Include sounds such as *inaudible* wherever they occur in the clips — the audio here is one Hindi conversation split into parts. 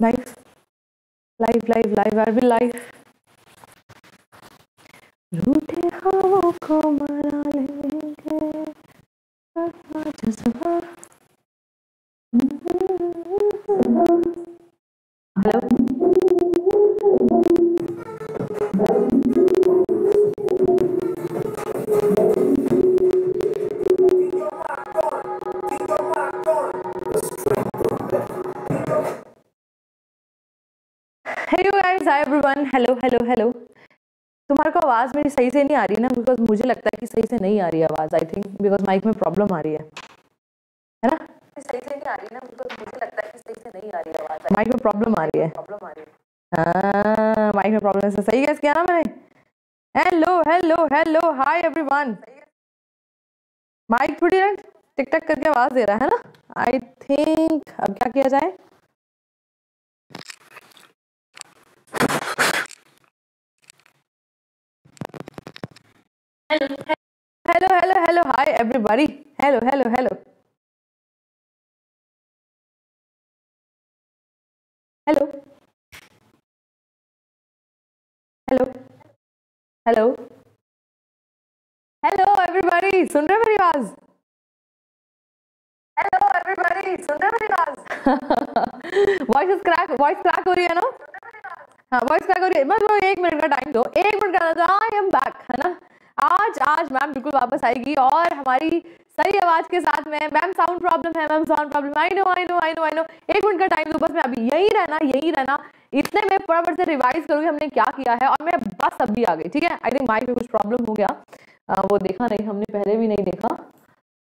knife life life life i'll be life रूठे हवों को मना लेंगे जज्बा hello everyone hello hello hello तुम्हारे को आवाज़ मेरी सही से नहीं आ रही ना बिकॉज मुझे लगता है कि सही से नहीं आ रही आवाज़ आई थिंक बिकॉज माइक में प्रॉब्लम आ रही है है ना सही से नहीं आ रही ना बिकॉज मुझे लगता है कि सही से नहीं आ रही आवाज़ माइक में प्रॉब्लम आ रही है प्रॉब्लम आ रही है हाँ माइक में प्रॉब्लम है सही गैस किया ना मैंने hello hello hello hi everyone mic थोड़ी ना टिक टक करके आवाज़ दे रहा है ना आई थिंक अब क्या किया जाए hello hello hello hi everybody hello hello hello hello hello hello hello everybody सुन रहे मेरी आवाज हेलो एवरीबॉडी सुन रहे मेरी आवाज वॉइस क्रैक वॉइस क्रैक हो रही है ना हाँ वॉइस क्रैक हो रही है मतलब एक मिनट का टाइम दो एक मिनट का आई एम बैक है ना आज आज मैम बिल्कुल वापस आएगी और हमारी सही आवाज के साथ में मैम साउंड प्रॉब्लम है ma'am sound problem I know I know I know I know एक मिनट का टाइम दो बस मैं अभी यही रहना यही रहना इतने में फटाफट से रिवाइज करूंगी हमने क्या किया है और मैं बस अब भी आ गई ठीक है आई थिंक माइक में कुछ प्रॉब्लम हो गया आ, वो देखा नहीं हमने पहले भी नहीं देखा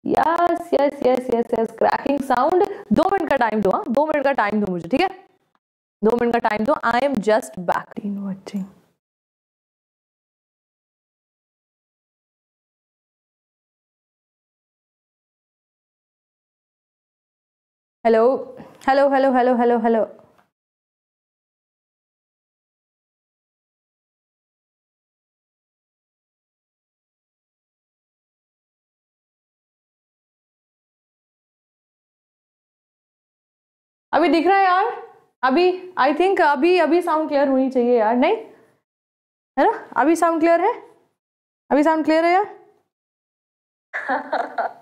yes yes yes yes yes cracking sound दो मिनट का टाइम दो हाँ दो मिनट का टाइम दो मुझे ठीक है दो मिनट का टाइम दो I am just back in watching hello hello hello hello hello hello अभी दिख रहा है यार अभी आई थिंक अभी अभी साउंड क्लियर होनी चाहिए यार नहीं है ना अभी साउंड क्लियर है अभी साउंड क्लियर है यार *laughs*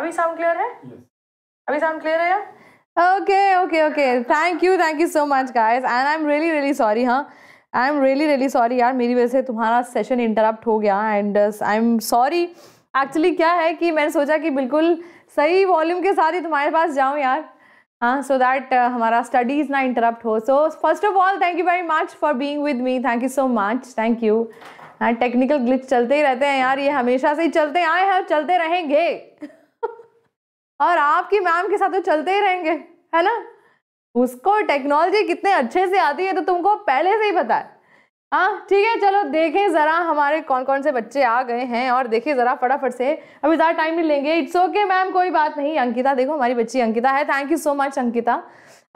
अभी साउंड क्लियर है yes. अभी साउंड क्लियर है okay okay okay thank you thank you so much guys and I am really really sorry हाँ I am really really sorry यार मेरी वजह से तुम्हारा सेशन इंटरप्ट हो गया and I am sorry actually क्या है कि मैंने सोचा कि बिल्कुल सही वॉल्यूम के साथ ही तुम्हारे पास जाऊँ यार हाँ सो दैट uh, हमारा स्टडीज़ ना इंटरप्ट हो so first of all thank you very much for being with me thank you so much thank you technical glitch चलते ही रहते हैं यार ये हमेशा से ही चलते आए हैं और चलते रहेंगे और आपकी मैम के साथ तो चलते ही रहेंगे है ना उसको टेक्नोलॉजी कितने अच्छे से आती है तो तुमको पहले से ही पता है हाँ ठीक है चलो देखें ज़रा हमारे कौन कौन से बच्चे आ गए हैं और देखें ज़रा फटाफट से अभी ज़्यादा टाइम नहीं लेंगे इट्स ओके मैम कोई बात नहीं अंकिता देखो हमारी बच्ची अंकिता है thank you so much Ankita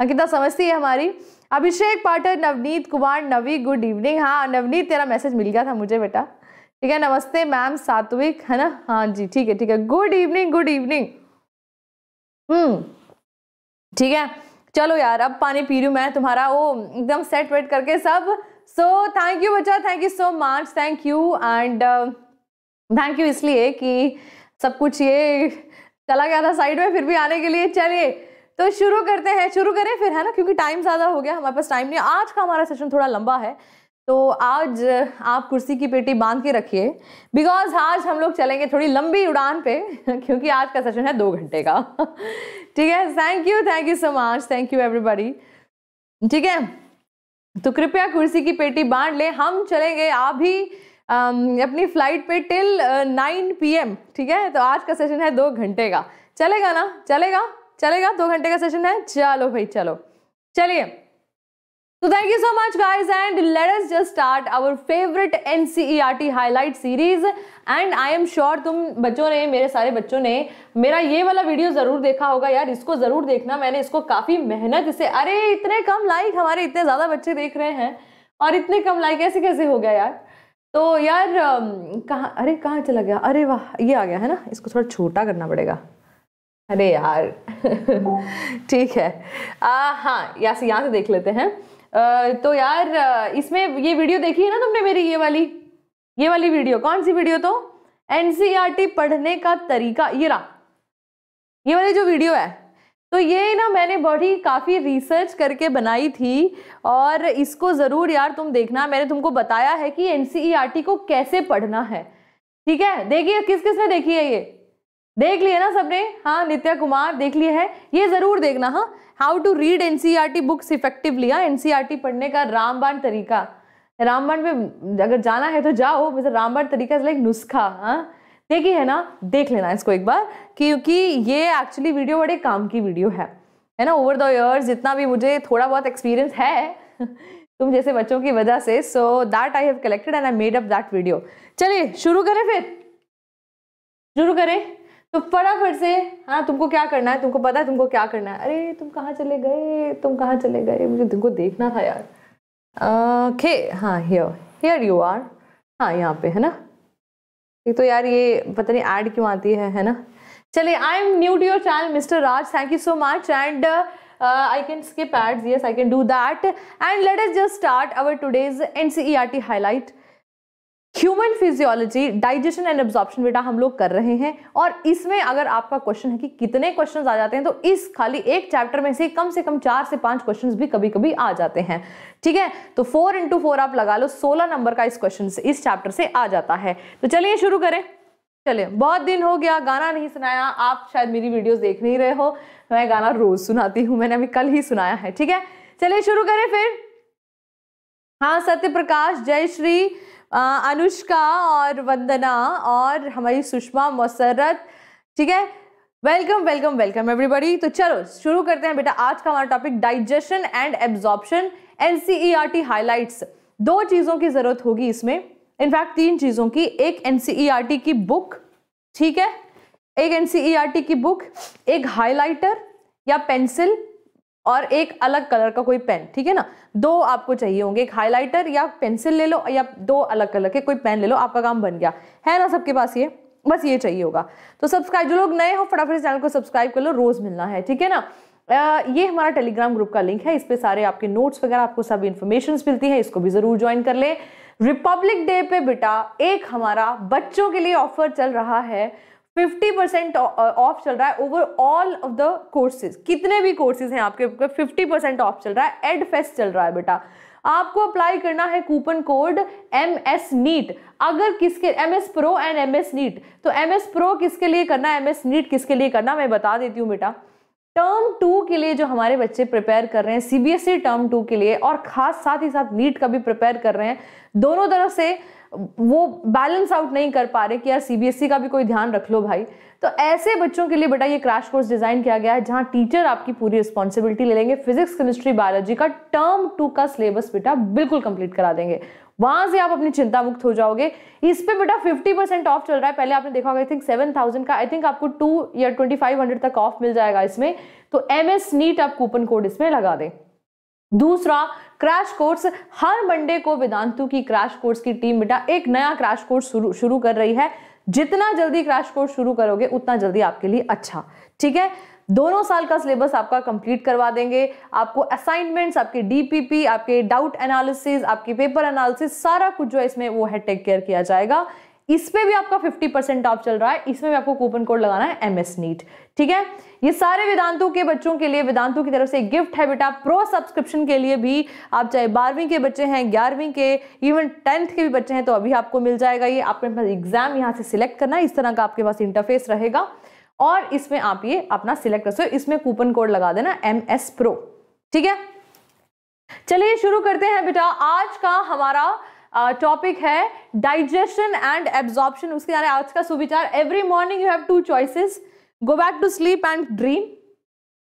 Ankita समझती है हमारी अभिषेक पाठक नवनीत कुमार नवी गुड इवनिंग हाँ नवनीत तेरा मैसेज मिल गया था मुझे बेटा ठीक है नमस्ते मैम सात्विक है ना हाँ जी ठीक है ठीक है good evening good evening hmm ठीक है चलो यार अब पानी पी रही हूँ मैं तुम्हारा वो एकदम सेट वेट करके सब सो थैंक यू बच्चा thank you so much thank you and thank you इसलिए कि सब कुछ ये चला गया था साइड में फिर भी आने के लिए चलिए तो शुरू करते हैं शुरू करें फिर है ना क्योंकि टाइम ज़्यादा हो गया हमारे पास टाइम नहीं आज का हमारा सेशन थोड़ा लंबा है तो आज आप कुर्सी की पेटी बांध के रखिए बिकॉज आज हम लोग चलेंगे थोड़ी लंबी उड़ान पे क्योंकि आज का सेशन है दो घंटे का ठीक है thank you thank you so much thank you everybody ठीक है तो कृपया कुर्सी की पेटी बांध लें हम चलेंगे आप भी अपनी फ्लाइट पे टिल नाइन पी ठीक है तो आज का सेशन है दो घंटे का चलेगा ना चलेगा चलेगा दो घंटे का सेशन है चलो भाई चलो चलिए So thank you so much guys and let us just start our favorite NCERT highlight series and I am sure तुम बच्चों ने मेरे सारे बच्चों ने मेरा ये वाला वीडियो ज़रूर देखा होगा यार इसको ज़रूर देखना मैंने इसको काफ़ी मेहनत से अरे इतने कम लाइक हमारे इतने ज़्यादा बच्चे देख रहे हैं और इतने कम लाइक ऐसे कैसे हो गया यार तो यार कहाँ अरे कहाँ चला गया अरे वाह ये आ गया है ना इसको थोड़ा छोटा करना पड़ेगा अरे यार *laughs* ठीक है हाँ यहाँ से यहाँ से देख लेते हैं तो यार इसमें ये वीडियो देखी है ना तुमने मेरी ये वाली ये वाली वीडियो कौन सी वीडियो तो एनसीईआरटी e पढ़ने का तरीका ये रहा ये वाली जो वीडियो है तो ये ना मैंने बड़ी काफ़ी रिसर्च करके बनाई थी और इसको ज़रूर यार तुम देखना मैंने तुमको बताया है कि एन e को कैसे पढ़ना है ठीक है देखिए किस किस ने देखी है ये देख लिया ना सबने हाँ नित्या कुमार देख लिया है ये ज़रूर देखना हाँ how to read NCERT books effectively हाँ एनसीईआरटी e पढ़ने का रामबाण तरीका रामबाण में अगर जाना है तो जाओ मतलब रामबाण तरीका लाइक नुस्खा हाँ देखिए है ना देख लेना इसको एक बार क्योंकि ये एक्चुअली वीडियो बड़े काम की वीडियो है है ना ओवर द ईयर्स जितना भी मुझे थोड़ा बहुत एक्सपीरियंस है *laughs* तुम जैसे बच्चों की वजह से so that I have collected and I made up that video चलिए शुरू करें फिर शुरू करें तो फटाफट से हाँ तुमको क्या करना है तुमको पता है तुमको क्या करना है अरे तुम कहाँ चले गए तुम कहाँ चले गए मुझे तुमको देखना था यार ओके हाँ हियर हियर यू आर हाँ यहाँ पे है ना एक तो यार ये पता नहीं ऐड क्यों आती है है ना चलिए I am new to your channel Mister Raj thank you so much and I can skip ads yes I can do that and let us just start our today's N C E R T highlight human physiology digestion and absorption बेटा हम लोग कर रहे हैं और इसमें अगर आपका क्वेश्चन है कि कितने क्वेश्चन आ जाते हैं तो इस खाली एक चैप्टर में से कम से कम चार से पांच क्वेश्चन भी कभी कभी आ जाते हैं ठीक है तो फोर इंटू फोर आप लगा लो सोलह नंबर का इस क्वेश्चन से इस चैप्टर से आ जाता है तो चलिए शुरू करें चलिए बहुत दिन हो गया गाना नहीं सुनाया आप शायद मेरी वीडियोस देख नहीं रहे हो मैं गाना रोज सुनाती हूँ मैंने अभी कल ही सुनाया है ठीक है चलिए शुरू करें फिर हाँ सत्य प्रकाश जय श्री अनुष्का और वंदना और हमारी सुषमा मसरत ठीक है वेलकम वेलकम वेलकम एवरीबॉडी तो चलो शुरू करते हैं बेटा आज का हमारा topic digestion and absorption T highlights दो चीज़ों की ज़रूरत होगी इसमें इनफैक्ट तीन चीज़ों की एक टी e की बुक ठीक है एक टी e की बुक एक हाईलाइटर या पेंसिल और एक अलग कलर का कोई पेन ठीक है ना दो आपको चाहिए होंगे एक हाईलाइटर या पेंसिल ले लो या दो अलग कलर के कोई पेन ले लो आपका काम बन गया है ना सबके पास ये बस ये चाहिए होगा तो सब्सक्राइब जो लोग नए हो फटाफट चैनल को सब्सक्राइब कर लो रोज मिलना है ठीक है ना ये हमारा टेलीग्राम ग्रुप का लिंक है इस पर सारे आपके नोट्स वगैरह आपको सब इन्फॉर्मेशन मिलती है इसको भी जरूर ज्वाइन कर ले रिपब्लिक डे पे बेटा एक हमारा बच्चों के लिए ऑफर चल रहा है 50% परसेंट ऑफ चल रहा है overall of the courses कितने भी कोर्सेज हैं आपके फिफ्टी परसेंट ऑफ चल रहा है एड फेस्ट चल रहा है बेटा आपको अप्लाई करना है coupon code M S NEET अगर किसके M S pro and M S NEET तो एम एस प्रो किसके लिए करना है एम एस नीट किसके लिए करना मैं बता देती हूँ बेटा टर्म टू के लिए जो हमारे बच्चे प्रिपेयर कर रहे हैं C B S E term two के लिए और खास साथ ही साथ नीट का भी प्रिपेयर कर रहे हैं दोनों तरफ से वो बैलेंस आउट नहीं कर पा रहे कि यार सीबीएसई e का भी कोई ध्यान रख लो भाई तो ऐसे बच्चों के लिए बेटा ये क्रैश कोर्स डिज़ाइन किया गया है जहां टीचर आपकी पूरी रिस्पॉन्सिबिलिटी ले लेंगे फिजिक्स केमिस्ट्री बायोलॉजी का टर्म टू का सिलेबस बेटा बिल्कुल कंप्लीट करा देंगे वहां से आप अपनी चिंता मुक्त हो जाओगे इस पे बेटा 50 परसेंट ऑफ चल रहा है पहले आपने देखा होगा आई थिंक 7000 का आई थिंक आपको टू या 2500 तक ऑफ मिल जाएगा इसमें तो एम एस नीट आप कूपन कोड इसमें लगा दें दूसरा क्रैश कोर्स हर मंडे को वेदांतु की क्रैश कोर्स की टीम बेटा एक नया क्रैश कोर्स शुरू कर रही है जितना जल्दी क्रैश कोर्स शुरू करोगे उतना जल्दी आपके लिए अच्छा ठीक है दोनों साल का सिलेबस आपका कंप्लीट करवा देंगे आपको असाइनमेंट्स आपके डीपीपी आपके डाउट एनालिसिस आपके पेपर एनालिसिस सारा कुछ जो है इसमें वो है टेक केयर किया जाएगा इस पे भी आपका 50 परसेंट ऑफ चल रहा है इसमें भी आपको कूपन कोड लगाना है एम एस नीट ठीक है ये सारे वेदांतों के बच्चों के लिए वेदांतों की तरफ से गिफ्ट है बेटा प्रो सब्सक्रिप्शन के लिए भी आप चाहे बारहवीं के बच्चे हैं ग्यारहवीं के इवन टेंथ के भी बच्चे हैं तो अभी आपको मिल जाएगा ये आपके पास एग्जाम यहाँ से सिलेक्ट करना है इस तरह का आपके पास इंटरफेस रहेगा और इसमें आप ये अपना सिलेक्ट कर सकते इसमें कूपन कोड लगा देना एम प्रो ठीक है चलिए शुरू करते हैं बेटा आज का हमारा टॉपिक है डाइजेशन एंड एब्जॉर्प्शन उसके यानी आज का सुविचार every morning you have two choices go back to sleep and dream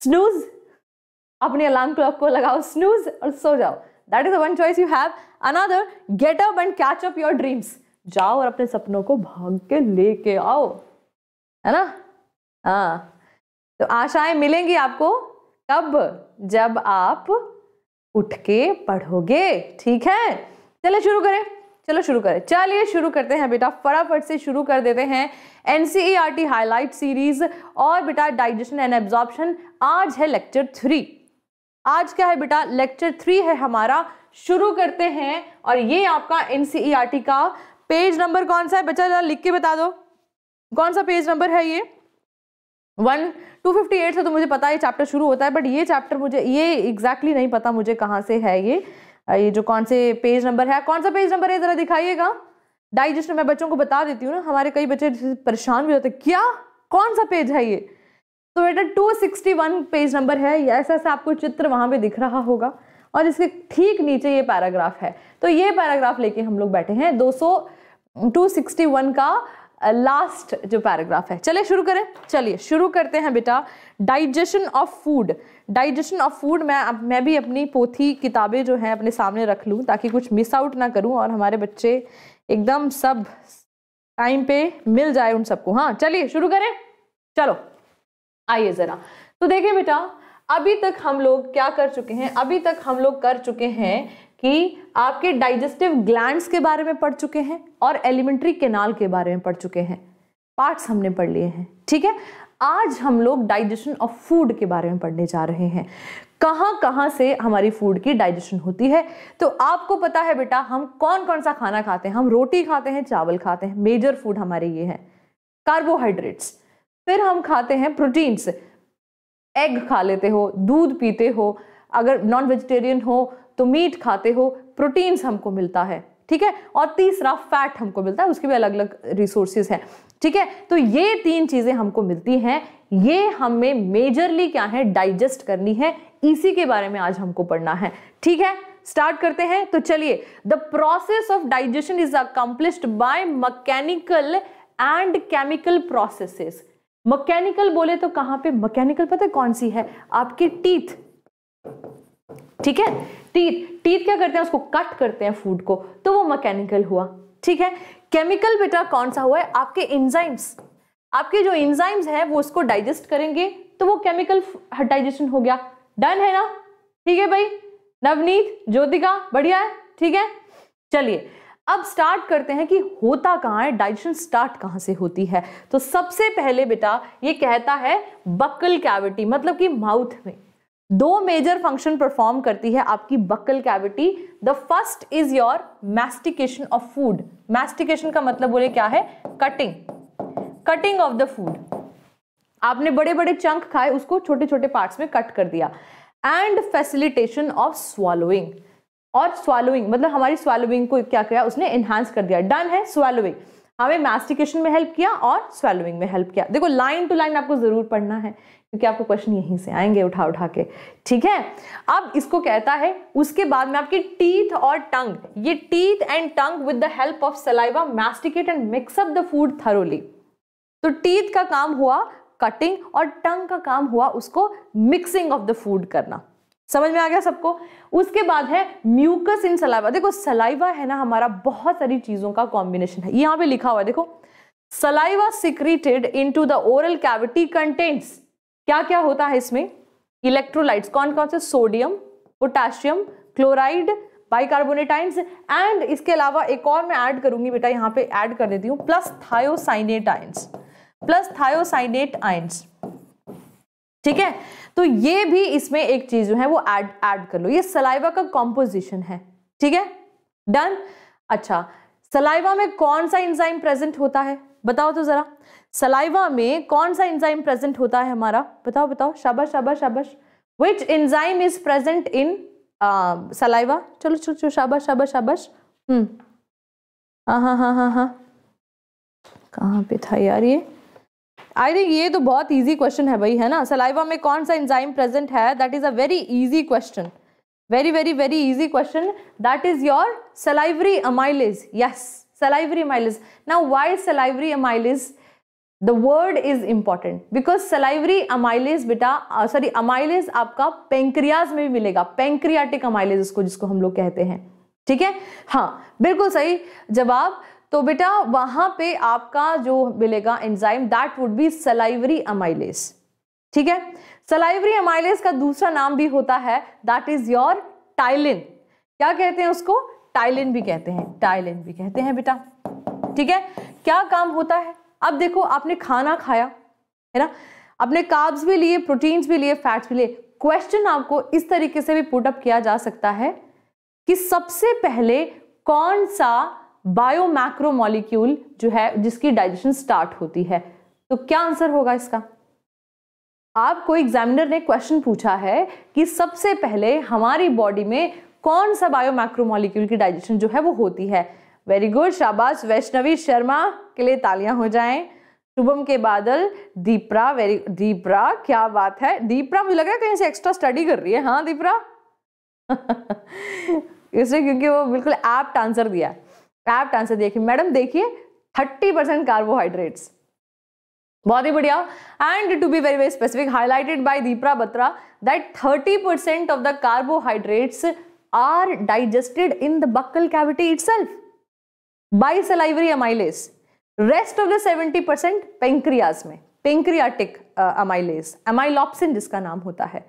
snooze अपने अलार्म क्लॉक को लगाओ स्नूज और सो जाओ that is the one choice you have another get up and catch up your dreams जाओ और अपने सपनों को भाग के लेके आओ है ना हाँ तो आशाएं मिलेंगी आपको कब जब आप उठ के पढ़ोगे ठीक है चलो शुरू करें चलो शुरू करें चलिए शुरू करते हैं बेटा फटाफट से शुरू कर देते हैं एन सी हाईलाइट सीरीज और बेटा डाइजेशन एंड एब्जॉर्प्शन आज है लेक्चर थ्री आज क्या है बेटा लेक्चर थ्री है हमारा शुरू करते हैं और ये आपका एन e का पेज नंबर कौन सा है बच्चा जरा लिख के बता दो कौन सा पेज नंबर है ये वन टू फिफ्टी एट से तो मुझे पता है चैप्टर शुरू होता है बट ये चैप्टर मुझे ये एग्जैक्टली exactly नहीं पता मुझे कहाँ से है ये ये जो कौन से पेज नंबर है कौन सा पेज नंबर है ज़रा दिखाइएगा डाइजेशन मैं बच्चों को बता देती हूँ ना हमारे कई बच्चे परेशान भी होते हैं क्या कौन सा पेज है ये तो बेटा 261 पेज नंबर है या ऐसा ऐसा आपको चित्र वहाँ पे दिख रहा होगा और इसके ठीक नीचे ये पैराग्राफ है तो ये पैराग्राफ लेके हम लोग बैठे हैं 200 261 का लास्ट जो पैराग्राफ है चले शुरू करें चलिए शुरू करते हैं बेटा digestion of food digestion of food मैं अब मैं भी अपनी पोथी किताबें जो हैं अपने सामने रख लूँ ताकि कुछ मिस आउट ना करूँ और हमारे बच्चे एकदम सब टाइम पे मिल जाए उन सबको हाँ चलिए शुरू करें चलो आइए ज़रा तो देखिए बेटा अभी तक हम लोग क्या कर चुके हैं अभी तक हम लोग कर चुके हैं कि आपके डाइजेस्टिव ग्लैंड्स के बारे में पढ़ चुके हैं और एलिमेंट्री केनाल के बारे में पढ़ चुके हैं पार्ट्स हमने पढ़ लिए हैं ठीक है आज हम लोग डाइजेशन ऑफ फूड के बारे में पढ़ने जा रहे हैं कहाँ कहाँ से हमारी फूड की डाइजेशन होती है तो आपको पता है बेटा हम कौन कौन सा खाना खाते हैं हम रोटी खाते हैं चावल खाते हैं मेजर फूड हमारे ये हैं कार्बोहाइड्रेट्स फिर हम खाते हैं प्रोटीन्स एग खा लेते हो दूध पीते हो अगर नॉन वेजिटेरियन हो तो मीट खाते हो प्रोटीन्स हमको मिलता है ठीक है और तीसरा फैट हमको मिलता है उसके भी अलग अलग रिसोर्सेज हैं ठीक है तो ये तीन चीज़ें हमको मिलती हैं ये हमें मेजरली क्या है डाइजेस्ट करनी है इसी के बारे में आज हमको पढ़ना है ठीक है स्टार्ट करते हैं तो चलिए the process of digestion is accomplished by mechanical and chemical processes mechanical बोले तो कहां पे मकैनिकल पता है कौन सी है आपके टीथ ठीक है टीथ टीथ क्या करते हैं उसको कट करते हैं फूड को तो वो मैकेनिकल हुआ ठीक है केमिकल बेटा कौन सा हुआ है आपके इंजाइम्स आपके जो इंजाइम्स हैं वो उसको डाइजेस्ट करेंगे तो वो केमिकल डाइजेशन हो गया डन है ना ठीक है भाई नवनीत ज्योतिका बढ़िया है ठीक है चलिए अब स्टार्ट करते हैं कि होता कहाँ है डाइजेशन स्टार्ट कहाँ से होती है तो सबसे पहले बेटा ये कहता है बकल कैविटी मतलब कि माउथ में दो मेजर फंक्शन परफॉर्म करती है आपकी buccal cavity the first is your mastication of food mastication का मतलब बोले क्या है cutting cutting of the food आपने बड़े बड़े चंक खाए उसको छोटे छोटे पार्ट्स में कट कर दिया एंड फैसिलिटेशन ऑफ स्वालोइंग और स्वालोइंग मतलब हमारी स्वालोइंग को क्या किया उसने एनहांस कर दिया डन है स्वालोइंग हमें मैस्टिकेशन में हेल्प किया और स्वेलोइंग में हेल्प किया देखो लाइन टू लाइन आपको जरूर पढ़ना है क्योंकि आपको क्वेश्चन यहीं से आएंगे उठा उठा के ठीक है अब इसको कहता है उसके बाद में आपकी टीथ और टंग ये teeth and tongue with the help of saliva masticate and mix up the food thoroughly तो टीथ का काम हुआ कटिंग और टंग का काम हुआ उसको मिक्सिंग ऑफ द फूड करना समझ में आ गया सबको उसके बाद है म्यूकस इन सलाइवा देखो सलाइवा है ना हमारा बहुत सारी चीज़ों का कॉम्बिनेशन है यहां पे लिखा हुआ है देखो saliva secreted into the oral cavity contents क्या क्या होता है इसमें इलेक्ट्रोलाइट्स कौन कौन से sodium potassium chloride bicarbonate ions and इसके अलावा एक और मैं ऐड करूंगी बेटा यहाँ पे ऐड कर देती हूँ plus thiocyanate ions plus thiocyanate ions ठीक है तो ये भी इसमें एक चीज जो है वो ऐड ऐड कर लो ये सलाइवा का कॉम्पोजिशन है ठीक है डन अच्छा सलाइवा में कौन सा इंजाइम प्रेजेंट होता है बताओ तो जरा सलाइवा में कौन सा इंजाइम प्रेजेंट होता है हमारा बताओ बताओ शाबाश शाबाश शाबाश which enzyme is present in saliva चलो चलो चलो शाबाश शाबाश शाबाश हम्म हाँ, हाँ हाँ हाँ हाँ कहाँ पे था यार ये आई थिंक ये तो बहुत इजी क्वेश्चन है भाई है ना सलाइवा में कौन सा इंजाइम प्रेजेंट है that is a very easy question very very very easy question that is your salivary amylase yes salivary amylase now why salivary amylase the word is important because salivary amylase बेटा सॉरी अमाइलेज आपका पेंक्रियाज में भी मिलेगा पेंक्रियाटिक अमाइलेज उसको जिसको हम लोग कहते हैं ठीक है हाँ बिल्कुल सही जवाब तो बेटा वहां पे आपका जो मिलेगा enzyme that would be salivary amylase ठीक है सलाइवरी अमाइलेज का दूसरा नाम भी होता है दैट इज योर टाइलिन क्या कहते हैं उसको टाइलिन भी कहते हैं टाइलिन भी कहते हैं बेटा ठीक है क्या काम होता है अब देखो आपने खाना खाया है ना अपने काब्स भी लिए प्रोटीन्स भी लिए फैट्स भी लिए क्वेश्चन आपको इस तरीके से भी पुटअप किया जा सकता है कि सबसे पहले कौन सा बायो मैक्रो मॉलिक्यूल जो है जिसकी डाइजेशन स्टार्ट होती है तो क्या आंसर होगा इसका आपको एग्जामिनर ने क्वेश्चन पूछा है कि सबसे पहले हमारी बॉडी में कौन सा बायो मैक्रो मॉलिक्यूल की डाइजेशन जो है वो होती है वेरी गुड शाबाश वैष्णवी शर्मा के लिए तालियां हो जाएं शुभम के बादल दीपरा वेरी दीपरा क्या बात है दीपरा मुझे लग रहा है कहीं से एक्स्ट्रा स्टडी कर रही है हाँ दीपरा *laughs* इसलिए क्योंकि वो बिल्कुल एप्ट आंसर दिया एप्ट आंसर दिया मैडम देखिए थर्टी परसेंट कार्बोहाइड्रेट्स बहुत ही बढ़िया and to be very very specific highlighted by Deepra Batra that thirty percent of the carbohydrates are digested in the buccal cavity itself by salivary amylase rest of the seventy percent pancreas में पेंक्रियाटिक अमाइलेस अमाइलॉप्सिन जिसका नाम होता है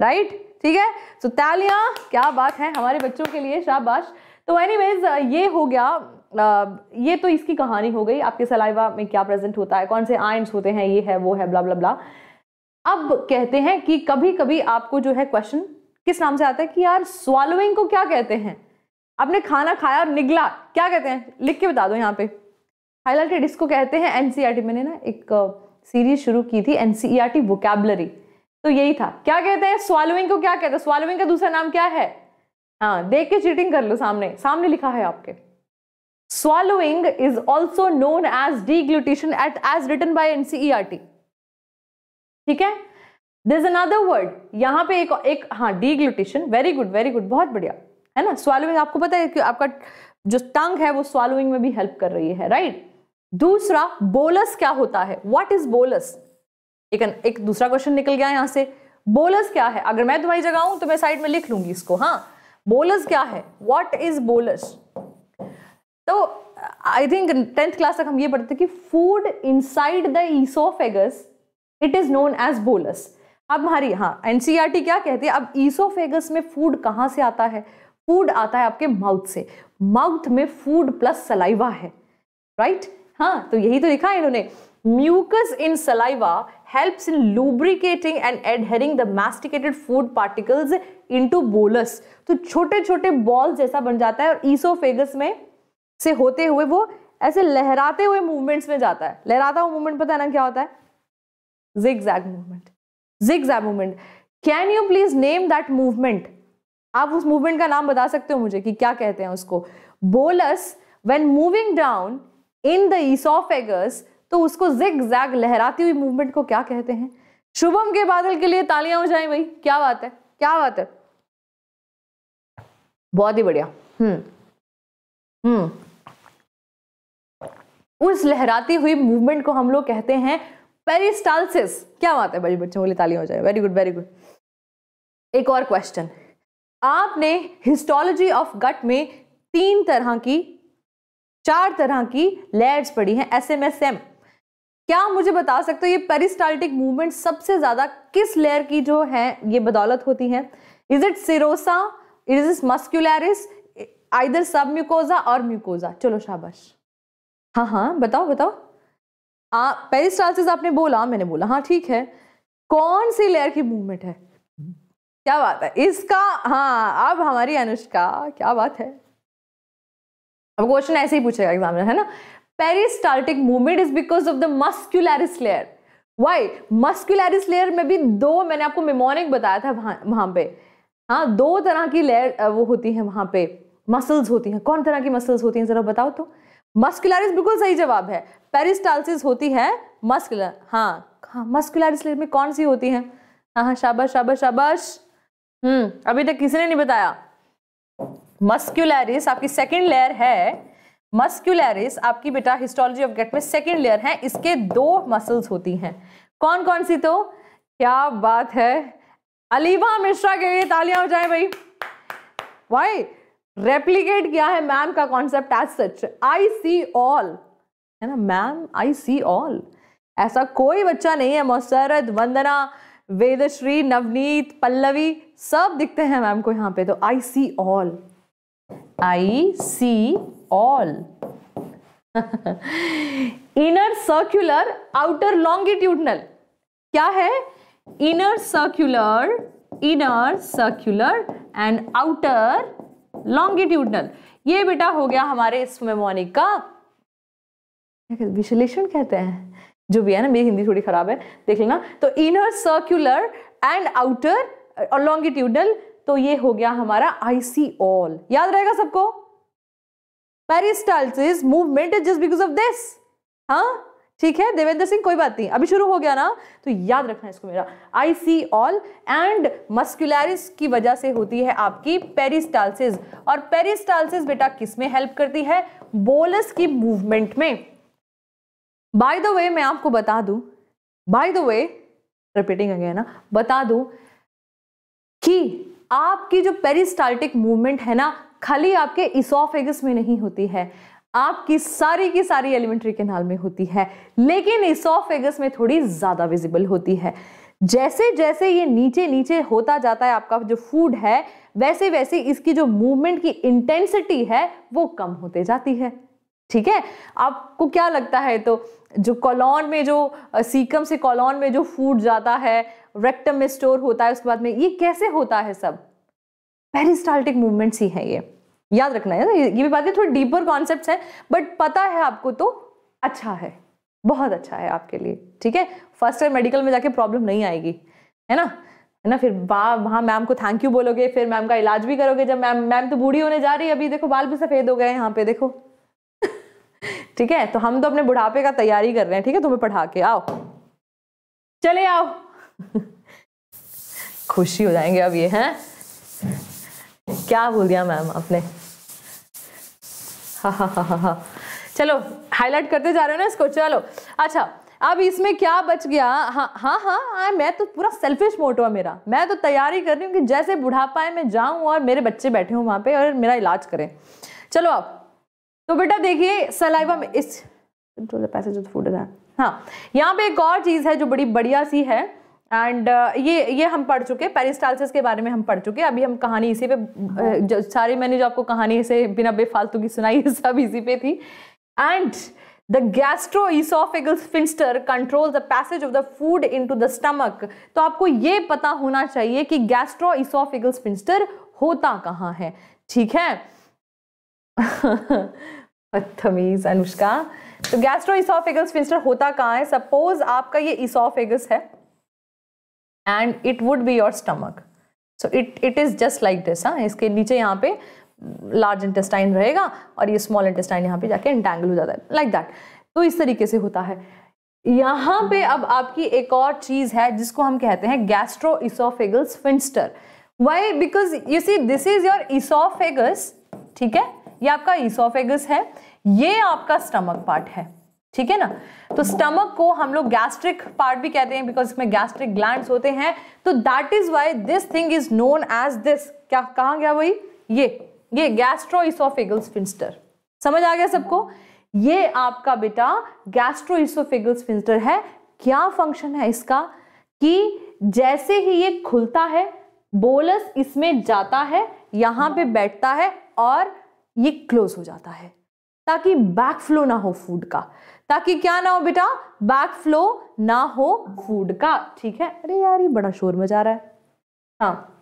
राइट right? ठीक है तो तालिया क्या बात है हमारे बच्चों के लिए शाबाश तो एनीवेज uh, ये हो गया uh, ये तो इसकी कहानी हो गई आपके सलाइवा में क्या प्रेजेंट होता है कौन से आयंस होते हैं ये है वो है ब्ला ब्ला ब्ला अब कहते हैं कि कभी कभी आपको जो है क्वेश्चन किस नाम से आता है कि यार स्वालोइंग को क्या कहते हैं आपने खाना खाया और निगला क्या कहते हैं लिख के बता दो यहाँ पे हाईलाइटेड इसको कहते हैं एन e मैंने ना एक सीरीज शुरू की थी एन सी e तो यही था क्या कहते हैं स्वालोइंग को क्या कहते हैं स्वालोइंग का दूसरा नाम क्या है हाँ देख के चीटिंग कर लो सामने सामने लिखा है आपके swallowing is also known as deglutition at as written by N ठीक है दिस अनदर वर्ड यहाँ पे एक एक हाँ deglutition very good very good बहुत बढ़िया है ना स्वालोइंग आपको पता है कि आपका जो टंग है वो स्वालोइंग में भी हेल्प कर रही है राइट right? दूसरा बोलस क्या होता है वॉट इज बोलस एक एक दूसरा क्वेश्चन निकल गया यहां से बोलस क्या है अगर मैं तुम्हारी जगह हूं तो मैं साइड में लिख लूंगी इसको हाँ बोलस क्या है वॉट इज बोलस तो आई थिंक टेंथ क्लास तक हम ये पढ़ते कि food inside the oesophagus it is known as bolus अब हमारी हाँ एनसीईआरटी e क्या कहती है अब ईसोफेगस में फूड कहाँ से आता है फूड आता है आपके माउथ से माउथ में फूड प्लस सलाइवा है राइट right? हाँ तो यही तो लिखा है इन्होंने mucus in saliva saliva in lubricating and adhering the masticated food particles into bolus तो छोटे छोटे बॉल जैसा बन जाता है और ईसोफेगस में से होते हुए वो ऐसे लहराते हुए मूवमेंट्स में जाता है लहराता हुआ मूवमेंट पता है ना क्या होता है zig zag movement zig zag movement can you please name that movement आप उस मूवमेंट का नाम बता सकते हो मुझे कि क्या कहते हैं उसको bolus when moving down in the oesophagus तो उसको जिग जैग लहराती हुई मूवमेंट को क्या कहते हैं शुभम के बादल के लिए तालियां हो जाए भाई क्या बात है क्या बात है बहुत ही बढ़िया हम्म हम्म उस लहराती हुई मूवमेंट को हम लोग कहते हैं पेरिस्टालसिस क्या बात है बड़ी बच्चों बोले तालियां हो जाए वेरी गुड वेरी गुड एक और क्वेश्चन आपने हिस्टोलॉजी ऑफ गट में तीन तरह की चार तरह की लेयर्स पड़ी हैं एस एम एस एम क्या मुझे बता सकते हो ये पेरिस्टाल्टिक मूवमेंट सबसे ज्यादा किस लेयर की जो है ये बदौलत होती है is it serosa is is muscularis either submucosa और म्यूकोजा चलो शाबाश हाँ हाँ बताओ बताओ आ, पेरिस्टाल्सिस आपने बोला मैंने बोला हाँ ठीक है कौन सी लेयर की मूवमेंट है क्या बात है इसका हाँ अब हमारी अनुष्का क्या बात है अब क्वेश्चन ऐसे ही पूछेगा एग्जाम में है ना peristaltic movement is because of the muscularis layer why muscularis layer में भी दो मैंने आपको मेमोनिक बताया था वहां वहाँ पे हाँ दो तरह की लेयर वो होती है वहां पे मसल्स होती हैं कौन तरह की मसल्स होती हैं जरा बताओ तो मस्कुलरिस बिल्कुल सही जवाब है पेरिस्टालसिस होती है मस्कुलर हाँ हाँ मस्कुलरिस लेयर में कौन सी होती है हाँ हाँ शाबाश शाबाश शाबाश हम्म अभी तक किसी ने नहीं बताया मस्क्यूलैरिस आपकी सेकेंड लेयर है मस्क्यूलैरिस आपकी बेटा हिस्टोलॉजी ऑफ गेट में सेकेंड लेयर है इसके दो मसल्स होती हैं कौन कौन सी तो क्या बात है अलीबा मिश्रा के लिए तालियां हो जाए भाई वाई रेप्लीकेट किया है मैम का concept as such I see all है ना मैम आई सी ऑल ऐसा कोई बच्चा नहीं है मोसरत वंदना वेदश्री नवनीत पल्लवी सब दिखते हैं मैम को यहाँ पे तो I see all I see all. Inner circular outer longitudinal क्या है inner circular inner circular and outer longitudinal ये बेटा हो गया हमारे इस मेमोनिक का विश्लेषण कहते हैं जो भी है ना मेरी हिंदी थोड़ी खराब है देख लेना तो इनर सर्क्यूलर एंड आउटर और लॉन्गिट्यूडनल तो ये हो गया हमारा ऑल याद रहेगा सबको peristalsis movement just because of this हाँ ठीक है देवेंद्र सिंह कोई बात नहीं अभी शुरू हो गया ना तो याद रखना इसको मेरा I see all and muscularis की वजह से होती है आपकी पेरिस्टालसिस और पेरिस्टालसिस बेटा किस में हेल्प करती है बोलस की मूवमेंट में बाय द वे मैं आपको बता दूं by the way repeating again ना बता दूं कि आपकी जो पेरिस्टाल्टिक मूवमेंट है ना खाली आपके इसोफेगस में नहीं होती है आपकी सारी की सारी एलिमेंट्री केनाल में होती है लेकिन इसोफेगस में थोड़ी ज़्यादा विजिबल होती है जैसे जैसे ये नीचे नीचे होता जाता है आपका जो फूड है वैसे वैसे इसकी जो मूवमेंट की इंटेंसिटी है वो कम होते जाती है ठीक है आपको क्या लगता है तो जो कॉलोन में जो सीकम से कॉलोन में जो फूड जाता है रेक्टम में स्टोर होता है उसके बाद में ये कैसे होता है सब पेरिस्टाल्टिक मूवमेंट्स ही है ये याद रखना है ये भी बातें थोड़ी डीपर कॉन्सेप्ट हैं बट पता है आपको तो अच्छा है बहुत अच्छा है आपके लिए ठीक है फर्स्ट टाइम मेडिकल में जाके प्रॉब्लम नहीं आएगी है ना है ना फिर वहाँ वहाँ मैम को थैंक यू बोलोगे फिर मैम का इलाज भी करोगे जब मैम मैम तो बूढ़ी होने जा रही है अभी देखो बाल भी सफ़ेद हो गए हैं यहाँ पे देखो *laughs* ठीक है तो हम तो अपने बुढ़ापे का तैयारी कर रहे हैं ठीक है तुम्हें पढ़ा के आओ चले आओ *laughs* खुशी हो जाएंगे अब ये हैं क्या बोल दिया मैम आपने हा हा हा हा चलो हाईलाइट करते जा रहे हो ना इसको चलो अच्छा अब इसमें क्या बच गया हाँ हाँ हाँ, हाँ मैं तो पूरा सेल्फिश मोटो है मेरा मैं तो तैयारी कर रही हूँ कि जैसे बुढ़ापा मैं जाऊँ और मेरे बच्चे बैठे हों वहाँ पे और मेरा इलाज करें चलो आप तो बेटा देखिए सलाइवा में इस कंट्रोल पैसेज ऑफ तो फूड हाँ यहाँ पे एक और चीज़ है जो बड़ी बढ़िया सी है एंड uh, ये ये हम पढ़ चुके पेरिस्टालसिस के बारे में हम पढ़ चुके अभी हम कहानी इसी पे सारी मैंने जो आपको कहानी से बिना बेफालतू की सुनाई सब इसी पे थी and oesophageal sphincter control the passage of the food into the stomach तो आपको ये पता होना चाहिए कि इसोफेगल फिंस्टर होता कहाँ है ठीक है *laughs* अनुष्का तो इसोफेगल फिंस्टर होता कहाँ है सपोज आपका ये इसोफेगस है and it would be your stomach so it it is just like this हाँ इसके नीचे यहाँ पे लार्ज इंटेस्टाइन रहेगा और ये स्मॉल इंटेस्टाइन यहाँ पे जाके इंटेंगल हो जाता है लाइक like दैट तो इस तरीके से होता है यहाँ पे अब आपकी एक और चीज़ है जिसको हम कहते हैं gastro oesophageal sphincter why because you see this is your oesophagus ठीक है ये आपका इसोफेगस है ये आपका स्टमक पार्ट है ठीक है ना तो स्टमक को हम लोग गैस्ट्रिक पार्ट भी कहते हैं बिकॉज इसमें गैस्ट्रिक ग्लैंड होते हैं तो that is why this thing is known as this क्या कहा गया वही ये ये गैस्ट्रोइसोफिगल स्फिंस्टर समझ आ गया सबको ये आपका बेटा गैस्ट्रोइसोफिगल स्फिंस्टर है क्या फंक्शन है इसका कि जैसे ही ये खुलता है बोलस इसमें जाता है यहां पे बैठता है और ये क्लोज हो जाता है ताकि बैक फ्लो ना हो फूड का ताकि क्या ना हो बेटा बैक फ्लो ना हो फूड का ठीक है अरे यार ये बड़ा शोर मचा रहा है हाँ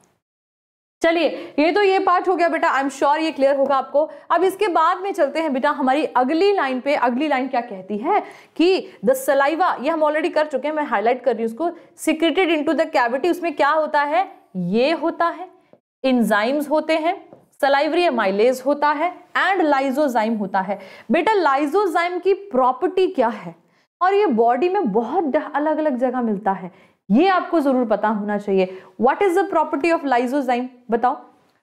चलिए ये तो ये पार्ट हो गया बेटा आई एम श्योर ये क्लियर होगा आपको अब इसके बाद में चलते हैं बेटा हमारी अगली लाइन पे अगली लाइन क्या कहती है कि द सलाइवा ये हम ऑलरेडी कर चुके हैं मैं हाईलाइट कर रही हूँ उसको सिक्रेटेड इनटू द कैविटी उसमें क्या होता है ये होता है इंजाइम्स होते हैं सलाइवरी एमाइलेज होता है एंड लाइजोजाइम होता है बेटा लाइजोजाइम की प्रॉपर्टी क्या है और ये बॉडी में बहुत अलग अलग जगह मिलता है ये आपको जरूर पता होना चाहिए what is the property of lysozyme बताओ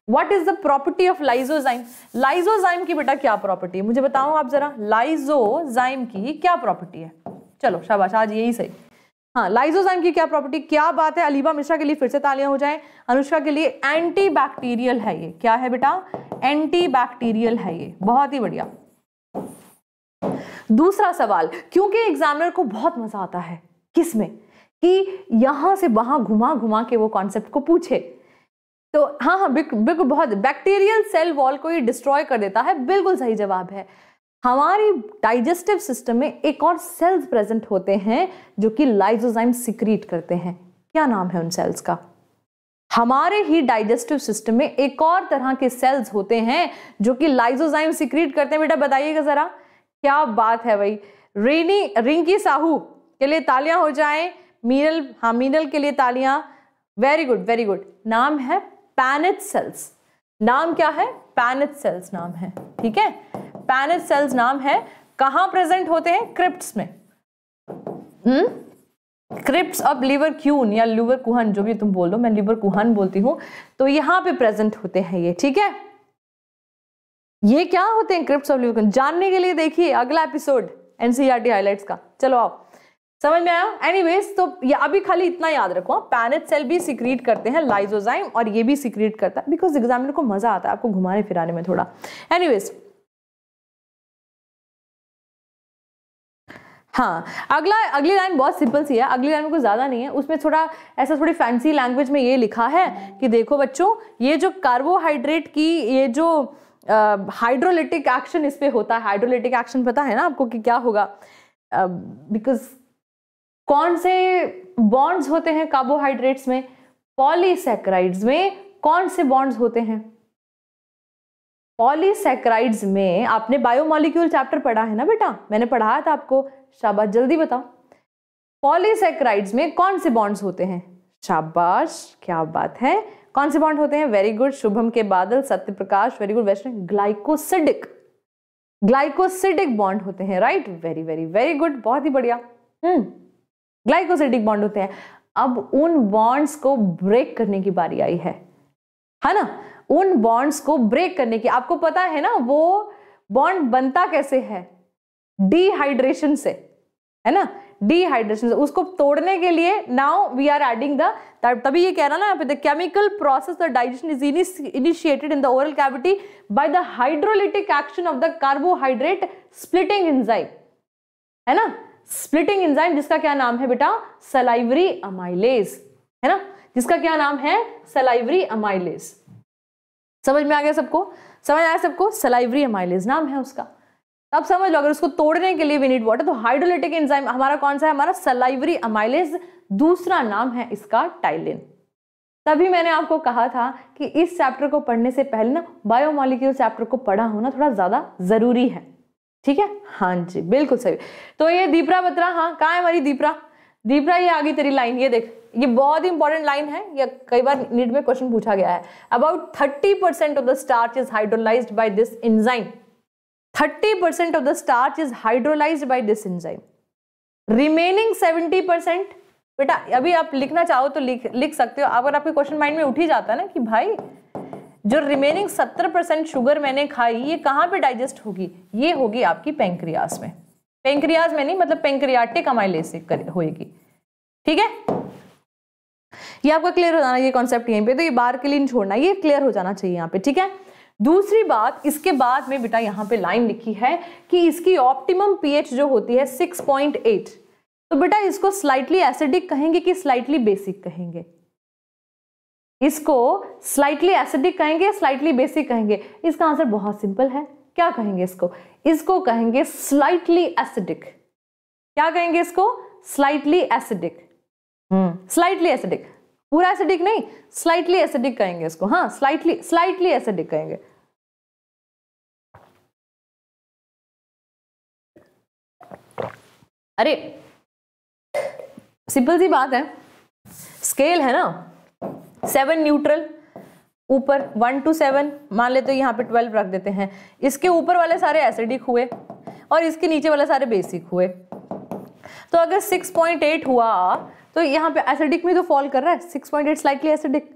what is the property of lysozyme lysozyme की बेटा क्या प्रॉपर्टी है मुझे बताओ आप जरा लाइजोजाइम की क्या प्रॉपर्टी है चलो शाबाश आज यही सही हाँ लाइजोजाइम की क्या प्रॉपर्टी क्या बात है अलीबा मिश्रा के लिए फिर से तालियां हो जाए अनुष्का के लिए एंटी बैक्टीरियल है ये क्या है बेटा एंटी बैक्टीरियल है ये बहुत ही बढ़िया दूसरा सवाल क्योंकि एग्जामिनर को बहुत मजा आता है किसमें कि यहां से वहां घुमा घुमा के वो कॉन्सेप्ट को पूछे तो हाँ हाँ बिल्कुल बहुत बैक्टीरियल सेल वॉल को ये डिस्ट्रॉय कर देता है बिल्कुल सही जवाब है हमारी डाइजेस्टिव सिस्टम में एक और सेल्स प्रेजेंट होते हैं जो कि लाइजोजाइम सिक्रीट करते हैं क्या नाम है उन सेल्स का हमारे ही डाइजेस्टिव सिस्टम में एक और तरह के सेल्स होते हैं जो कि लाइजोजाइम सिक्रीट करते हैं बेटा बताइएगा जरा क्या बात है भाई रेनी रिंकी साहू के लिए तालियां हो जाए मीनल हाँ मीनल के लिए तालियां वेरी गुड वेरी गुड नाम है पैनेट सेल्स नाम क्या है पैनेट सेल्स नाम है ठीक है पैनेज सेल्स नाम है कहां प्रेजेंट होते हैं क्रिप्ट्स में hmm crypts of Lieberkuhn या लिवर कुहन जो भी तुम बोलो मैं लिवर कुहन बोलती हूं तो यहां पे प्रेजेंट होते हैं ये ठीक है ये क्या होते हैं क्रिप्स ऑफ लिवर कुहन जानने के लिए देखिए अगला एपिसोड एनसीईआरटी हाइलाइट्स का चलो आओ समझ में आया एनीवेज तो ये अभी खाली इतना याद रखो पैनेट हाँ, सेल भी सिक्रीट करते हैं लाइजोजाइम और ये भी सिक्रीट करता है बिकॉज एग्जामिनर को मजा आता है आपको घुमाने फिराने में थोड़ा एनीवेज हाँ अगला अगली लाइन बहुत सिंपल सी है अगली लाइन में कुछ ज़्यादा नहीं है उसमें थोड़ा ऐसा थोड़ी फैंसी लैंग्वेज में ये लिखा है कि देखो बच्चों ये जो कार्बोहाइड्रेट की ये जो हाइड्रोलिटिक एक्शन इस पर होता है हाइड्रोलिटिक एक्शन पता है ना आपको कि क्या होगा बिकॉज uh, कौन से बॉन्ड्स होते हैं कार्बोहाइड्रेट्स में पॉलीसेक्राइड्स में कौन से बॉन्ड्स होते हैं पॉलीसेक्राइड्स में आपने बायोमोलिक्यूल चैप्टर पढ़ा है ना बेटा मैंने पढ़ाया था आपको शाबाश जल्दी बताओ पॉलीसेक्राइड्स में कौन से बॉन्ड्स होते हैं शाबाश क्या बात है कौन से बॉन्ड होते हैं वेरी गुड शुभम के Badal Satya Prakash very good Vaishnav glycosidic glycosidic bond होते हैं right very very very good बहुत ही बढ़िया हम्म ग्लाइकोसिडिक बॉन्ड होते हैं अब उन बॉन्ड्स को ब्रेक करने की बारी आई है है ना उन बॉन्ड्स को ब्रेक करने की आपको पता है ना वो बॉन्ड बनता कैसे है डिहाइड्रेशन से है ना डिहाइड्रेशन से उसको तोड़ने के लिए now we are adding the तभी ये कह रहा ना the chemical process the digestion is initiated in the oral cavity by the hydrolytic action of the carbohydrate splitting enzyme है ना स्प्लिटिंग एंजाइम जिसका क्या नाम है बेटा सलाइवरी अमाइलेज है ना जिसका क्या नाम है सलाइवरी अमाइलेज समझ में आ गया सबको समझ आया सबको सलाइवरी एमाइलेज नाम है उसका अब समझ लो अगर उसको तोड़ने के लिए वी नीड वाटर तो हाइड्रोलिटिक एंजाइम हमारा कौन सा है हमारा सलाइवरी अमाइलेज दूसरा नाम है इसका टाइलिन तभी मैंने आपको कहा था कि इस चैप्टर को पढ़ने से पहले ना बायोमोलिक्यूल चैप्टर को पढ़ा होना थोड़ा ज़्यादा ज़रूरी है ठीक है हाँ जी बिल्कुल सही तो ये दीपरा बत्रा हाँ कहाँ है हमारी दीपरा दीपरा ये आगे तेरी लाइन ये देख ये बहुत ही इंपॉर्टेंट लाइन है या कई बार नीट में क्वेश्चन पूछा गया है about thirty percent of the starch is hydrolyse by this enzyme thirty percent of the starch is hydrolyse by this enzyme remaining seventy percent बेटा अभी आप लिखना चाहो तो लिख लिख सकते हो अगर आपके क्वेश्चन माइंड में उठ ही जाता है ना कि भाई जो रिमेनिंग सत्तर परसेंट शुगर मैंने खाई ये कहाँ पे डाइजेस्ट होगी ये होगी आपकी पेंक्रियास में पेंक्रियाज में नहीं मतलब पेंक्रियाटिक अमाइलेसिक होगी ठीक है ये आपका क्लियर हो जाना ये कॉन्सेप्ट यहीं पे तो ये बार के लिए छोड़ना ये क्लियर हो जाना चाहिए यहाँ पे ठीक है दूसरी बात इसके बाद में बेटा यहाँ पे लाइन लिखी है कि इसकी ऑप्टिमम पीएच जो होती है 6.8 तो बेटा इसको स्लाइटली एसिडिक कहेंगे कि स्लाइटली बेसिक कहेंगे इसको स्लाइटली एसिडिक कहेंगे स्लाइटली बेसिक कहेंगे इसका आंसर बहुत सिंपल है क्या कहेंगे इसको इसको कहेंगे स्लाइटली एसिडिक क्या कहेंगे इसको स्लाइटली एसिडिक स्लाइटली एसिडिक पूरा एसिडिक नहीं स्लाइटली एसिडिक कहेंगे इसको हाँ स्लाइटली स्लाइटली एसिडिक कहेंगे अरे सिंपल सी बात है स्केल है ना सेवन न्यूट्रल ऊपर वन टू सेवन मान लेते तो यहाँ पे ट्वेल्व रख देते हैं इसके ऊपर वाले सारे एसिडिक हुए और इसके नीचे वाले सारे बेसिक हुए तो अगर सिक्स पॉइंट एट हुआ तो यहाँ पे एसिडिक में तो फॉल कर रहा है six point eight slightly acidic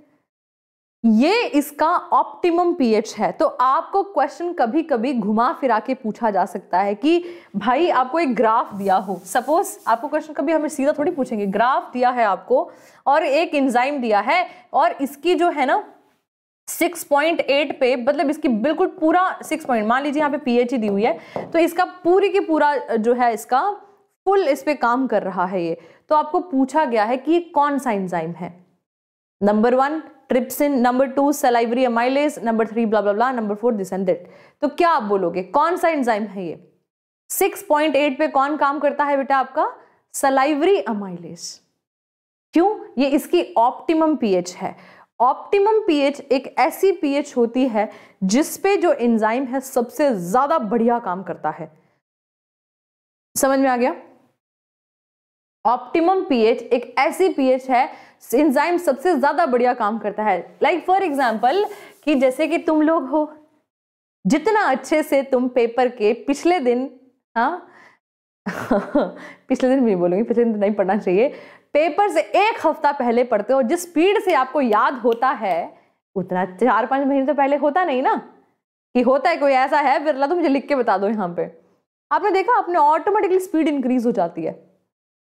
ये इसका ऑप्टिमम पीएच है तो आपको क्वेश्चन कभी कभी घुमा फिरा के पूछा जा सकता है कि भाई आपको एक ग्राफ दिया हो सपोज आपको क्वेश्चन कभी हमें सीधा थोड़ी पूछेंगे ग्राफ दिया है आपको और एक इंजाइम दिया है और इसकी जो है ना 6.8 पे मतलब इसकी बिल्कुल पूरा 6 पॉइंट मान लीजिए यहाँ पे पीएचई दी हुई है तो इसका पूरी की पूरा जो है इसका फुल इस पे काम कर रहा है ये तो आपको पूछा गया है कि ये कौन सा एंजाइम है number one trypsin number two salivary amylase number three blah blah number four this and that तो क्या आप बोलोगे कौन सा एंजाइम है ये 6.8 पे कौन काम करता है बेटा आपका सलाइवरी अमाइलेज क्यों ये इसकी ऑप्टिमम पीएच है ऑप्टिमम पीएच एक ऐसी पीएच होती है जिस पे जो एंजाइम है सबसे ज्यादा बढ़िया काम करता है समझ में आ गया ऑप्टिमम पीएच एक ऐसी पीएच है एंजाइम सबसे ज्यादा बढ़िया काम करता है लाइक फॉर एग्जाम्पल कि जैसे कि तुम लोग हो जितना अच्छे से तुम पेपर के पिछले दिन हाँ *laughs* पिछले दिन भी बोलूंगी पिछले दिन तो नहीं पढ़ना चाहिए पेपर से एक हफ्ता पहले पढ़ते हो जिस स्पीड से आपको याद होता है उतना चार पाँच महीने तो पहले होता नहीं ना कि होता है कोई ऐसा है बिरला तो मुझे लिख के बता दो यहाँ पे आपने देखा आपने ऑटोमेटिकली स्पीड इंक्रीज हो जाती है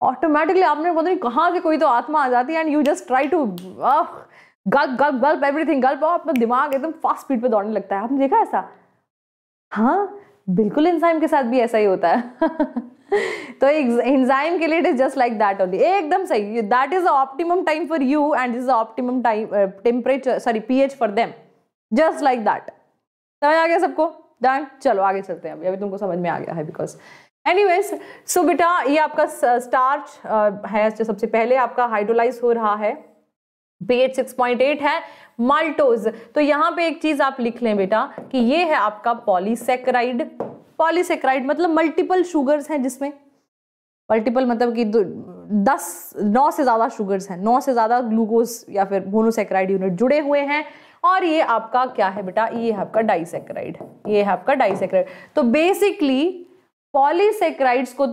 ऑटोमेटिकली आपने पता नहीं कहाँ से कोई तो आत्मा आ जाती है and you just try to gulp gulp gulp everything gulp और अपना दिमाग एकदम फास्ट स्पीड पे दौड़ने लगता है आपने देखा ऐसा हाँ बिल्कुल इंसान के साथ भी ऐसा ही होता है *laughs* *laughs* तो एंजाइम के लिए it is just like that only एकदम सही that is optimum time for you and is optimum time temperature sorry pH for them just like that समझ आ गया सबको डन चलो आगे चलते हैं अभी अभी तुमको समझ में आ गया है बिकॉज एनीवेज सो बेटा ये आपका स्टार्च uh, uh, है सबसे पहले आपका हाइड्रोलाइज हो रहा है पीएच 6.8 है माल्टोज तो यहाँ पे एक चीज आप लिख लें बेटा कि ये है आपका पॉलीसेक्राइड पॉलीसेक्राइड मतलब मल्टीपल शुगर्स हैं जिसमें मल्टीपल मतलब कि दस नौ से ज़्यादा शुगर्स हैं नौ से ज़्यादा ग्लूकोज या फिर मोनोसेक्राइड यूनिट जुड़े हुए हैं और ये आपका क्या है बेटा ये है आपका डाइसेक्राइड ये है आपका डाइसेक्राइड तो बेसिकली पॉलीसेक्राइड्स को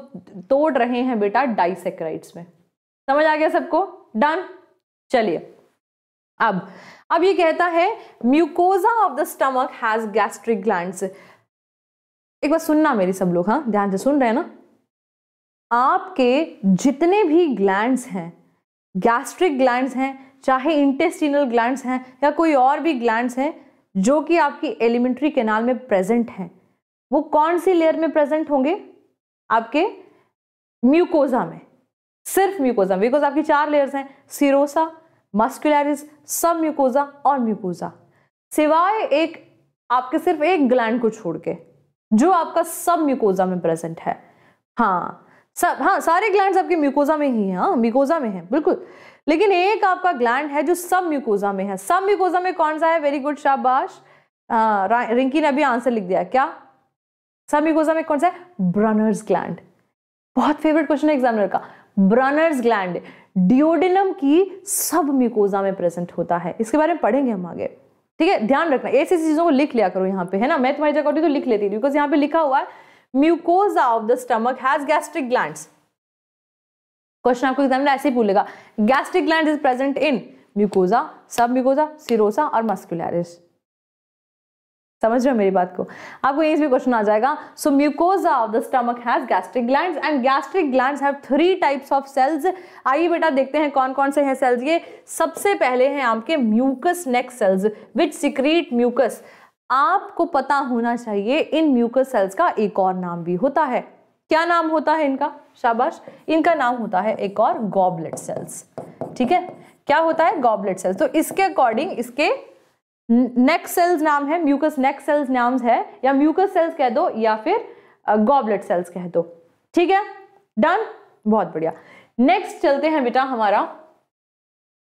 तोड़ रहे हैं बेटा डाइसेक्राइड्स में समझ आ गया सबको डन चलिए अब अब ये कहता है mucosa of the stomach has gastric glands एक बार सुनना मेरी सब लोग हाँ ध्यान से सुन रहे हैं ना आपके जितने भी ग्लैंड्स हैं गैस्ट्रिक ग्लैंड्स हैं चाहे इंटेस्टिनल ग्लैंड्स हैं या कोई और भी ग्लैंड्स हैं जो कि आपकी एलिमेंट्री कैनाल में प्रेजेंट हैं वो कौन सी लेयर में प्रेजेंट होंगे आपके म्यूकोजा में सिर्फ म्यूकोजा बिकॉज आपकी चार लेयर्स हैं सिरोसा मस्कुलरिस सब म्यूकोजा और म्यूकोजा सिवाय एक आपके सिर्फ एक ग्लैंड को छोड़ के जो आपका सब म्यूकोजा में प्रेजेंट है हाँ सब हाँ सारे ग्लैंड आपके म्यूकोजा में ही हैं हाँ म्यूकोजा में है बिल्कुल लेकिन एक आपका ग्लैंड है जो सब म्यूकोजा में है सब म्यूकोजा में कौन सा है वेरी गुड शाबाश रिंकी ने अभी आंसर लिख दिया क्या सब म्यूकोजा में कौन सा है ब्रनर्स ग्लैंड बहुत फेवरेट क्वेश्चन है एग्जामिनर का ब्रनर्स ग्लैंड डिओडिनम की सब म्यूकोजा में प्रेजेंट होता है इसके बारे में पढ़ेंगे हम आगे ठीक है ध्यान रखना ऐसी चीजों को लिख लिया करो यहाँ पे है ना मैं तुम्हारी जगह होती तो लिख लेती थी बिकॉज यहाँ पे लिखा हुआ है mucosa of the stomach has gastric gland question आपको एग्जाम ऐसे ही पूछेगा gastric gland is present in mucosa submucosa serosa और मस्कुलरिस समझ रहे हो मेरी बात को आपको यहीं से भी क्वेश्चन आ जाएगा so mucosa of the stomach has gastric glands and gastric glands have three types of cells आइए बेटा देखते हैं कौन कौन से हैं सेल्स ये सबसे पहले हैं आपके mucus neck cells which secrete mucus आपको पता होना चाहिए इन म्यूकस सेल्स का एक और नाम भी होता है क्या नाम होता है इनका शाबाश इनका नाम होता है एक और गॉबलेट सेल्स ठीक है क्या होता है गॉबलेट सेल्स तो इसके अकॉर्डिंग इसके नेक सेल्स नाम है म्यूकस नेक सेल्स नाम है या म्यूकस सेल्स कह दो या फिर गॉबलेट सेल्स कह दो ठीक है डन बहुत बढ़िया नेक्स्ट चलते हैं बेटा हमारा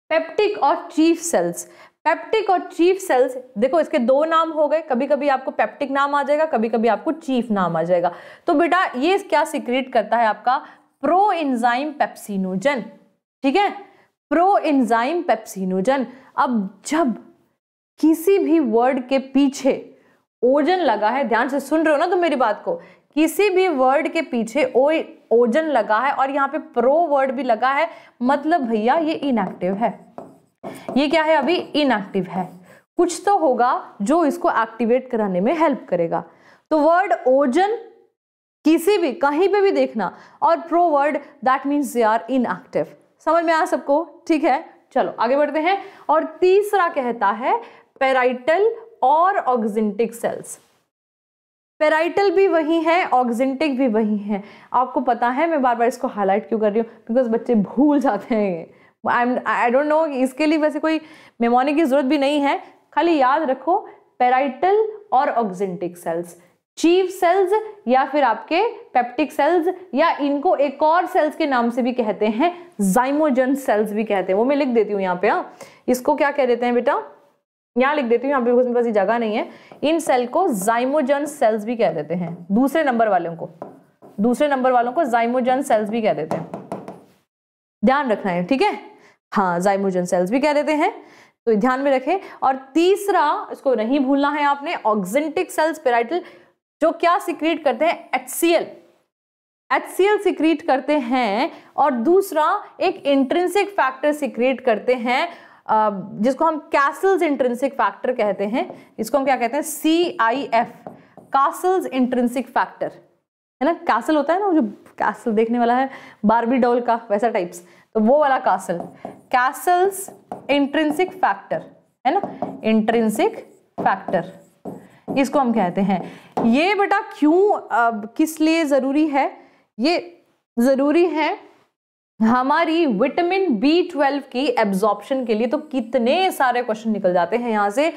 पेप्टिक और चीफ सेल्स पेप्टिक और चीफ सेल्स देखो इसके दो नाम हो गए कभी कभी आपको पेप्टिक नाम आ जाएगा कभी कभी आपको चीफ नाम आ जाएगा तो बेटा ये क्या सिक्रेट करता है आपका प्रो इंजाइम पेप्सिनोजन ठीक है प्रो इंजाइम पेप्सिनोजन अब जब किसी भी वर्ड के पीछे ओजन लगा है ध्यान से सुन रहे हो ना तुम मेरी बात को किसी भी वर्ड के पीछे ओ ओजन लगा है और यहाँ पे प्रो वर्ड भी लगा है मतलब भैया ये इनएक्टिव है ये क्या है अभी इनएक्टिव है कुछ तो होगा जो इसको एक्टिवेट कराने में हेल्प करेगा तो वर्ड ओजन किसी भी कहीं पे भी देखना और pro word that means they are inactive समझ में आया सबको ठीक है चलो आगे बढ़ते हैं और तीसरा कहता है पेराइटल और ऑक्जेंटिक सेल्स पेराइटल भी वही है ऑक्जेंटिक भी वही है आपको पता है मैं बार बार इसको हाईलाइट क्यों कर रही हूँ बिकॉज बच्चे भूल जाते हैं I am I don't know इसके लिए वैसे कोई मेमोनी की ज़रूरत भी नहीं है खाली याद रखो पेराइटल और ऑक्जेंटिक सेल्स चीफ सेल्स या फिर आपके पेप्टिक सेल्स या इनको एक और सेल्स के नाम से भी कहते हैं जाइमोजन सेल्स भी कहते हैं वो मैं लिख देती हूँ यहाँ पे हाँ इसको क्या कह देते हैं बेटा यहाँ लिख देती हूँ यहाँ पे बिकॉज मेरे पास जगह नहीं है इन सेल को जाइमोजन सेल्स भी कह देते हैं दूसरे नंबर वालों को दूसरे नंबर वालों को जाइमोजन सेल्स भी कह देते हैं ध्यान रखना है ठीक है हाँ जाइमोजन सेल्स भी कह देते हैं तो ध्यान में रखें और तीसरा इसको नहीं भूलना है आपने ऑक्जेंटिक सेल्स पेराइटल जो क्या सिक्रीट करते हैं एचसीएल एचसीएल सिक्रीट करते हैं और दूसरा एक इंट्रेंसिक फैक्टर सिक्रीट करते हैं जिसको हम कैसल्स इंट्रेंसिक फैक्टर कहते हैं इसको हम क्या कहते हैं C I F Castle's intrinsic factor है ना कैसल होता है ना जो कैसल देखने वाला है बारबी डॉल का वैसा टाइप्स तो वो वाला कासल कैसल्स इंट्रेंसिक फैक्टर है ना इंट्रेंसिक फैक्टर इसको हम कहते हैं ये बेटा क्यों किस लिए ज़रूरी है ये ज़रूरी है हमारी विटामिन बी ट्वेल्व की एब्जॉर्प्शन के लिए तो कितने सारे क्वेश्चन निकल जाते हैं यहाँ से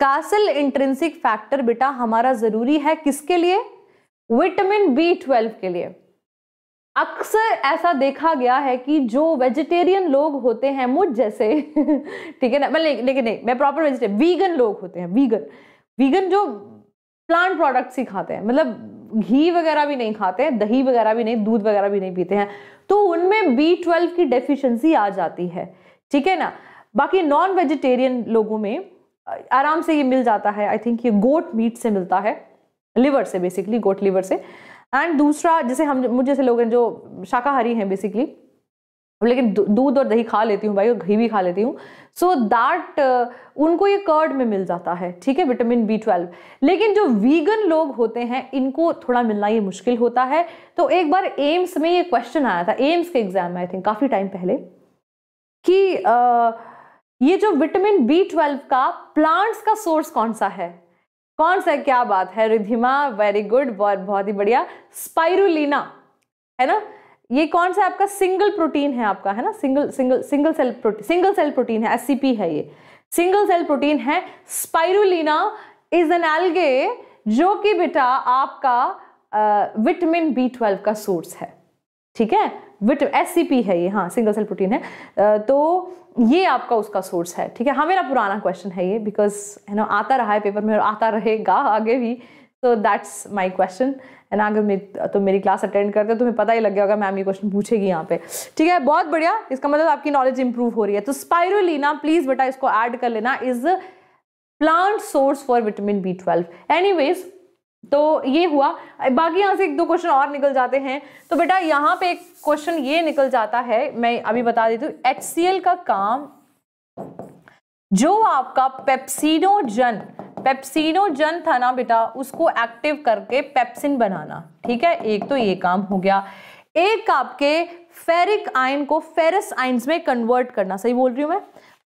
कासल इंट्रेंसिक फैक्टर बेटा हमारा जरूरी है किसके लिए विटामिन बी ट्वेल्व के लिए अक्सर ऐसा देखा गया है कि जो वेजिटेरियन लोग होते हैं मुझ जैसे *laughs* ठीक है ना मैं लेकिन नहीं मैं प्रॉपर वेजिटेरियन वीगन लोग होते हैं वीगन वीगन जो प्लांट प्रोडक्ट्स ही खाते हैं मतलब घी वगैरह भी नहीं खाते हैं दही वगैरह भी नहीं दूध वगैरह भी नहीं पीते हैं तो उनमें बी ट्वेल्व की डेफिशिएंसी आ जाती है ठीक है ना बाकी नॉन वेजिटेरियन लोगों में आराम से ये मिल जाता है आई थिंक ये गोट मीट से मिलता है लिवर से बेसिकली गोट लिवर से एंड दूसरा जैसे हम मुझे से लोग हैं जो शाकाहारी हैं बेसिकली लेकिन दूध और दही खा लेती हूँ भाई और घी भी खा लेती हूँ सो दैट उनको ये कर्ड में मिल जाता है ठीक है विटामिन बी ट्वेल्व लेकिन जो वीगन लोग होते हैं इनको थोड़ा मिलना ये मुश्किल होता है तो एक बार एम्स में ये क्वेश्चन आया था एम्स के एग्जाम में आई थिंक काफ़ी टाइम पहले कि आ, ये जो विटामिन बी ट्वेल्व का प्लांट्स का सोर्स कौन सा है कौन सा है? क्या बात है रिधिमा वेरी गुड बहुत बहुत ही बढ़िया स्पायरुलिना है ना ये कौन सा आपका सिंगल प्रोटीन है आपका है ना single single single cell protein single cell protein है एस है ये सिंगल सेल प्रोटीन है स्पाइरुलिना इज एन एल्गे जो कि बेटा आपका विटामिन बी ट्वेल्व का सोर्स है ठीक है विट एस है ये हाँ सिंगल सेल प्रोटीन है तो ये आपका उसका सोर्स है ठीक है हाँ मेरा पुराना क्वेश्चन है ये बिकॉज है ना आता रहा है पेपर में और आता रहेगा आगे भी तो दैट्स माई क्वेश्चन एंड ना अगर तुम तो मेरी क्लास अटेंड करते हो तो तुम्हें पता ही लग गया होगा मैम ये क्वेश्चन पूछेगी यहाँ पे ठीक है बहुत बढ़िया इसका मतलब आपकी नॉलेज इंप्रूव हो रही है तो स्पायरोना प्लीज बेटा इसको ऐड कर लेना is plant source for vitamin B twelve anyways तो ये हुआ बाकी यहाँ से एक दो क्वेश्चन और निकल जाते हैं तो बेटा यहाँ पे एक क्वेश्चन ये निकल जाता है मैं अभी बता देती हूँ एच का काम जो आपका पेप्सिडोजन पेप्सिनोजन था ना बेटा उसको एक्टिव करके पेप्सिन बनाना ठीक है एक तो ये काम हो गया एक आपके फेरिक आयन को फेरस आइंस में कन्वर्ट करना सही बोल रही हूं मैं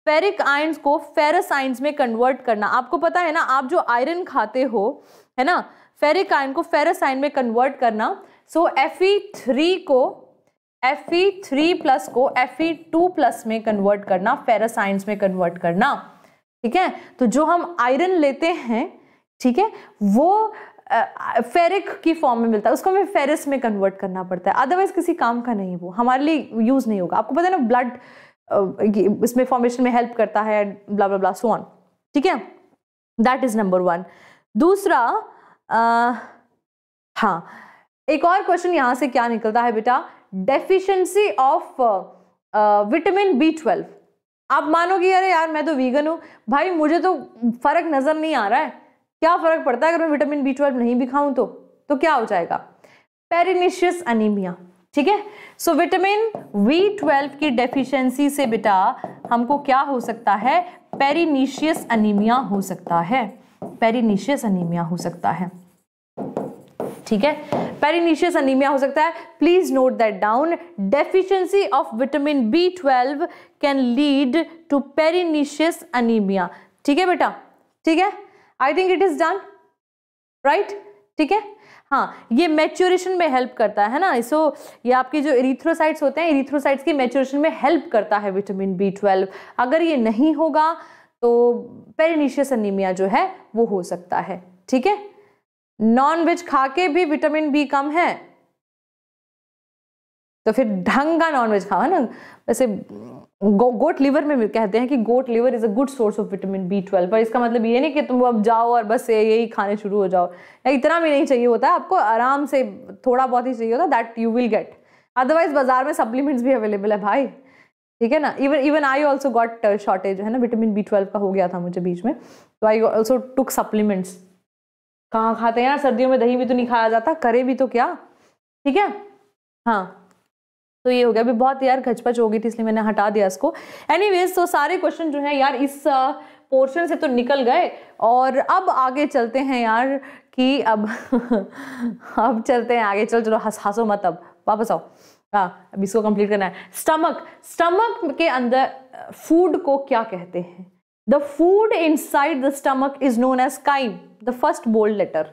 फेरिक आयंस को फेरस आइंस में कन्वर्ट करना आपको पता है ना आप जो आयरन खाते हो है ना फेरिक आयन को फेरस आइन में कन्वर्ट करना सो एफ थ्री को एफ थ्री प्लस को एफ टू प्लस में कन्वर्ट करना फेरस आइंस में कन्वर्ट करना ठीक है तो जो हम आयरन लेते हैं ठीक है वो फेरिक की फॉर्म में मिलता है उसको हमें फेरिस में कन्वर्ट करना पड़ता है अदरवाइज किसी काम का नहीं वो हमारे लिए यूज़ नहीं होगा आपको पता है ना ब्लड इसमें फॉर्मेशन में हेल्प करता है ब्ला ब्ला ब्ला सो ऑन ठीक है दैट इज नंबर वन दूसरा आ, हाँ एक और क्वेश्चन यहां से क्या निकलता है बेटा deficiency of vitamin B twelve आप मानोगे अरे यार मैं तो वीगन हूँ भाई मुझे तो फर्क नज़र नहीं आ रहा है क्या फ़र्क पड़ता है अगर मैं विटामिन बी ट्वेल्व नहीं भी खाऊं तो तो क्या हो जाएगा पेरिनिशियस अनिमिया ठीक है सो विटामिन वी ट्वेल्व की डेफिशिएंसी से बेटा हमको क्या हो सकता है पेरिनिशियस अनिमिया हो सकता है पेरिनिशियस अनिमिया हो सकता है ठीक है पेरिनीशियस अनिमिया हो सकता है please note that down deficiency of vitamin B twelve can lead to pernicious anaemia ठीक है बेटा ठीक है I think it is done right ठीक है हाँ ये मैच्योरेशन में हेल्प करता है ना सो so, ये आपके जो इरीथ्रोसाइट्स होते हैं इरीथ्रोसाइट्स की मैच्योरेशन में हेल्प करता है विटामिन बी ट्वेल्व अगर ये नहीं होगा तो पेरिनीशियस अनिमिया जो है वो हो सकता है ठीक है नॉन वेज खा के भी विटामिन बी कम है तो फिर ढंग का नॉनवेज खाओ है ना वैसे गो, गोट लीवर में भी कहते हैं कि goat liver is a good source of vitamin B twelve पर इसका मतलब ये नहीं कि तुम अब जाओ और बस यही खाने शुरू हो जाओ या इतना भी नहीं चाहिए होता है आपको आराम से थोड़ा बहुत ही चाहिए होता है that you will get otherwise बाजार में सप्लीमेंट्स भी अवेलेबल है भाई ठीक है ना even even I also got shortage है ना विटामिन बी ट्वेल्व का हो गया था मुझे बीच में तो आई ऑल्सो टुक सप्लीमेंट्स कहाँ खाते हैं यार सर्दियों में दही भी तो नहीं खाया जाता करे भी तो क्या ठीक है हाँ तो ये हो गया अभी बहुत यार घचपच हो गई थी इसलिए मैंने हटा दिया इसको एनीवेज तो सारे क्वेश्चन जो है यार इस पोर्शन से तो निकल गए और अब आगे चलते हैं यार कि अब *laughs* अब चलते हैं आगे चल चलो हंस हंसो मत अब वापस आओ हाँ अब इसको कंप्लीट करना है स्टमक स्टमक के अंदर फूड को क्या कहते हैं the food inside the stomach is known as chyme the first bold letter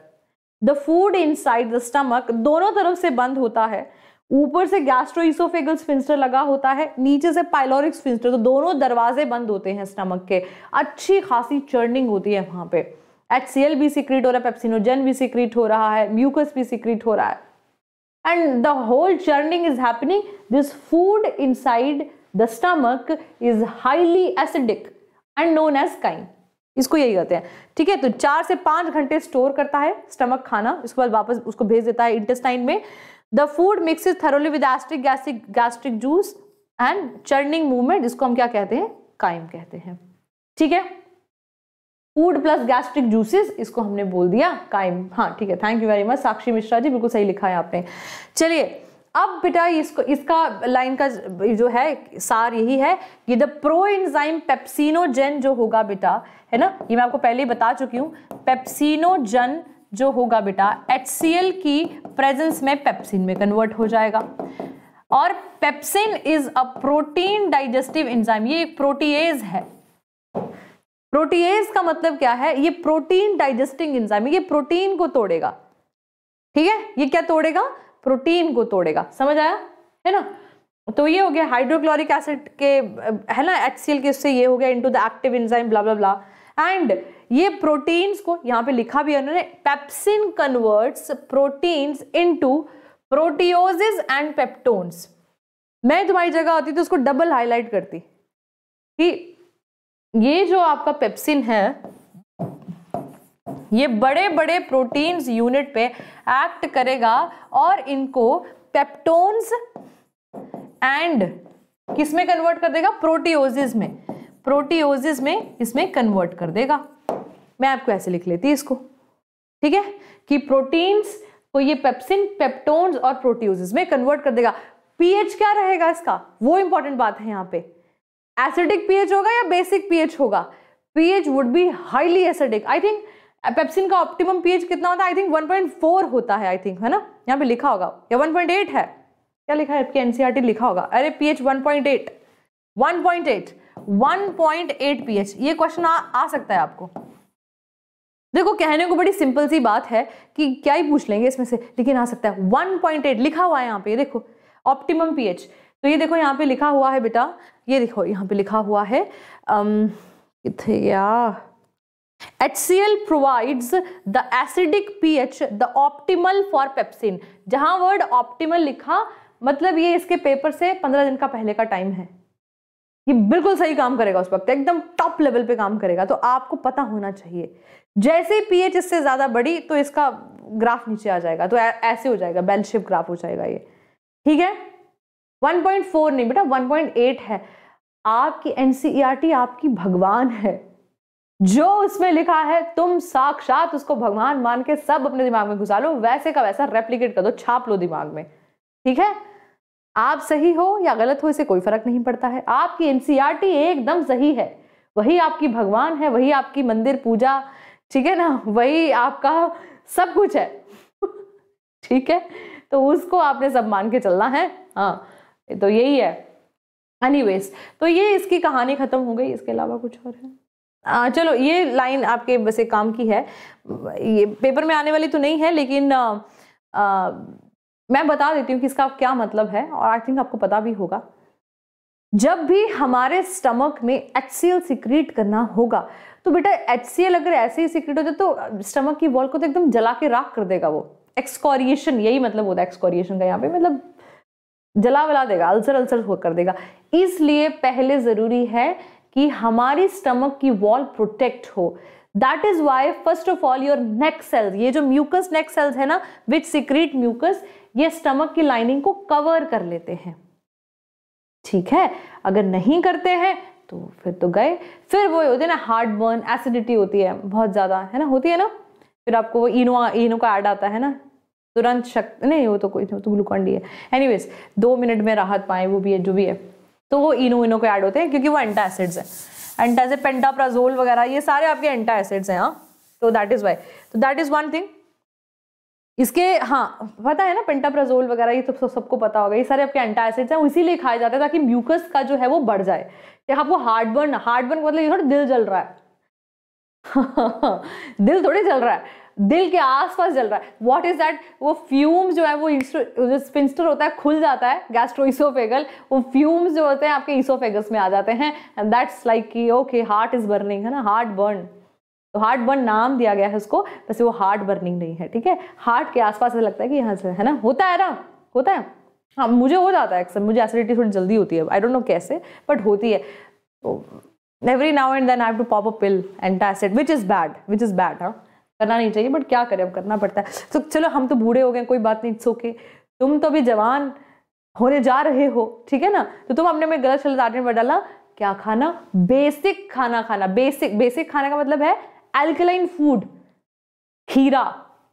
the food inside the stomach दोनों तरफ से बंद होता है ऊपर से गैस्ट्रोइसोफेगल स्फिंस्टर लगा होता है नीचे से पाइलोरिक स्फिंस्टर तो दोनों दरवाजे बंद होते हैं स्टमक के अच्छी खासी चर्निंग होती है वहां पे एच सी एल भी सिक्रीट हो रहा है पेप्सिनोजन भी सिक्रीट हो रहा है म्यूकस भी सिक्रीट हो रहा है and the whole churning is happening this food inside the stomach is highly acidic and known as काइंड इसको यही कहते हैं ठीक है तो चार से पांच घंटे स्टोर करता है स्टमक खाना उसके बाद वापस उसको भेज देता है इंटेस्टाइन में the food is thoroughly with gastric gastric gastric juice and churning movement इसको हम क्या कहते हैं कायम कहते हैं ठीक है फूड प्लस गैस्ट्रिक जूसेस इसको हमने बोल दिया कायम हाँ ठीक है thank you very much Sakshi Mishra ji बिल्कुल सही लिखा है आपने चलिए अब बेटा इसको इसका लाइन का जो है सार यही है कि द प्रो एंजाइम पेप्सिनोजन जो होगा बेटा है ना ये मैं आपको पहले ही बता चुकी हूँ पेप्सिनोजन जो होगा बेटा एच की प्रेजेंस में पेप्सिन में कन्वर्ट हो जाएगा और pepsin is a protein digestive enzyme ये एक प्रोटीएज है प्रोटीएज का मतलब क्या है ये प्रोटीन डाइजेस्टिंग एंजाइम ये प्रोटीन को तोड़ेगा ठीक है ये क्या तोड़ेगा प्रोटीन को तोड़ेगा समझ आया है ना तो ये हो गया हाइड्रोक्लोरिक एसिड के है ना एच के उससे ये हो गया into the active enzyme blah blah blah and ये प्रोटीन्स को यहाँ पे लिखा भी है उन्होंने pepsin converts proteins into proteoses and peptones मैं तुम्हारी जगह होती तो उसको डबल हाईलाइट करती कि ये जो आपका पेप्सिन है ये बड़े बड़े प्रोटीन्स यूनिट पे एक्ट करेगा और इनको पेप्टोन्स एंड किसमें कन्वर्ट कर देगा प्रोटीओजिस में प्रोटीओजिस में इसमें कन्वर्ट कर देगा मैं आपको ऐसे लिख लेती इसको ठीक है कि प्रोटीन्स को ये पेप्सिन पेप्टोन्स और प्रोटीओजिस में कन्वर्ट कर देगा पीएच क्या रहेगा इसका वो इंपॉर्टेंट बात है यहां पे एसिडिक पीएच होगा या बेसिक पीएच होगा pH would be highly acidic I think pepsin का ऑप्टिमम पीएच कितना होता है आई थिंक 1.4 होता है आई थिंक है ना यहाँ पे लिखा होगा या 1.8 है क्या लिखा है आपके एनसीईआरटी e लिखा होगा अरे पीएच 1.8 1.8 1.8 पीएच ये क्वेश्चन आ आ सकता है आपको देखो कहने को बड़ी सिंपल सी बात है कि क्या ही पूछ लेंगे इसमें से लेकिन आ सकता है वन लिखा हुआ है यहाँ पे देखो ऑप्टिमम पी तो ये देखो यहाँ पे लिखा हुआ है बेटा ये देखो यहाँ पे लिखा हुआ है किथे um, गया HCl provides the acidic pH, the optimal for pepsin. जहां वर्ड optimal लिखा मतलब ये इसके पेपर से पंद्रह दिन का पहले का टाइम है ये बिल्कुल सही काम करेगा उस वक्त एकदम टॉप लेवल पे काम करेगा तो आपको पता होना चाहिए जैसे पी एच इससे ज़्यादा बढ़ी तो इसका ग्राफ नीचे आ जाएगा तो ऐसे हो जाएगा बेलशिप ग्राफ हो जाएगा ये ठीक है 1.4 नहीं बेटा 1.8 है आपकी एनसीईआरटी e आपकी भगवान है जो उसमें लिखा है तुम साक्षात उसको भगवान मान के सब अपने दिमाग में घुसा लो वैसे का वैसा रेप्लीकेट कर दो छाप लो दिमाग में ठीक है आप सही हो या गलत हो इसे कोई फर्क नहीं पड़ता है आपकी एनसीईआरटी e एकदम सही है वही आपकी भगवान है वही आपकी मंदिर पूजा ठीक है ना वही आपका सब कुछ है *laughs* ठीक है तो उसको आपने सब मान के चलना है हाँ तो यही है एनीवेज तो ये इसकी कहानी खत्म हो गई इसके अलावा कुछ और है आ, चलो ये लाइन आपके वैसे काम की है ये पेपर में आने वाली तो नहीं है लेकिन आ, आ, मैं बता देती हूँ कि इसका क्या मतलब है और आई थिंक आपको पता भी होगा जब भी हमारे स्टमक में एच सिक्रीट करना होगा तो बेटा एच अगर ऐसे ही सिक्रीट हो जाए तो स्टमक की वॉल को तो एकदम जला के राख कर देगा वो एक्सकोरिएशन यही मतलब होता है एक्सकोरिएशन का यहाँ पे मतलब जला वला देगा अल्सर अल्सर हो कर देगा इसलिए पहले ज़रूरी है कि हमारी स्टमक की वॉल प्रोटेक्ट हो that is why first of all your neck cells ये जो म्यूकस नेक सेल्स है ना विच सिक्रीट म्यूकस ये स्टमक की लाइनिंग को कवर कर लेते हैं ठीक है अगर नहीं करते हैं तो फिर तो गए फिर वो होते हैं ना हार्ट बर्न एसिडिटी होती है बहुत ज़्यादा है ना होती है ना फिर आपको वो इनो इनो का एड आता है ना तुरंत शक्ति नहीं वो तो कोई तो ग्लूकॉन्डी है एनीवेज दो मिनट में राहत पाए वो भी है जो भी है तो वो इनो इनो के ऐड होते हैं क्योंकि वो एंटा एसिड्स हैं एंटा एसिड पेंटाप्राजोल वगैरह ये सारे आपके एंटा एसिड्स हैं हाँ तो दैट इज़ वाई तो दैट इज़ वन थिंग इसके हाँ पता है ना पेंटाप्राजोल वगैरह ये तो सबको सब पता होगा ये सारे आपके एंटा एसिड्स हैं इसीलिए खाए जाते हैं ताकि म्यूकस का जो है वो बढ़ जाए या आपको हार्ट बर्न हार्ट बर्न मतलब ये थोड़ा दिल जल रहा है *laughs* दिल थोड़ी जल रहा है दिल के आसपास जल रहा है व्हाट इज दैट वो फ्यूम जो है वो जो स्पिंस्टर होता है खुल जाता है गैस्ट्रोइसोफेगल वो फ्यूम्स जो होते हैं आपके इसोफेगस में आ जाते हैं एंड दैट्स लाइक की ओके हार्ट इज बर्निंग है ना हार्ट बर्न तो हार्ट बर्न नाम दिया गया है उसको वैसे वो हार्ट बर्निंग नहीं है ठीक है हार्ट के आसपास ऐसा लगता है कि यहाँ से है ना होता है ना होता है हाँ मुझे हो जाता है अक्सर मुझे एसिडिटी थोड़ी जल्दी होती है आई डोंट नो कैसे बट होती है every now and then I have to pop a pill antacid which is bad which is bad हाँ करना नहीं चाहिए बट क्या करें अब करना पड़ता है तो चलो हम तो बूढ़े हो गए कोई बात नहीं सोके तुम तो अभी जवान होने जा रहे हो ठीक है ना तो तुम अपने में गलत शलत आटे में डाला क्या खाना बेसिक खाना खाना बेसिक बेसिक खाना का मतलब है एल्कलाइन फूड खीरा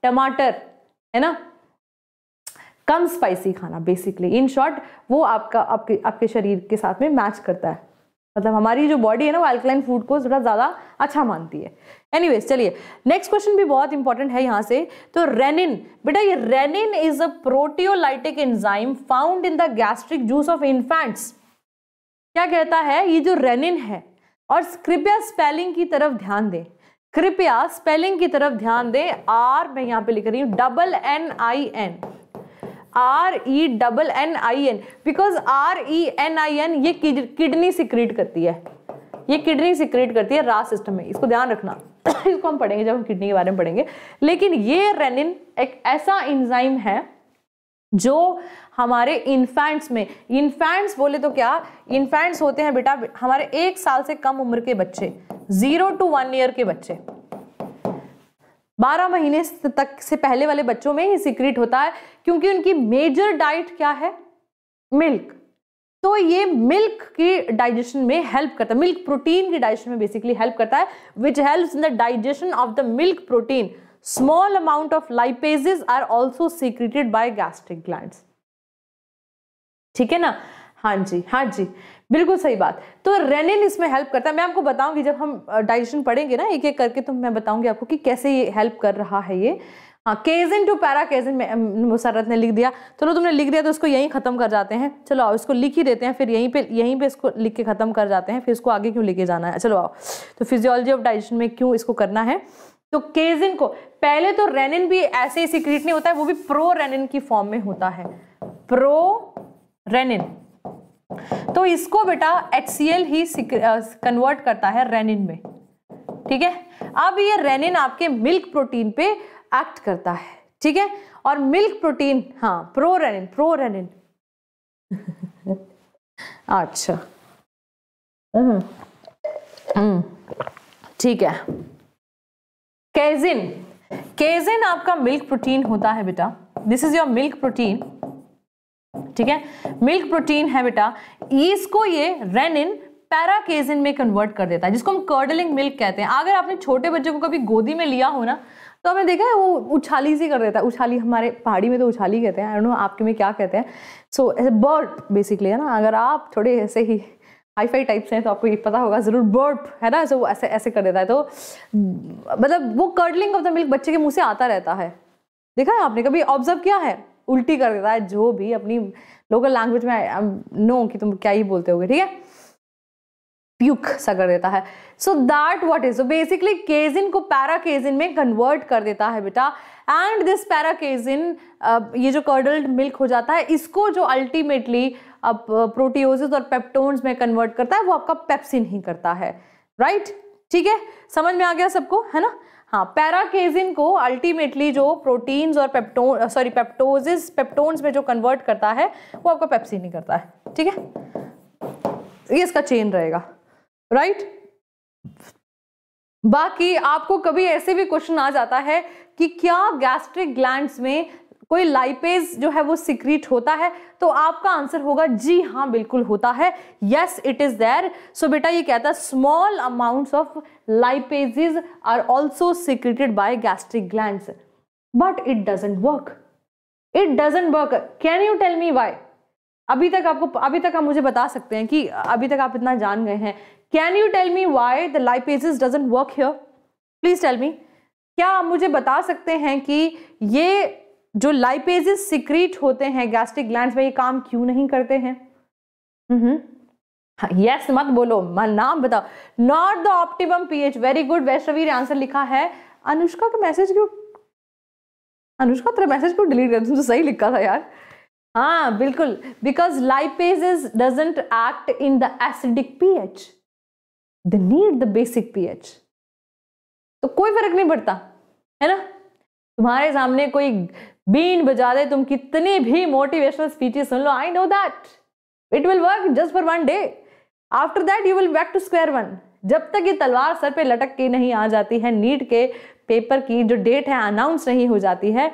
टमाटर है ना कम स्पाइसी खाना बेसिकली इन शॉर्ट वो आपका आपके आपके शरीर के साथ में मैच करता है मतलब हमारी जो बॉडी है ना वो एल्कलाइन फूड को थोड़ा ज़्यादा अच्छा मानती है एनीवेज चलिए नेक्स्ट क्वेश्चन भी बहुत इंपॉर्टेंट है यहाँ से तो रेनिन बेटा ये rennin is a proteolytic enzyme found in the gastric juice of infants क्या कहता है ये जो रेनिन है और कृपया स्पेलिंग की तरफ ध्यान दें कृपया स्पेलिंग की तरफ ध्यान दें आर मैं यहाँ पे लिख रही हूँ double N I N R E double N I N because R E N I N ये किडनी सिक्रीट करती है ये किडनी सिक्रीट करती है रा सिस्टम में इसको ध्यान रखना *coughs* इसको हम पढ़ेंगे जब हम किडनी के बारे में पढ़ेंगे लेकिन ये रेनिन एक ऐसा इंजाइम है जो हमारे इन्फैंट्स में इन्फैंट्स बोले तो क्या इन्फैंट्स होते हैं बेटा हमारे एक साल से कम उम्र के बच्चे जीरो टू वन ईयर के बच्चे बारह महीने तक से पहले वाले बच्चों में ही सीक्रेट होता है क्योंकि उनकी मेजर डाइट क्या है मिल्क तो ये मिल्क की डाइजेशन में हेल्प करता है मिल्क प्रोटीन की डाइजेशन में बेसिकली हेल्प करता है which help in the digestion of the milk protein small amount of lipases are also secreted by gastric gland ठीक है ना हाँ जी हाँ जी बिल्कुल सही बात तो रेनिन इसमें हेल्प करता है मैं आपको बताऊंगी जब हम डाइजेशन पढ़ेंगे ना एक एक करके तो मैं बताऊंगी आपको कि कैसे ये हेल्प कर रहा है ये हाँ casein to para casein Musarrat ने लिख दिया चलो तुमने लिख दिया तो इसको यहीं ख़त्म कर जाते हैं चलो आओ इसको लिख ही देते हैं फिर यहीं पे यहीं पे इसको लिख के ख़त्म कर जाते हैं फिर इसको आगे क्यों लेके जाना है चलो आओ तो फिजियोलॉजी ऑफ डाइजेशन में क्यों इसको करना है तो केजिन को पहले तो रेनिन भी ऐसे ही सीक्रेट नहीं होता है वो भी प्रो रेनिन की फॉर्म में होता है प्रो रेनिन तो इसको बेटा एच ही कन्वर्ट करता है रेनिन में ठीक है अब ये रेनिन आपके मिल्क प्रोटीन पे एक्ट करता है ठीक है और मिल्क प्रोटीन हाँ प्रोरेनिन प्रोरेनिन *laughs* अच्छा हम्म, हम्म, ठीक है केजिन केजिन आपका मिल्क प्रोटीन होता है बेटा this is your milk protein ठीक है मिल्क प्रोटीन है बेटा इसको ये रेनिन पैराकेजिन में कन्वर्ट कर देता है जिसको हम कर्डलिंग मिल्क कहते हैं अगर आपने छोटे बच्चों को कभी गोदी में लिया हो ना तो हमने देखा है वो उछाली से कर देता है उछाली हमारे पहाड़ी में तो उछाली कहते हैं आई डोंट नो आपके में क्या कहते हैं so as a curd basically है ना अगर आप थोड़े ऐसे ही हाई फाई टाइप्स हैं तो आपको ये पता होगा ज़रूर बर्ड है ना सो वो ऐसे ऐसे कर देता है तो मतलब वो कर्डलिंग ऑफ द मिल्क बच्चे के मुँह से आता रहता है देखा है आपने कभी ऑब्जर्व किया है उल्टी कर देता है जो भी अपनी लोकल लैंग्वेज में नो कि तुम क्या ही बोलते होगे ठीक है प्यूक सा कर देता है so that what is so basically casein को पैराकेजिन में कन्वर्ट कर देता है बेटा एंड दिस पैराकेजिन ये जो कर्डल्ड मिल्क हो जाता है इसको जो अल्टीमेटली अब प्रोटीओसिस और पेप्टोन्स में कन्वर्ट करता है वो आपका पेप्सिन ही करता है राइट right? ठीक है समझ में आ गया सबको है ना हाँ पैराकेजिन को अल्टीमेटली जो प्रोटीन्स और पेप्टोन सॉरी पेप्टोजिस पेप्टोन्स में जो कन्वर्ट करता है वो आपका पेप्सिन ही करता है ठीक है ये इसका चेन रहेगा राइट बाकी आपको कभी ऐसे भी क्वेश्चन आ जाता है कि क्या गैस्ट्रिक ग्लैंड्स में कोई लाइपेज जो है वो सिक्रीट होता है तो आपका आंसर होगा जी हाँ बिल्कुल होता है yes it is there so बेटा ये कहता है small amounts of lipases are also secreted by gastric glands but it doesn't work it doesn't work can you tell me why अभी तक आपको अभी तक आप मुझे बता सकते हैं कि अभी तक आप इतना जान गए हैं can you tell me why the lipases doesn't work here please tell me क्या आप मुझे बता सकते हैं कि ये जो लाइपेजिस सिक्रीट होते हैं गैस्ट्रिक ग्लैंड में ये काम क्यों नहीं करते हैं यस हाँ, मत बोलो नाम बताओ not the optimum pH very good Vaishnavi ने आंसर लिखा है अनुष्का का मैसेज क्यों अनुष्का तेरा मैसेज क्यों डिलीट कर तो सही लिखा था यार हाँ बिल्कुल because lipases doesn't act in the acidic pH they need the basic H तो कोई फर्क नहीं पड़ता है ना तुम्हारे सामने कोई बीन बजा दे तुम कितनी भी मोटिवेशनल स्पीचेस सुन लो I know that it will work just for one day after that you will back to square one जब तक ये तलवार सर पे लटक के नहीं आ जाती है नीट के पेपर की जो डेट है अनाउंस नहीं हो जाती है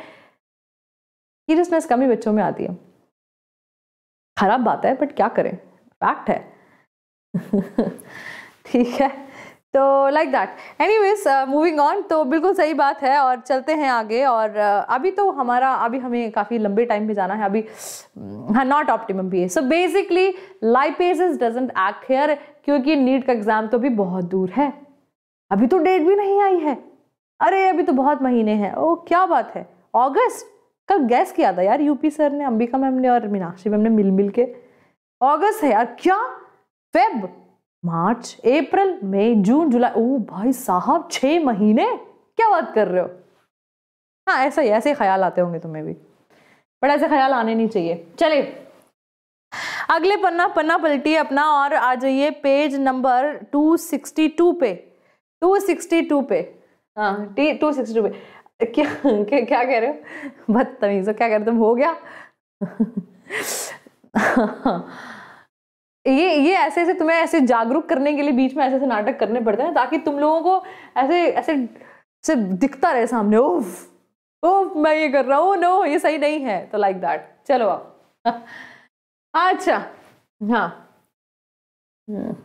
सीरियसनेस कमी बच्चों में आती है खराब बात है बट क्या करें फैक्ट है *laughs* ठीक है तो like that anyways moving on तो बिल्कुल सही बात है और चलते हैं आगे और uh, अभी तो हमारा अभी हमें काफ़ी लंबे टाइम भी जाना है अभी mm, हाँ नॉट ऑप्टिमम भी है so basically lipase doesn't act here क्योंकि नीट का एग्ज़ाम तो भी बहुत दूर है अभी तो डेट भी नहीं आई है अरे अभी तो बहुत महीने हैं ओ क्या बात है अगस्त कल गैस किया था यार यूपी सर ने अंबिका मैम ने और मीनाक्षी मैम ने मिल मिल के अगस्त है यार क्या फेब मार्च अप्रैल मई जून जुलाई ओ भाई साहब छ महीने क्या बात कर रहे हो हाँ ऐसा ही ऐसे ख्याल आते होंगे तुम्हें भी बट ऐसे ख्याल आने नहीं चाहिए चले अगले पन्ना पन्ना पलटिए अपना और आ जाइए पेज नंबर 262 पे 262 पे हाँ टी टू सिक्सटी टू पे क्या क्या, क्या कह रहे हो बदतमीज क्या कह रहे तुम हो गया *laughs* हाँ, हाँ। ये ये ऐसे ऐसे तुम्हें ऐसे जागरूक करने के लिए बीच में ऐसे ऐसे नाटक करने पड़ते हैं ताकि तुम लोगों को ऐसे ऐसे से दिखता रहे सामने ओफ ओफ मैं ये कर रहा हूँ नो ये सही नहीं है तो लाइक दैट चलो आप *laughs* अच्छा हाँ हम्म। क्या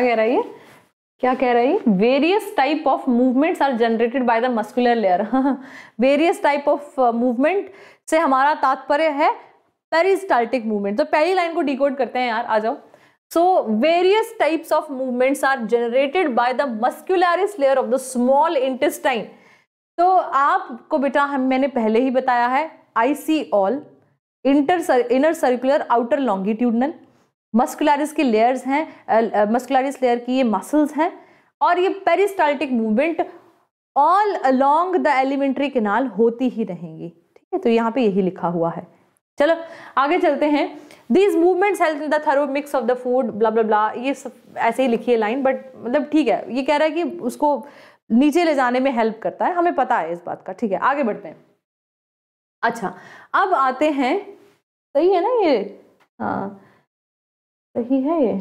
कह रहा है ये क्या कह रहा है various type of movements are generated by the muscular layer various type of movement से हमारा तात्पर्य है पेरिस्टाल्टिक मूवमेंट तो पहली लाइन को डिकोड करते हैं यार आ जाओ so various types of movements are generated by the muscularis layer of the small intestine तो आपको बेटा हम मैंने पहले ही बताया है I see all inter inner circular outer longitudinal muscularis की लेयर्स हैं मस्कुलरिस लेयर की ये मसल्स हैं और ये peristaltic movement all along the alimentary canal होती ही रहेंगी ठीक है तो यहाँ पे यही लिखा हुआ है चलो आगे चलते हैं these movements help in the thorough mix of the food blah blah blah ये सब ऐसे ही लिखी है लाइन बट मतलब ठीक है ये कह रहा है कि उसको नीचे ले जाने में हेल्प करता है हमें पता है इस बात का ठीक है आगे बढ़ते हैं अच्छा अब आते हैं सही है ना ये हाँ सही है ये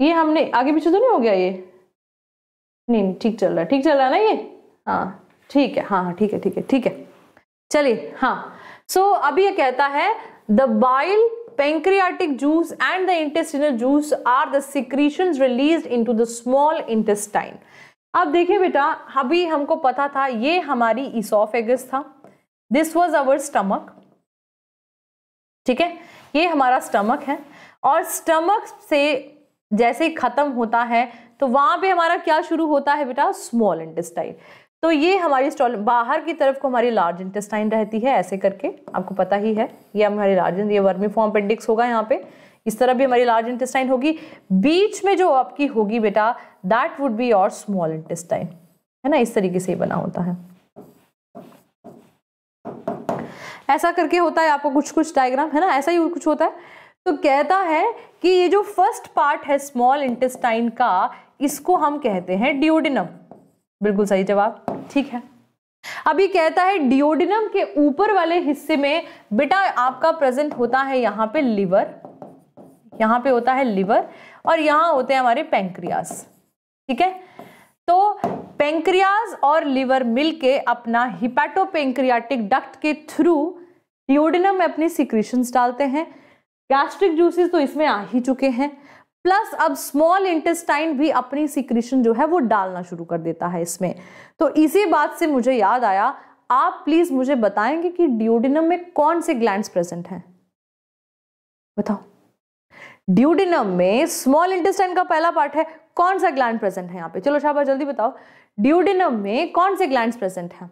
ये हमने आगे पीछे तो नहीं हो गया ये नहीं नहीं ठीक चल रहा है ठीक चल रहा है ना ये हाँ ठीक है हाँ हाँ ठीक है ठीक है ठीक है चलिए हाँ सो so, अब ये कहता है the bile juice and the intestinal juice are the secretion release into the small intestine अब देखिए बेटा अभी हमको पता था ये हमारी इसोफेगस था दिस वॉज अवर स्टमक ठीक है ये हमारा स्टमक है और स्टमक से जैसे खत्म होता है तो वहां पे हमारा क्या शुरू होता है बेटा स्मॉल इंटेस्टाइन तो ये हमारी स्टॉल बाहर की तरफ को हमारी लार्ज इंटेस्टाइन रहती है ऐसे करके आपको पता ही है ये हमारी लार्ज ये वर्मी फॉर्म अपेंडिक्स होगा यहाँ पे इस तरफ भी हमारी लार्ज इंटेस्टाइन होगी बीच में जो आपकी होगी बेटा that would be your small intestine है ना इस तरीके से ही बना होता है ऐसा करके होता है आपको कुछ कुछ डायग्राम है ना ऐसा ही कुछ होता है तो कहता है कि ये जो फर्स्ट पार्ट है स्मॉल इंटेस्टाइन का इसको हम कहते हैं ड्यूडिनम बिल्कुल सही जवाब ठीक है अब ये कहता है डिओडिनम के ऊपर वाले हिस्से में बेटा आपका प्रेजेंट होता है यहां पे लिवर यहां पे होता है लिवर और यहां होते हैं हमारे पैंक्रियाज ठीक है तो पेंक्रियाज और लिवर मिलके अपना हिपैटोपेंक्रियाटिक डक्ट के थ्रू डिओडिनम में अपनी सिक्रीशंस डालते हैं गैस्ट्रिक जूसेस तो इसमें आ ही चुके हैं प्लस अब स्मॉल इंटेस्टाइन भी अपनी सिक्रीशन जो है वो डालना शुरू कर देता है इसमें तो इसी बात से मुझे याद आया आप प्लीज मुझे बताएंगे कि ड्यूडिनम में कौन से ग्लैंड प्रेजेंट हैं बताओ ड्यूडिनम में स्मॉल इंटेस्टाइन का पहला पार्ट है कौन सा ग्लैंड प्रेजेंट है यहां पे चलो शाबा जल्दी बताओ ड्यूडिनम में कौन से ग्लैंड प्रेजेंट है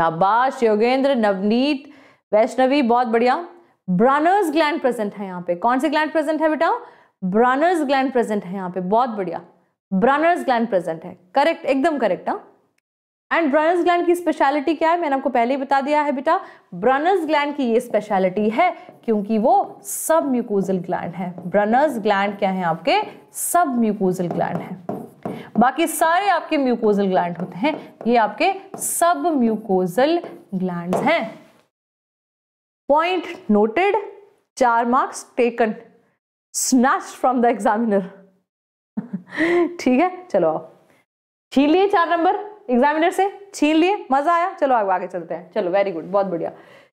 शाबाश योगेंद्र नवनीत वैष्णवी बहुत बढ़िया ब्रानर्स ग्लैंड प्रेजेंट है यहाँ पे कौन से ग्लैंड प्रेजेंट है बेटा ब्रानर्स ग्लैंड प्रेजेंट है यहाँ पे बहुत बढ़िया ब्रानर्स ग्लैंड प्रेजेंट है करेक्ट एकदम करेक्ट हाँ एंड ब्रानर्स ग्लैंड की स्पेशलिटी क्या है मैंने आपको पहले ही बता दिया है बेटा ब्रानर्स ग्लैंड की ये स्पेशलिटी है क्योंकि वो सब म्यूकोजल ग्लैंड है ब्रानर्स ग्लैंड क्या है आपके सब म्यूकोजल ग्लैंड है बाकी सारे आपके म्यूकोजल ग्लैंड होते हैं ये आपके सब म्यूकोजल ग्लैंड हैं पॉइंट नोटेड चार marks taken snatch from the examiner ठीक है चलो आओ छीन लिए चार नंबर एग्जामिनर से छीन लिए मजा आया चलो आगे आगे चलते हैं चलो वेरी गुड बहुत बढ़िया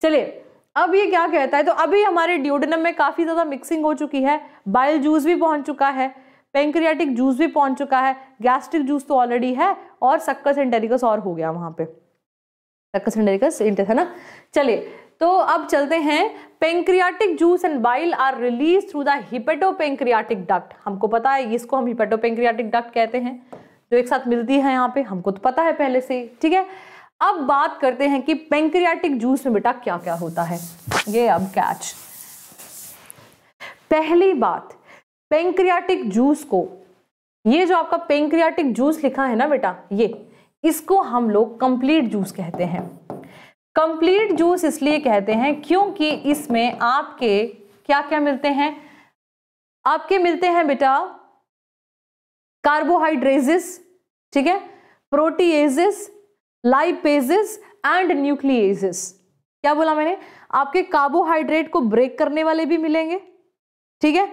चलिए अब ये क्या कहता है तो अभी हमारे ड्यूडनम में काफ़ी ज़्यादा मिक्सिंग हो चुकी है बाइल जूस भी पहुंच चुका है पेंक्रियाटिक जूस भी पहुंच चुका है गैस्ट्रिक जूस तो ऑलरेडी है और सक्कस एंटेरिकस और हो गया वहां पे सक्कस एंटेरिकस इंटेस है ना चलिए तो अब चलते हैं pancreatic juice and bile are release through the hepatopancreatic duct हमको पता है इसको हम हिपेटोपेंक्रियाटिक डक्ट कहते हैं जो एक साथ मिलती है यहाँ पे हमको तो पता है पहले से ठीक है अब बात करते हैं कि पेंक्रियाटिक जूस में बेटा क्या क्या होता है ये अब कैच पहली बात पेंक्रियाटिक जूस को ये जो आपका पेंक्रियाटिक जूस लिखा है ना बेटा ये इसको हम लोग कंप्लीट जूस कहते हैं कंप्लीट जूस इसलिए कहते हैं क्योंकि इसमें आपके क्या क्या मिलते हैं आपके मिलते हैं बेटा कार्बोहाइड्रेजिस ठीक है प्रोटीएजिस लाइपेजिस एंड न्यूक्लिएजिस क्या बोला मैंने आपके कार्बोहाइड्रेट को ब्रेक करने वाले भी मिलेंगे ठीक है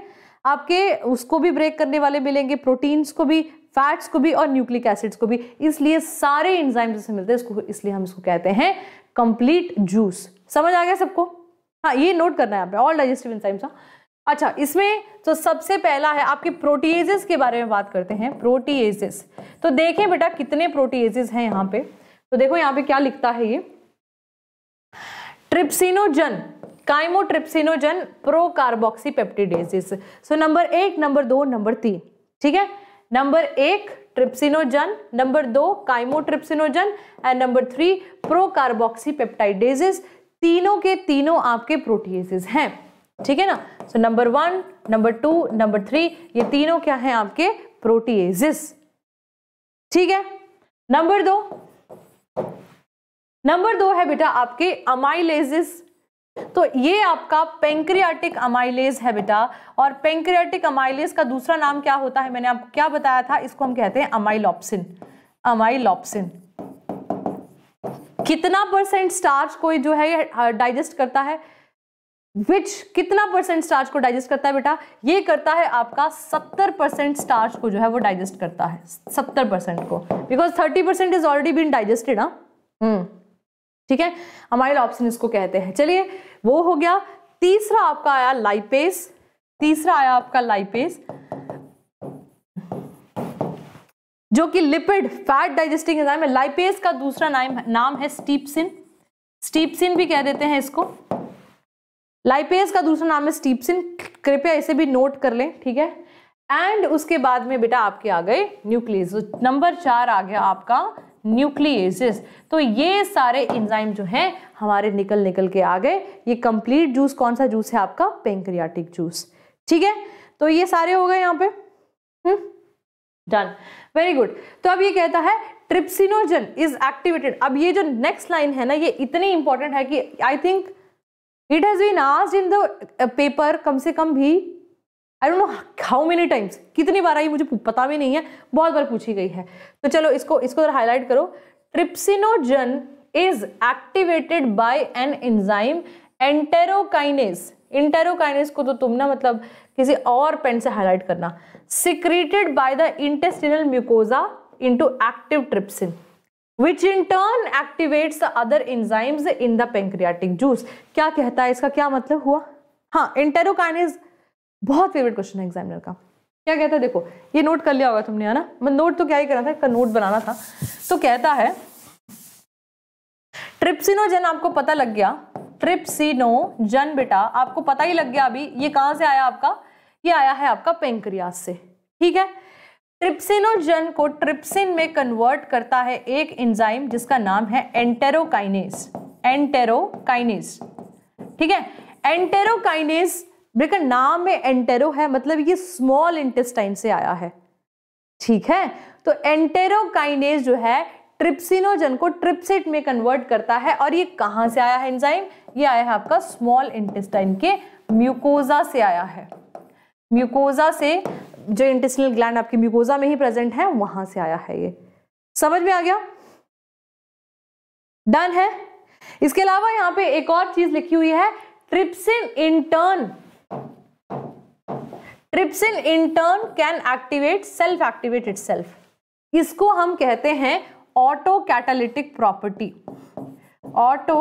आपके उसको भी ब्रेक करने वाले मिलेंगे प्रोटीन्स को भी फैट्स को भी और न्यूक्लिक एसिड्स को भी इसलिए सारे इंजाइम जैसे मिलते हैं इसको इसलिए हम इसको कहते हैं कंप्लीट जूस समझ आ गया सबको हाँ ये नोट करना है ऑल डाइजेस्टिव इंजाइम्स अच्छा इसमें तो सबसे पहला है आपके प्रोटीएजेस के बारे में बात करते हैं प्रोटीएजेस तो देखें बेटा कितने प्रोटीएजेस हैं यहाँ पे तो देखो यहाँ पे क्या लिखता है ये trypsinogen chymotrypsinogen procarboxypeptidases so number एक नंबर दो नंबर तीन ठीक है नंबर एक ट्रिप्सिनोजन नंबर दो chymotrypsinogen and number three procarboxypeptidases तीनों के तीनों आपके प्रोटीजेस हैं ठीक है ना so number one number two number three ये तीनों क्या हैं आपके प्रोटीजेस ठीक है नंबर दो नंबर दो है बेटा आपके अमाइलेजिस तो ये आपका पेंक्रियाटिक अमाइलेज है बेटा और पेंक्रियाटिक अमाइलेज का दूसरा नाम क्या होता है मैंने आपको क्या बताया था इसको हम कहते हैं अमाइलॉप्सिन अमाइलॉप्सिन कितना परसेंट स्टार्च कोई जो है डाइजेस्ट हाँ, करता है विच कितना परसेंट स्टार्च को डाइजेस्ट करता है बेटा ये करता है आपका सत्तर परसेंट स्टार्च को जो है वो डाइजेस्ट करता है सत्तर परसेंट को because thirty percent is already been digested हाँ हम्म। ठीक है हमारे ऑप्शन इसको कहते हैं चलिए वो हो गया तीसरा आपका आया लाइपेस तीसरा आया आपका लाइपेस जो कि लिपिड फैट डाइजेस्टिंग एंजाइम है लाइपेस का दूसरा नाम नाम है स्टीपसिन स्टीपसिन भी कह देते हैं इसको लाइपेस का दूसरा नाम है स्टीपसिन कृपया इसे भी नोट कर लें ठीक है एंड उसके बाद में बेटा आपके आ गए न्यूक्लियस नंबर तो चार आ गया आपका न्यूक्लिएसिस तो ये सारे इंजाइम जो हैं हमारे निकल निकल के आ गए ये कंप्लीट जूस कौन सा जूस है आपका पेंक्रियाटिक जूस ठीक है तो ये सारे हो गए यहाँ पे डन वेरी गुड तो अब ये कहता है ट्रिप्सिनोजन इज एक्टिवेटेड अब ये जो नेक्स्ट लाइन है ना ये इतनी इंपॉर्टेंट है कि I think it has been आज इन द पेपर कम से कम भी I don't know how many times कितनी बार आई मुझे पता भी नहीं है बहुत बार पूछी गई है तो चलो इसको इसको हाईलाइट करो trypsinogen is activated by an enzyme enterokinase enterokinase को तो तुम ना मतलब किसी और पेन से हाईलाइट करना secreted by the intestinal mucosa into active trypsin which in turn activates the other enzymes in the pancreatic juice क्या कहता है इसका क्या मतलब हुआ हाँ इंटेरोकाइनेज बहुत फेवरेट क्वेश्चन है एग्जामिनर का क्या कहता है देखो ये नोट कर लिया होगा तुमने है ना मैं नोट तो क्या ही करना था इसका नोट बनाना था तो कहता है ट्रिप्सिनोजन आपको पता लग गया ट्रिप्सिनोजन बेटा आपको पता ही लग गया अभी ये कहां से आया आपका ये आया है आपका पेंक्रियाज से ठीक है ट्रिप्सिनोजन को ट्रिप्सिन में कन्वर्ट करता है एक एंजाइम जिसका नाम है एंटेरोकाइनेस एंटेरोकाइनेस ठीक है एंटेरोकाइनेस ब्रेकर नाम में एंटेरो है मतलब ये स्मॉल इंटेस्टाइन से आया है ठीक है तो एंटेरोकाइनेज जो है ट्रिप्सिनोजन को ट्रिप्सिट में कन्वर्ट करता है और ये कहां से आया है एंजाइम ये आया है आपका स्मॉल इंटेस्टाइन के म्यूकोजा से आया है म्यूकोजा से जो इंटेस्टिनल ग्लैंड आपके म्यूकोजा में ही प्रेजेंट है वहां से आया है ये समझ में आ गया डन है इसके अलावा यहां पे एक और चीज लिखी हुई है trypsin in turn trypsin in turn can activate self activate it इसको हम कहते हैं auto catalytic property auto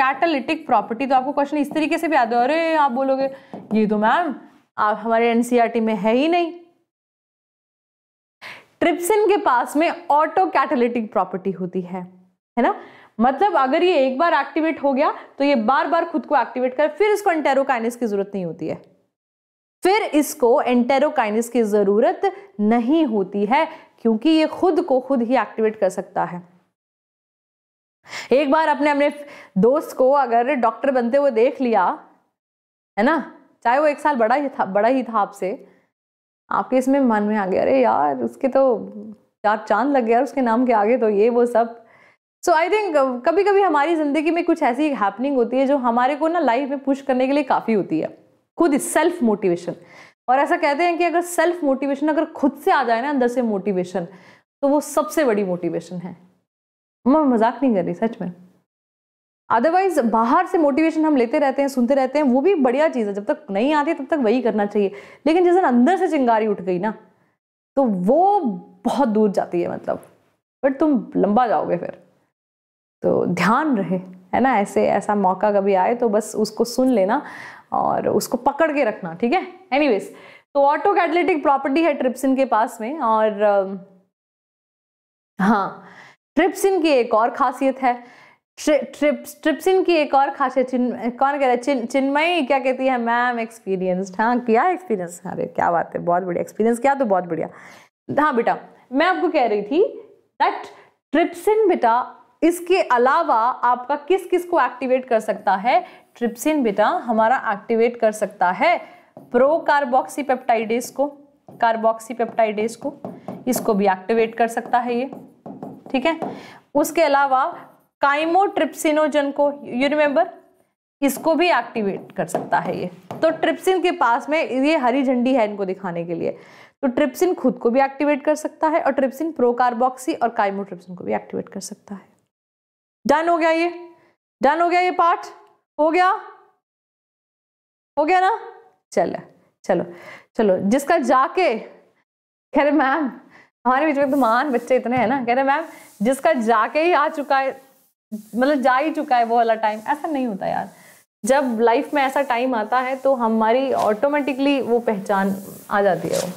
catalytic property तो आपको क्वेश्चन इस तरीके से भी याद रहे अरे आप बोलोगे ये तो मैम आप हमारे एनसीईआरटी e में है ही नहीं ट्रिप्सिन के पास में ऑटो कैटालिटिक प्रॉपर्टी होती है है ना मतलब अगर ये एक बार एक्टिवेट हो गया तो ये बार बार खुद को एक्टिवेट कर फिर इसको एंटेरोकाइनिस की जरूरत नहीं होती है फिर इसको एंटेरोकाइनिस की ज़रूरत नहीं होती है क्योंकि ये खुद को खुद ही एक्टिवेट कर सकता है एक बार अपने अपने दोस्त को अगर डॉक्टर बनते हुए देख लिया है ना चाहे वो एक साल बड़ा ही था बड़ा ही था आपसे आपके इसमें मन में आ गया अरे यार उसके तो चार चांद लग गया उसके नाम के आगे तो ये वो सब सो आई थिंक कभी कभी हमारी ज़िंदगी में कुछ ऐसी हैपनिंग होती है जो हमारे को ना लाइफ में पुश करने के लिए काफ़ी होती है खुद सेल्फ मोटिवेशन और ऐसा कहते हैं कि अगर सेल्फ मोटिवेशन अगर खुद से आ जाए ना अंदर से मोटिवेशन तो वो सबसे बड़ी मोटिवेशन है मैं मजाक नहीं कर रही सच में अदरवाइज बाहर से मोटिवेशन हम लेते रहते हैं सुनते रहते हैं वो भी बढ़िया चीज़ है जब तक नहीं आती तब तक वही करना चाहिए लेकिन जिस दिन अंदर से चिंगारी उठ गई ना तो वो बहुत दूर जाती है मतलब बट तुम लंबा जाओगे फिर तो ध्यान रहे है ना ऐसे ऐसा मौका कभी आए तो बस उसको सुन लेना और उसको पकड़ के रखना ठीक है एनीवेज तो ऑटो कैटलेटिक प्रॉपर्टी है ट्रिप्सिन के पास में और हाँ ट्रिप्सिन की एक और खासियत है ट्रिप्स ट्रिप्सिन की एक और खासियत कौन कह रहा है चिन क्या कहती है मैम एक्सपीरियंस्ड हाँ क्या एक्सपीरियंस अरे क्या बात है बहुत बढ़िया एक्सपीरियंस क्या तो बहुत बढ़िया हाँ बेटा मैं आपको कह रही थी दैट ट्रिप्सिन बेटा इसके अलावा आपका किस किस को एक्टिवेट कर सकता है ट्रिप्सिन बेटा हमारा एक्टिवेट कर सकता है प्रो कार्बोक्सीपेप्टाइडेस को कार्बोक्सीपेप्टाइडेस को इसको भी एक्टिवेट कर सकता है ये ठीक है उसके अलावा काइमोट्रिप्सिनोजन को यू रिमेंबर इसको भी एक्टिवेट कर सकता है ये तो ट्रिप्सिन के पास में ये हरी झंडी है इनको दिखाने के लिए तो ट्रिप्सिन खुद को भी एक्टिवेट कर सकता है और ट्रिप्सिन प्रोकार्बोक्सी और काइमोट्रिप्सिन को भी एक्टिवेट कर सकता है डन हो गया ये डन हो गया ये पार्ट हो गया हो गया ना चलो चलो चलो जिसका जाके कह रहे मैम हमारे बीच में तो महान बच्चे इतने हैं ना कह रहे मैम जिसका जाके ही आ चुका है मतलब जा ही चुका है वो वाला टाइम ऐसा नहीं होता यार जब लाइफ में ऐसा टाइम आता है तो हमारी ऑटोमेटिकली वो पहचान आ जाती है वो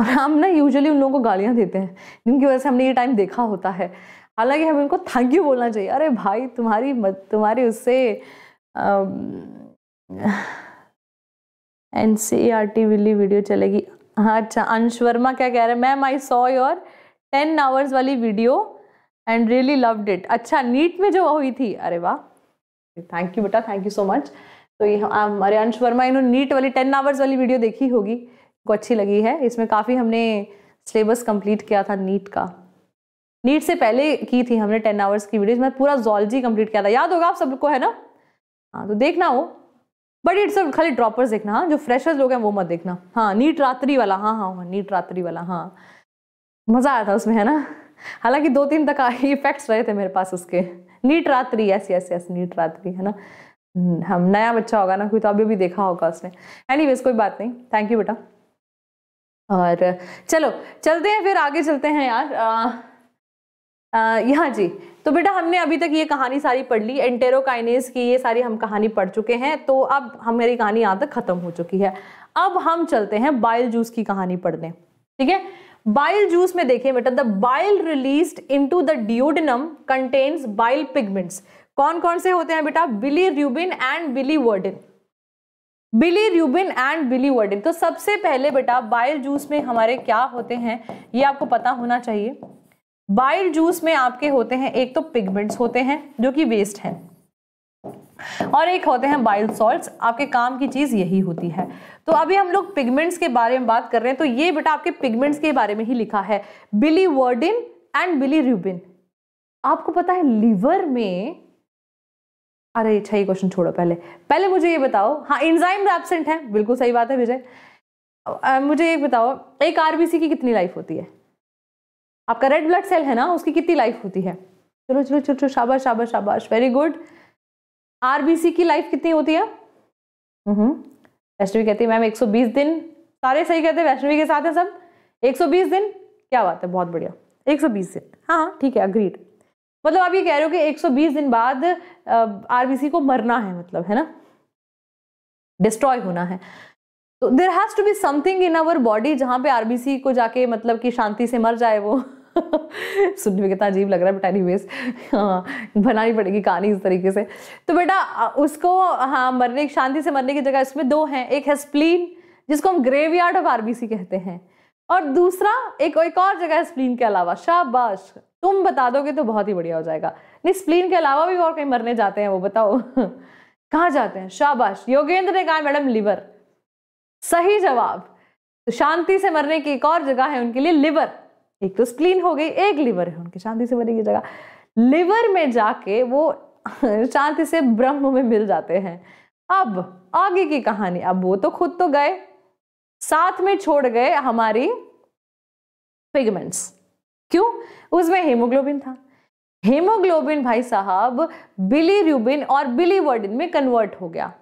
और हम ना यूजुअली उन लोगों को गालियां देते हैं जिनकी वजह से हमने ये टाइम देखा होता है हालांकि हमें उनको थैंक यू बोलना चाहिए अरे भाई तुम्हारी मत, तुम्हारी उससे एन सी आर टी वाली वीडियो चलेगी हाँ अच्छा अंश वर्मा क्या कह रहे हैं ma'am I saw your ten hours वाली video and really loved it अच्छा नीट में जो हुई थी अरे वाह थैंक यू बेटा थैंक यू सो मच तो ये हमारे अंश वर्मा इन्होंने नीट वाली टेन आवर्स वाली वीडियो देखी होगी को अच्छी लगी है इसमें काफ़ी हमने सिलेबस कंप्लीट किया था नीट का नीट से पहले की थी हमने टेन आवर्स की वीडियो मैं पूरा जोलॉजी कंप्लीट किया था याद होगा आप सबको है ना हाँ तो देखना हो बट इट्स खाली ड्रॉपर्स देखना हाँ जो फ्रेशर्स लोग हैं वो मत देखना हाँ नीट रात्रि वाला हाँ हाँ हाँ नीट रात्रि वाला हाँ मज़ा आया था उसमें है ना हालांकि दो तीन तक इफेक्ट्स रहे थे मेरे पास उसके नीट रात्रि यस यस यस नीट रात्रि है ना हम्म, हम नया बच्चा होगा ना कोई तो अभी भी देखा होगा उसने एनी कोई बात नहीं थैंक यू बेटा और चलो चलते हैं फिर आगे चलते हैं यार आ, यहाँ जी तो बेटा हमने अभी तक ये कहानी सारी पढ़ ली एंटेरोकाइनेस की ये सारी हम कहानी पढ़ चुके हैं तो अब हमारी कहानी यहाँ तक ख़त्म हो चुकी है अब हम चलते हैं बाइल जूस की कहानी पढ़ने ठीक है बाइल जूस में देखिए बेटा the bile release into the duodenum contains bile pigments कौन कौन से होते हैं बेटा bilirubin and biliverdin bilirubin and biliverdin तो सबसे पहले बेटा बाइल जूस में हमारे क्या होते हैं ये आपको पता होना चाहिए बाइल जूस में आपके होते हैं एक तो पिगमेंट्स होते हैं जो कि वेस्ट हैं और एक होते हैं बाइल सॉल्ट्स आपके काम की चीज़ यही होती है तो अभी हम लोग पिगमेंट्स के बारे में बात कर रहे हैं तो ये बेटा आपके पिगमेंट्स के बारे में ही लिखा है बिली वर्डिन एंड बिली रूबिन आपको पता है लीवर में अरे अच्छा ये क्वेश्चन छोड़ो पहले पहले मुझे ये बताओ हाँ इंजाइम एबसेंट है बिल्कुल सही बात है विजय मुझे ये बताओ एक आरबीसी की कितनी लाइफ होती है आपका रेड ब्लड सेल है ना उसकी कितनी लाइफ होती है चलो चलो चलो शाबाश शाबाश शाबाश वेरी गुड आरबीसी की लाइफ कितनी होती है हम्म, वैष्णवी कहती है मैम 120 दिन सारे सही कहते हैं वैष्णवी के साथ हैं सब 120 दिन क्या बात है बहुत बढ़िया 120 दिन हाँ, हाँ ठीक है अग्रीड मतलब आप ये कह रहे हो कि 120 दिन बाद आरबीसी को मरना है मतलब है ना डिस्ट्रॉय होना है तो there has to be something in our body जहां पे आरबीसी को जाके मतलब कि शांति से मर जाए वो सुनने में कितना अजीब लग रहा है बेटा एनीवेज हाँ बनानी पड़ेगी कहानी इस तरीके से तो बेटा उसको हाँ मरने शांति से मरने की जगह इसमें दो हैं एक है स्प्लीन जिसको हम ग्रेव यार्ड ऑफ आरबीसी कहते हैं और दूसरा एक एक और जगह है स्प्लीन के अलावा शाबाश तुम बता दोगे तो बहुत ही बढ़िया हो जाएगा नहीं स्प्लीन के अलावा भी और कहीं मरने जाते हैं वो बताओ *laughs* कहाँ जाते हैं शाबाश योगेंद्र ने कहा मैडम लिवर सही जवाब तो शांति से मरने की एक और जगह है उनके लिए लिवर एक तो स्प्लीन हो गई एक लिवर है उनकी शांति से बनेगी जगह लिवर में जाके वो *laughs* शांति से ब्रह्म में मिल जाते हैं अब आगे की कहानी अब वो तो खुद तो गए साथ में छोड़ गए हमारी पिगमेंट्स क्यों उसमें हेमोग्लोबिन था हेमोग्लोबिन भाई साहब बिली रूबिन और बिली वर्डिन में कन्वर्ट हो गया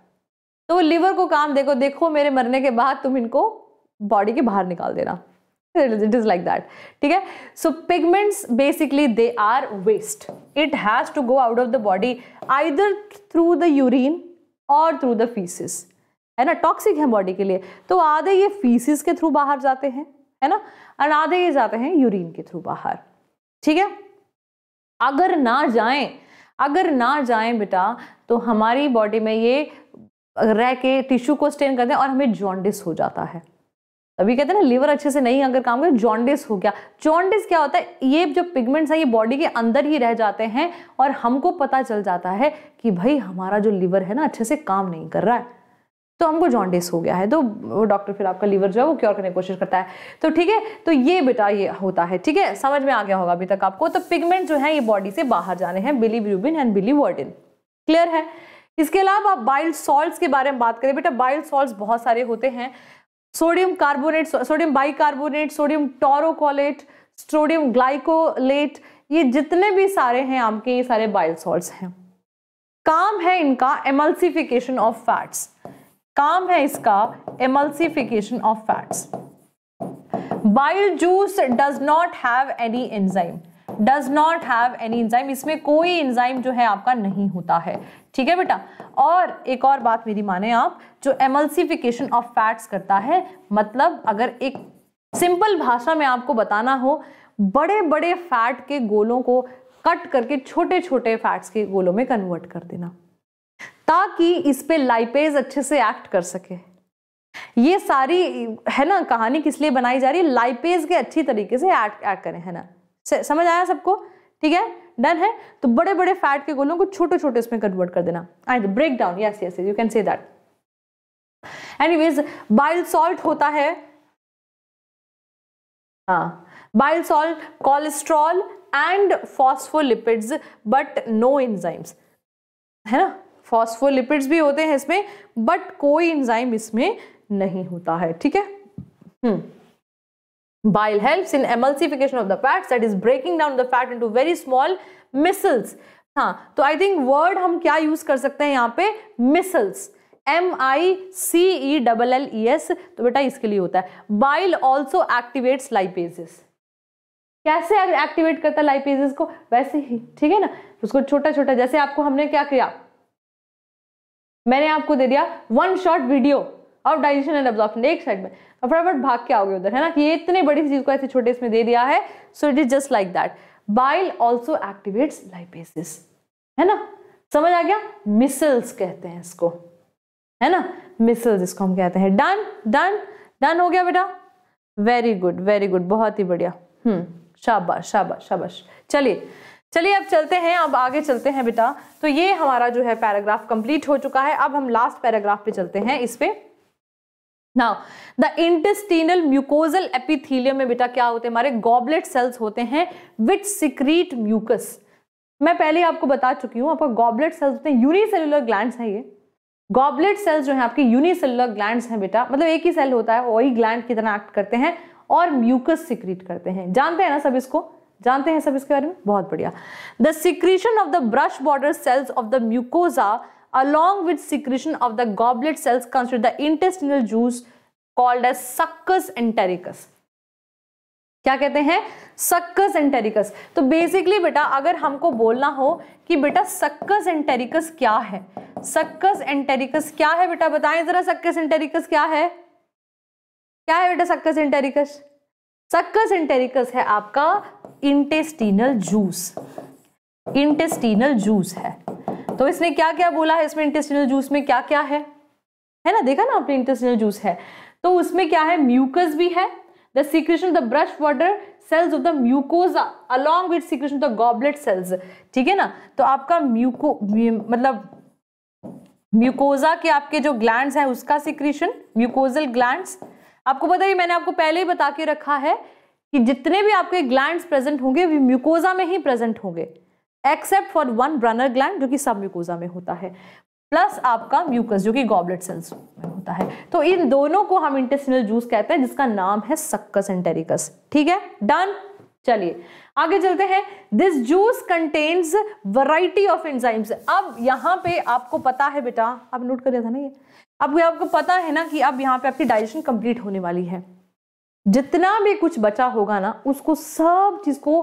तो लिवर को काम देखो देखो मेरे मरने के बाद तुम इनको बॉडी के बाहर निकाल देना इट इज लाइक दैट ठीक है so pigments basically they are waste it has to go out of the body either through the urine और थ्रू द फीसिस है ना टॉक्सिक है बॉडी के लिए तो आधे ये फीसिस के थ्रू बाहर जाते हैं है ना और आधे ये जाते हैं यूरिन के थ्रू बाहर ठीक है अगर ना जाए अगर ना जाए बेटा तो हमारी बॉडी में ये रह के टिश्यू को स्टेन करते हैं और हमें जॉन्डिस हो जाता है अभी कहते हैं ना लीवर अच्छे से नहीं अगर काम करे जॉन्डिस हो गया जॉन्डिस क्या होता है ये जो पिगमेंट्स हैं ये बॉडी के अंदर ही रह जाते हैं और हमको पता चल जाता है कि भाई हमारा जो लीवर है ना अच्छे से काम नहीं कर रहा है तो हमको जॉन्डिस हो गया है तो वो डॉक्टर फिर आपका लीवर जो है वो क्योर करने की कोशिश करता है तो ठीक है तो ये बेटा ये होता है ठीक है समझ में आ गया होगा अभी तक आपको तो पिगमेंट जो है ये बॉडी से बाहर जाने हैं बिली ब्रूबिन एंड बिली वर्डिन क्लियर है इसके अलावा बाइल सॉल्ट्स के बारे में बात करें बेटा बाइल सॉल्ट्स बहुत सारे होते हैं sodium carbonate sodium bicarbonate sodium taurocholate sodium glycolate ये जितने भी सारे हैं आपके ये सारे बाइल सॉल्ट्स हैं काम है इनका एमल्सिफिकेशन ऑफ फैट्स काम है इसका emulsification of fats bile juice does not have any enzyme does not have any enzyme इसमें कोई इंजाइम जो है आपका नहीं होता है ठीक है बेटा और एक और बात मेरी माने आप जो एमल्सिफिकेशन ऑफ फैट्स करता है मतलब अगर एक सिंपल भाषा में आपको बताना हो बड़े बड़े फैट के गोलों को कट करके छोटे छोटे फैट्स के गोलों में कन्वर्ट कर देना ताकि इस पर लाइपेज अच्छे से एक्ट कर सके ये सारी है ना कहानी किस लिए बनाई जा रही है लाइपेज के अच्छी तरीके से एक्ट करें है ना समझ आया सबको ठीक है डन है तो बड़े बड़े फैट के गोलों को छोटे छोटे उसमें कन्वर्ट कर देना and break down yes yes you can say that anyways bile salt होता है हाँ bile salt cholesterol and phospholipids but no enzymes है ना फॉस्फोलिपिड्स भी होते हैं इसमें बट कोई एंजाइम इसमें नहीं होता है ठीक है हम्म Bile helps in emulsification of the fats that is breaking down the fat into very small micelles हाँ तो आई थिंक वर्ड हम क्या यूज कर सकते हैं यहाँ पे micelles M I C E double L E S तो बेटा इसके लिए होता है बाइल ऑल्सो एक्टिवेट्स लाइपेजेस कैसे एक्टिवेट करता है लाइपेजेस को वैसे ही ठीक है ना उसको छोटा छोटा जैसे आपको हमने क्या किया मैंने आपको दे दिया one short video of digestion and absorption एक साइड में और फटाफट भाग के आओगे उधर है ना कि ये इतनी बड़ी चीज को ऐसे छोटे इसमें दे दिया है so it is just like that bile also activates lipases है ना समझ आ गया मिसल्स कहते हैं इसको है ना मिसल्स इसको हम कहते हैं डन डन डन हो गया बेटा वेरी गुड वेरी गुड बहुत ही बढ़िया हम्म शाबाश शाबाश शाबाश चलिए चलिए अब चलते हैं अब आगे चलते हैं बेटा तो ये हमारा जो है पैराग्राफ कंप्लीट हो चुका है अब हम लास्ट पैराग्राफ पे चलते हैं इस पर now the intestinal mucosal epithelium में बेटा क्या होते हैं हमारे गॉबलेट सेल्स होते हैं विच सिक्रीट म्यूकस मैं पहले आपको बता चुकी हूं आपका गॉबलेट सेल्स होते हैं यूनिसेलुलर ग्लैंड है ये गॉबलेट सेल्स जो है आपके यूनिसेलुलर ग्लैंड हैं बेटा मतलब एक ही सेल होता है वही ग्लैंड की तरह एक्ट करते हैं और म्यूकस सिक्रीट करते हैं जानते हैं ना सब इसको जानते हैं सब इसके बारे में बहुत बढ़िया the secretion of the brush border cells of the mucosa along with secretion of the goblet cells constitute the intestinal juice called as succus entericus क्या कहते हैं सक्कस एंटेरिकस तो बेसिकली बेटा अगर हमको बोलना हो कि बेटा सक्कस एंटेरिकस क्या है सक्कस एंटेरिकस क्या है बेटा बताएं जरा सक्कस एंटेरिकस क्या है क्या है बेटा सक्कस एंटेरिकस सक्कस एंटेरिकस है आपका इंटेस्टिनल जूस इंटेस्टिनल जूस है तो इसने क्या क्या बोला है इसमें इंटेस्टिनल जूस में क्या क्या है है ना देखा ना आपने इंटेस्टिनल जूस है तो उसमें क्या है म्यूकस भी है the secretion of the brush border cells of the mucosa along with secretion of the goblet cells ठीक है ना तो आपका म्यूको मतलब म्यूकोजा के आपके जो ग्लैंड है उसका सिक्रीशन म्यूकोजल ग्लैंड आपको पता ही मैंने आपको पहले ही बता के रखा है कि जितने भी आपके ग्लैंड्स प्रेजेंट होंगे वे म्यूकोजा में ही प्रेजेंट होंगे except for one Brunner gland जो कि सब म्यूकोजा में होता है प्लस आपका म्यूकस जो कि गॉबलेट सेल्स में होता है तो इन दोनों को हम इंटेस्टिनल जूस कहते हैं जिसका नाम है सक्कस एंटेरिकस ठीक है डन चलिए आगे चलते हैं this juice contains variety of enzymes अब यहाँ पे आपको पता है बेटा आप नोट करिए था ना ये अब आपको पता है ना कि अब यहाँ पे आपकी डाइजेशन कंप्लीट होने वाली है जितना भी कुछ बचा होगा ना उसको सब चीज को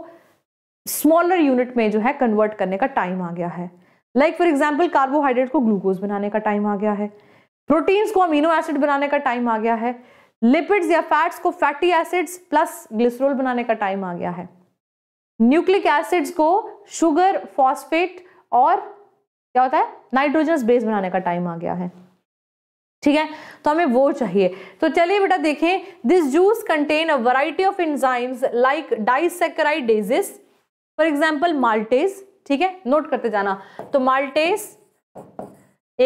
स्मॉलर यूनिट में जो है कन्वर्ट करने का टाइम आ गया है लाइक फॉर एग्जाम्पल कार्बोहाइड्रेट को ग्लूकोज बनाने का टाइम आ गया है प्रोटीन्स को अमीनो एसिड बनाने का टाइम आ गया है लिपिड्स या फैट्स को फैटी एसिड्स प्लस ग्लिसरोल बनाने का टाइम आ गया है न्यूक्लिक एसिड्स को शुगर फॉस्फेट और क्या होता है नाइट्रोजनस बेस बनाने का टाइम आ गया है ठीक है तो हमें वो चाहिए तो चलिए बेटा देखें this juice contain a variety of enzymes like disaccharidases for example maltase ठीक है नोट करते जाना तो माल्टेज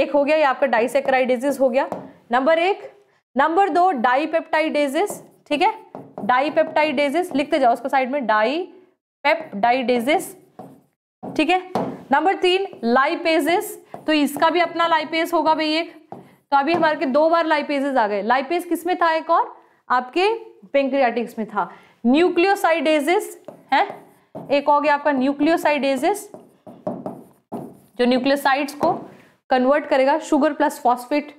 एक हो गया ये आपका डाइसेक्राइडेजिस हो गया नंबर एक नंबर दो डाईपेप्टाइडेजिस ठीक है डाईपेप्टाइडेजिस लिखते जाओ उसको साइड में पेप्टाइडेजिस ठीक है नंबर तीन लाइपेजिस तो इसका भी अपना लाइपेज होगा भाई एक तो अभी हमारे के दो बार लाइपेजेस आ गए लाइपेज किस में था एक और आपके पेंक्रियाटिक्स में था न्यूक्लियोसाइडेजिस है एक हो गया आपका न्यूक्लियोसाइडेजिस जो न्यूक्लियोसाइड्स को कन्वर्ट करेगा sugar plus phosphate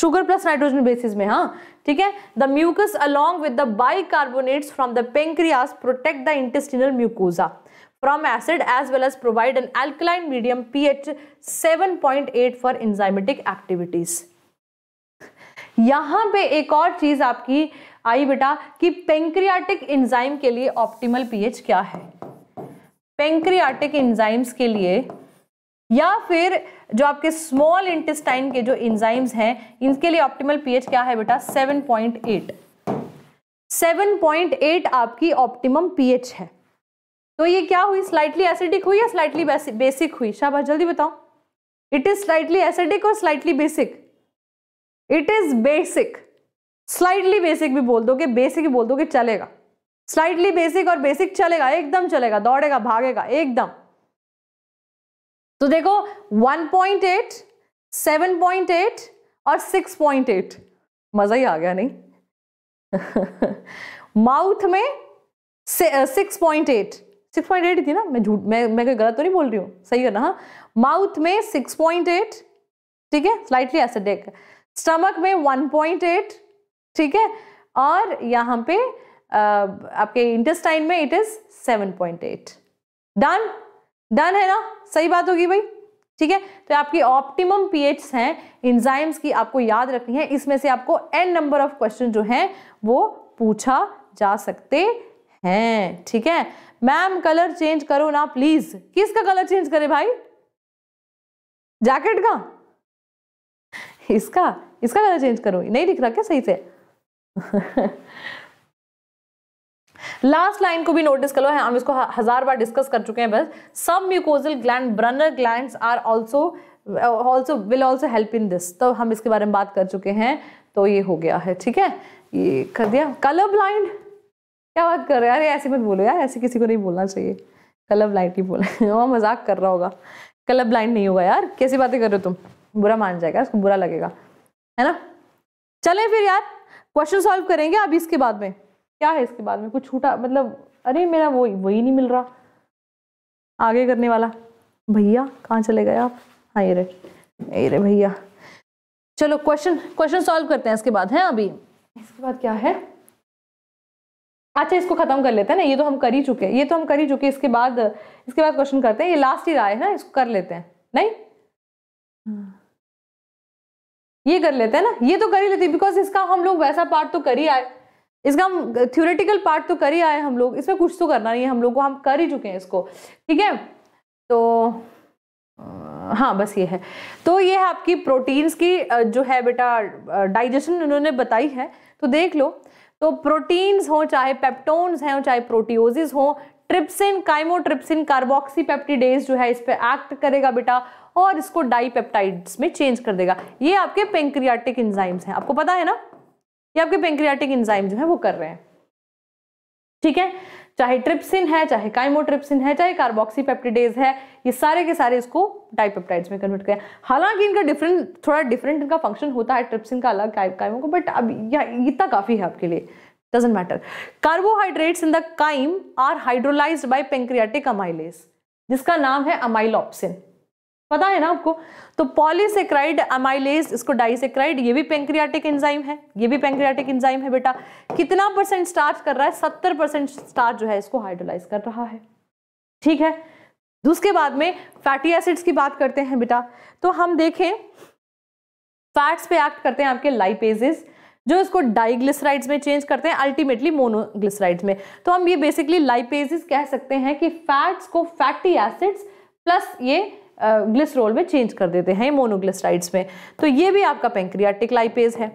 sugar plus nitrogen bases में हाँ ठीक है the mucus along with the bicarbonates from the pancreas protect the intestinal mucosa from acid as well as provide an alkaline medium P H seven point eight for enzymatic activities यहां पे एक और चीज आपकी आई बेटा कि पेंक्रियाटिक इंजाइम के लिए ऑप्टिमल पीएच क्या है पेंक्रियाटिक इंजाइम्स के लिए या फिर जो आपके स्मॉल इंटेस्टाइन के जो इंजाइम्स हैं इनके लिए ऑप्टिमल पीएच क्या है बेटा 7.8 7.8 आपकी ऑप्टिमम पीएच है तो ये क्या हुई स्लाइटली एसिडिक हुई या स्लाइटली बेसिक हुई शाह जल्दी बताओ इट इज स्लाइटली एसिडिक और slightly basic it is basic slightly basic भी बोल कि बेसिक ही बोल कि चलेगा स्लाइडली बेसिक और बेसिक चलेगा एकदम चलेगा दौड़ेगा भागेगा एकदम तो देखो 1.8 7.8 और 6.8 मजा ही आ गया नहीं माउथ *laughs* में six point eight six point eight थी ना मैं झूठ मैं मैं कोई गलत तो नहीं बोल रही हूँ सही है ना हाँ माउथ में सिक्स पॉइंट एट ठीक है स्लाइटली ऐसे देख स्टमक में वन पॉइंट एट ठीक है और यहां पे आ, आपके इंटेस्टाइन में इट इज 7.8 डन डन है ना सही बात होगी भाई ठीक है तो आपकी ऑप्टिमम पीएच हैं इंजाइम्स की आपको याद रखनी है इसमें से आपको एन नंबर ऑफ क्वेश्चन जो हैं वो पूछा जा सकते हैं ठीक है मैम कलर चेंज करो ना प्लीज किसका कलर चेंज करे भाई जैकेट का इसका इसका कलर चेंज करो नहीं दिख रहा क्या सही से लास्ट लाइन को भी नोटिस कर लो हम इसको हजार बार डिस्कस कर चुके हैं बस सब mucosal gland Brunner gland are also also will also help in this तो हम इसके बारे में बात कर चुके हैं तो ये हो गया है ठीक है ये कर दिया कलर ब्लाइंड क्या बात कर रहे हैं अरे ऐसे मत बोलो यार ऐसे किसी को नहीं बोलना चाहिए कलर ब्लाइंड ही बोला वो मजाक कर रहा होगा कलर ब्लाइंड नहीं होगा यार कैसी बातें कर रहे हो तुम बुरा मान जाएगा उसको बुरा लगेगा है ना चले फिर यार क्वेश्चन सॉल्व करेंगे अभी इसके बाद में क्या है इसके बाद में कुछ छूटा मतलब अरे मेरा वो वही नहीं मिल रहा आगे करने वाला भैया कहाँ चले गए आप हाँ ये रे ये रे भैया चलो क्वेश्चन क्वेश्चन सॉल्व करते हैं इसके बाद है अभी इसके बाद क्या है अच्छा इसको खत्म कर लेते हैं ना ये तो हम कर ही चुके ये तो हम कर ही चुके इसके बाद इसके बाद क्वेश्चन करते हैं ये लास्ट ही रहा है ना इसको कर लेते हैं नहीं हाँ। ये कर लेते हैं ना ये तो कर ही लेते बिकॉज इसका हम लोग वैसा पार्ट तो कर ही आए इसका हम थ्योरेटिकल पार्ट तो कर ही आए हम लोग इसमें कुछ तो करना नहीं है हम लोग को हम कर ही चुके हैं इसको ठीक है तो हाँ बस ये है तो ये है आपकी प्रोटीन्स की जो है बेटा डाइजेशन उन्होंने बताई है तो देख लो तो प्रोटीन्स हो चाहे पेप्टोन्स हैं चाहे प्रोटीओजिस हो ट्रिप्सिन काइमोट्रिप्सिन कार्बोक्सी पेप्टीडेज जो है इस पर एक्ट करेगा बेटा और इसको डाईपेप्टाइड्स में चेंज कर देगा ये आपके पेंक्रियाटिक इंजाइम्स हैं आपको पता है ना ये आपके पेंक्रियाटिक इंजाइम जो है वो कर रहे हैं ठीक है चाहे ट्रिप्सिन है चाहे काइमोट्रिप्सिन है चाहे कार्बोक्सीपेप्टिडेज है ये सारे के सारे इसको डाइपेप्टाइड्स में कन्वर्ट करें हालांकि इनका डिफरेंट थोड़ा डिफरेंट इनका फंक्शन होता है ट्रिप्सिन का अलग काइमो का बट अब यह इतना काफ़ी है आपके लिए doesn't matter carbohydrates in the chyme are hydrolyse by pancreatic amylase जिसका नाम है अमाइलॉप्सिन पता है ना आपको तो पॉलीसेक्राइड अमाइलेज इसको डाइसेक्राइड ये भी पेंक्रियाटिक एंजाइम है ये भी पेंक्रियाटिक एंजाइम है बेटा कितना परसेंट स्टार्च कर रहा है सत्तर परसेंट स्टार्च जो है इसको हाइड्रोलाइज कर रहा है ठीक है उसके बाद में फैटी एसिड्स की बात करते हैं बेटा तो हम देखें फैट्स पे एक्ट करते हैं आपके लाइपेजेस जो इसको डाइग्लिसराइड्स में चेंज करते हैं अल्टीमेटली मोनोग्लिसराइड्स में तो हम ये बेसिकली लाइपेजेस कह सकते हैं कि फैट्स को फैटी एसिड्स प्लस ये ग्लिसरोल में चेंज कर देते हैं मोनोग्लिसराइड्स में तो ये भी आपका पेंक्रियाटिक लाइपेज है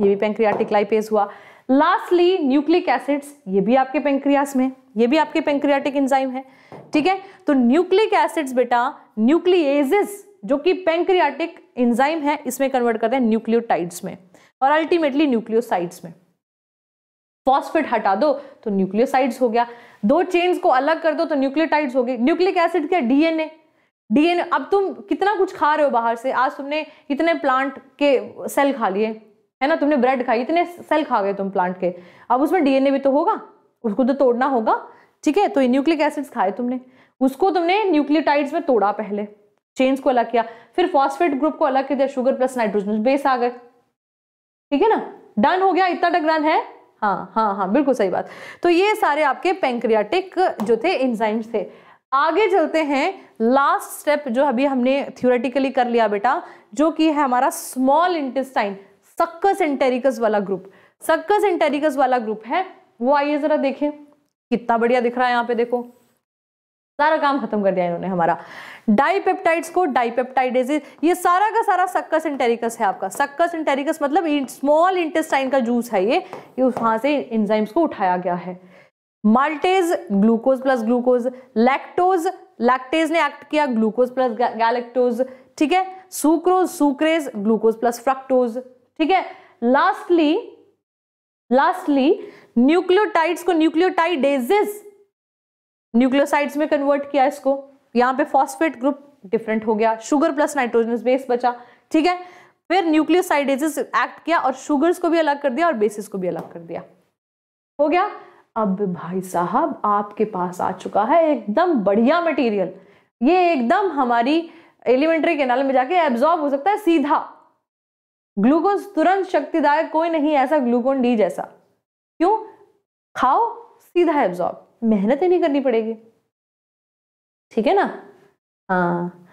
ये भी पेंक्रियाटिक लाइपेज हुआ लास्टली न्यूक्लिक एसिड्स ये भी आपके पेंक्रियास में ये भी आपके पेंक्रियाटिक इंजाइम है ठीक है तो न्यूक्लिक एसिड्स बेटा न्यूक्लिएजेस जो कि पेंक्रियाटिक इंजाइम है इसमें कन्वर्ट करते हैं न्यूक्लियोटाइड्स में और अल्टीमेटली न्यूक्लियोसाइड्स में फॉस्फेट हटा दो तो न्यूक्लियोसाइड्स हो गया दो चेन्स को अलग कर दो तो न्यूक्लियोटाइड्स हो गए न्यूक्लिक एसिड क्या डीएनए डीएनए अब तुम कितना कुछ खा रहे हो बाहर से आज तुमने इतने प्लांट के सेल खा लिए है ना तुमने ब्रेड खाई इतने सेल खा गए तुम प्लांट के अब उसमें डीएनए भी तो होगा उसको तो तोड़ना होगा ठीक है तो न्यूक्लिक एसिड्स खाए तुमने उसको तुमने न्यूक्लियोटाइड्स में तोड़ा पहले चेन्स को अलग किया फिर फॉस्फेट ग्रुप को अलग कर दिया शुगर प्लस नाइट्रोजन बेस आ गए ठीक है ना डन हो गया इतना टक डन है हाँ हाँ हाँ बिल्कुल सही बात तो ये सारे आपके पेंक्रियाटिक जो थे इंजाइम्स थे आगे चलते हैं लास्ट स्टेप जो अभी हमने थियोरेटिकली कर लिया बेटा जो कि है हमारा स्मॉल इंटेस्टाइन सक्कस एंटेरिकस वाला ग्रुप सक्कस एंटेरिकस वाला ग्रुप है वो आइए जरा देखें कितना बढ़िया दिख रहा है यहाँ पे देखो सारा काम खत्म कर दिया इन्होंने हमारा डाइपेप्टाइड्स को डाईपेप्टाइडेज ये सारा का सारा सक्कस इंटेरिकस है आपका सक्कस एंटेरिकस मतलब स्मॉल इंटेस्टाइन का जूस है ये ये वहां से इंजाइम्स को उठाया गया है maltase glucose plus glucose lactose lactase ने एक्ट किया ग्लूकोज प्लस गैलेक्टोज ठीक है sucrose sucrase glucose plus fructose ठीक है लास्टली लास्टली न्यूक्लियोटाइड्स को न्यूक्लियोटाइडेजेस न्यूक्लियोसाइड्स में कन्वर्ट किया इसको यहां पे फॉस्फेट ग्रुप डिफरेंट हो गया शुगर प्लस नाइट्रोजन बेस बचा ठीक है फिर न्यूक्लियोसाइडेजेस एक्ट किया और शुगर्स को भी अलग कर दिया और बेसिस को भी अलग कर दिया हो गया अब भाई साहब आपके पास आ चुका है एकदम बढ़िया मटेरियल ये एकदम हमारी एलिमेंट्री कैनाल में जाके एब्जॉर्ब हो सकता है सीधा ग्लूकोज तुरंत शक्तिदायक कोई नहीं ऐसा ग्लूकोन डी जैसा क्यों खाओ सीधा एब्जॉर्ब मेहनत ही नहीं करनी पड़ेगी ठीक है ना हाँ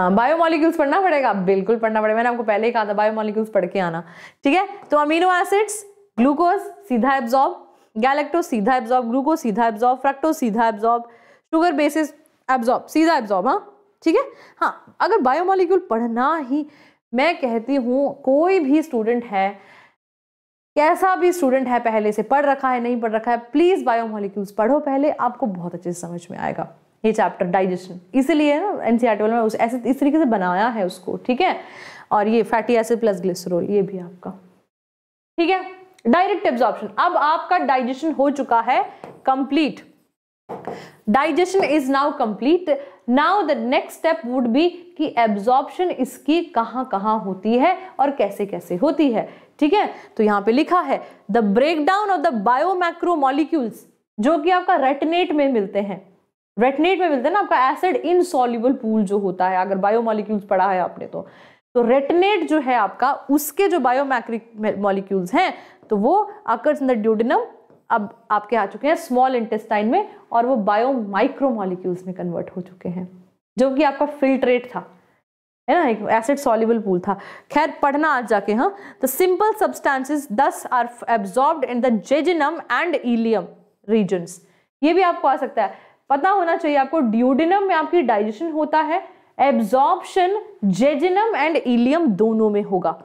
हाँ बायोमोलिक्यूल्स पढ़ना पड़ेगा बिल्कुल पढ़ना पड़ेगा मैंने आपको पहले ही कहा था बायोमोलिक्यूल्स पढ़ के आना ठीक है तो अमीनो एसिड्स ग्लूकोज सीधा एब्जॉर्ब गैलेक्टो सीधा एब्जॉर्ब ग्लूकोज सीधा एब्जॉर्ब फ्रक्टोज सीधा एब्जॉर्ब शुगर बेसिस एब्जॉर्ब सीधा एब्जॉर्ब हाँ ठीक है हाँ अगर बायोमोलिक्यूल पढ़ना ही मैं कहती हूँ कोई भी स्टूडेंट है कैसा भी स्टूडेंट है पहले से पढ़ रखा है नहीं पढ़ रखा है प्लीज़ बायोमोलिक्यूल्स पढ़ो पहले आपको बहुत अच्छे से समझ में आएगा ये चैप्टर डाइजेशन इसीलिए ना एन सी में उस ऐसे इस तरीके से बनाया है उसको ठीक है और ये फैटी एसिड प्लस ग्लिसरोल ये भी आपका ठीक है डायरेक्ट एब्जॉर्प्शन अब आपका डाइजेशन हो चुका है complete digestion is now complete now the next step would be कि एब्जॉर्प्शन इसकी कहां कहां होती है और कैसे कैसे होती है ठीक है तो यहां पे लिखा है the break down of the biomacromolecules जो कि आपका रेटनेट में मिलते हैं रेटनेट में मिलते हैं ना आपका एसिड इन इनसॉल्यूबल पूल जो होता है अगर बायोमोलिक्यूल्स पढ़ा है आपने तो तो रेटनेट जो है आपका उसके जो बायोमैक्रिक मॉलिक्यूल्स हैं तो वो अकर्स इन द ड्यूडिनम अब आपके आ चुके हैं स्मॉल इंटेस्टाइन में और वो बायो माइक्रो मॉलिक्यूल्स में कन्वर्ट हो चुके हैं जो कि आपका फिल्ट्रेट था है ना एक एसिड सॉल्यूबल पूल था खैर पढ़ना आज जाके हाँ the simple substances thus are absorb in the jejunum and ileum regions ये भी आपको आ सकता है पता होना चाहिए आपको ड्यूडिनम में आपकी डाइजेशन होता है एब्जॉर्प्शन जेजिनम एंड इलियम दोनों में होगा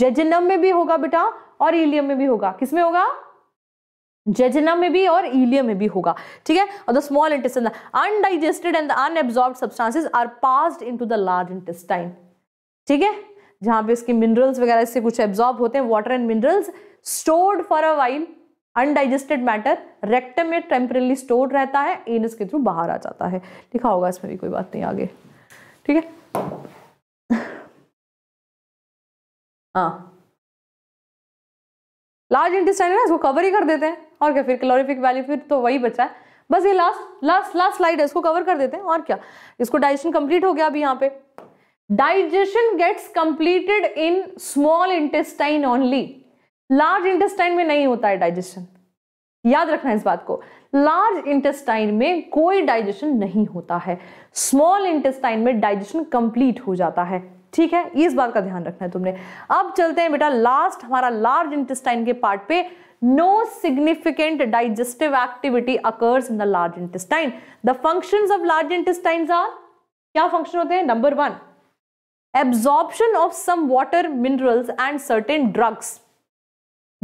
जेजिनम में भी होगा बेटा और ईलियम में भी होगा किसमें होगा जेजना में भी और ईलियम में भी होगा ठीक है और the small intestine undigested and unabsorb substances are passed into the large intestine ठीक है जहां पे इसके मिनरल्स वगैरह इससे कुछ एब्जॉर्ब होते हैं water and minerals stored for a while undigested matter rectum में टेम्परेली स्टोर्ड रहता है एनस के थ्रू बाहर आ जाता है लिखा होगा इसमें भी कोई बात नहीं आगे ठीक है हाँ लार्ज इंटेस्टाइन है ना इसको कवर ही कर देते हैं और क्या फिर क्लोरिफिक वैल्यू फिर तो वही बचा है बस ये लास्ट लास्ट लास्ट स्लाइड है इसको कवर कर देते हैं और क्या इसको डाइजेशन कंप्लीट हो गया अभी यहाँ पे digestion gets completed in small intestine only large intestine में नहीं होता है डाइजेशन याद रखना इस बात को लार्ज इंटेस्टाइन में कोई डाइजेशन नहीं होता है स्मॉल इंटेस्टाइन में डाइजेशन कंप्लीट हो जाता है ठीक है इस बात का ध्यान रखना है तुमने अब चलते हैं बेटा लास्ट हमारा लार्ज इंटेस्टाइन के पार्ट पे no significant digestive activity occurs in the large intestine the function of large intestine are क्या फंक्शन होते हैं number one absorption of some water minerals and certain drugs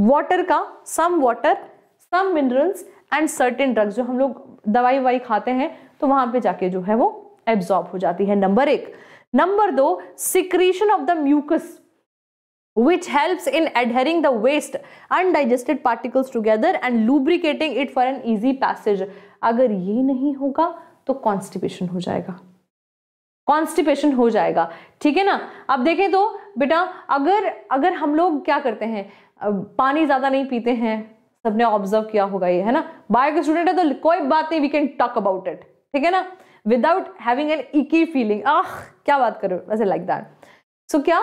water का some water some minerals and certain drugs जो हम लोग दवाई ववाई खाते हैं तो वहां पे जाके जो है वो एब्जॉर्ब हो जाती है नंबर एक नंबर दो secretion of the mucus which help in adhering the waste undigested particles together and lubricating it for an easy passage अगर ये नहीं होगा तो कॉन्स्टिपेशन हो जाएगा कॉन्स्टिपेशन हो जाएगा ठीक है ना अब देखें तो बेटा अगर अगर हम लोग क्या करते हैं पानी ज़्यादा नहीं पीते हैं सबने ऑब्जर्व किया होगा ये है ना बायो के स्टूडेंट है तो कोई बात नहीं we can talk about it ठीक है ना without having an icky feeling ah क्या बात करो वैसे लाइक दैट सो क्या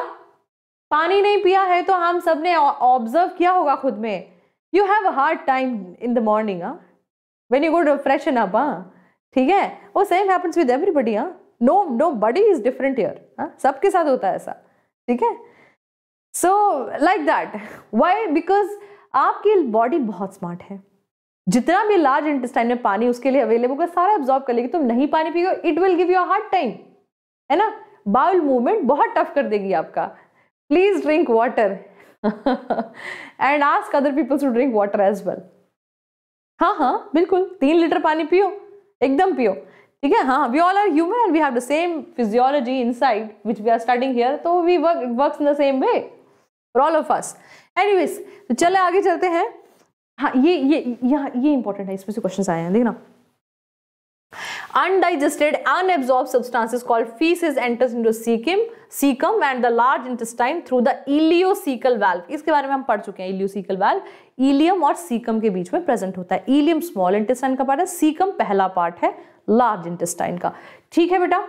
पानी नहीं पिया है तो हम सब ने ऑब्जर्व किया होगा खुद में you have a hard time in the morning हाँ when you go refreshing up हाँ ठीक है वो सेम हैपन्स विद एवरीबडी हाँ no no body is different here हाँ सबके साथ होता है ऐसा ठीक है so like that why because आपकी बॉडी बहुत स्मार्ट है जितना भी लार्ज इंटेस्टाइन में पानी उसके लिए अवेलेबल होगा सारा एब्जॉर्ब कर लेगी तुम नहीं पानी पियोगे it will give you hard time है ना बाउल मूवमेंट बहुत टफ कर देगी आपका please drink water and ask other peoples to drink water as well हाँ हाँ बिल्कुल तीन लीटर पानी पियो एकदम पियो ठीक है हाँ we all are human and we have the same physiology inside which we are starting here तो we work work in the same way for all of us anyways चले आगे चलते हैं हाँ ये ये यहाँ ये इंपॉर्टेंट है इसमें से क्वेश्चन आए हैं देखना undigested unabsorbed substances called feces enters into cecum cecum and the large intestine through the ileocecal valve इसके बारे में हम पढ़ चुके हैं ileocecal valve ileum और cecum के बीच में present होता है ileum small intestine का part है cecum पहला part है large intestine का ठीक है बेटा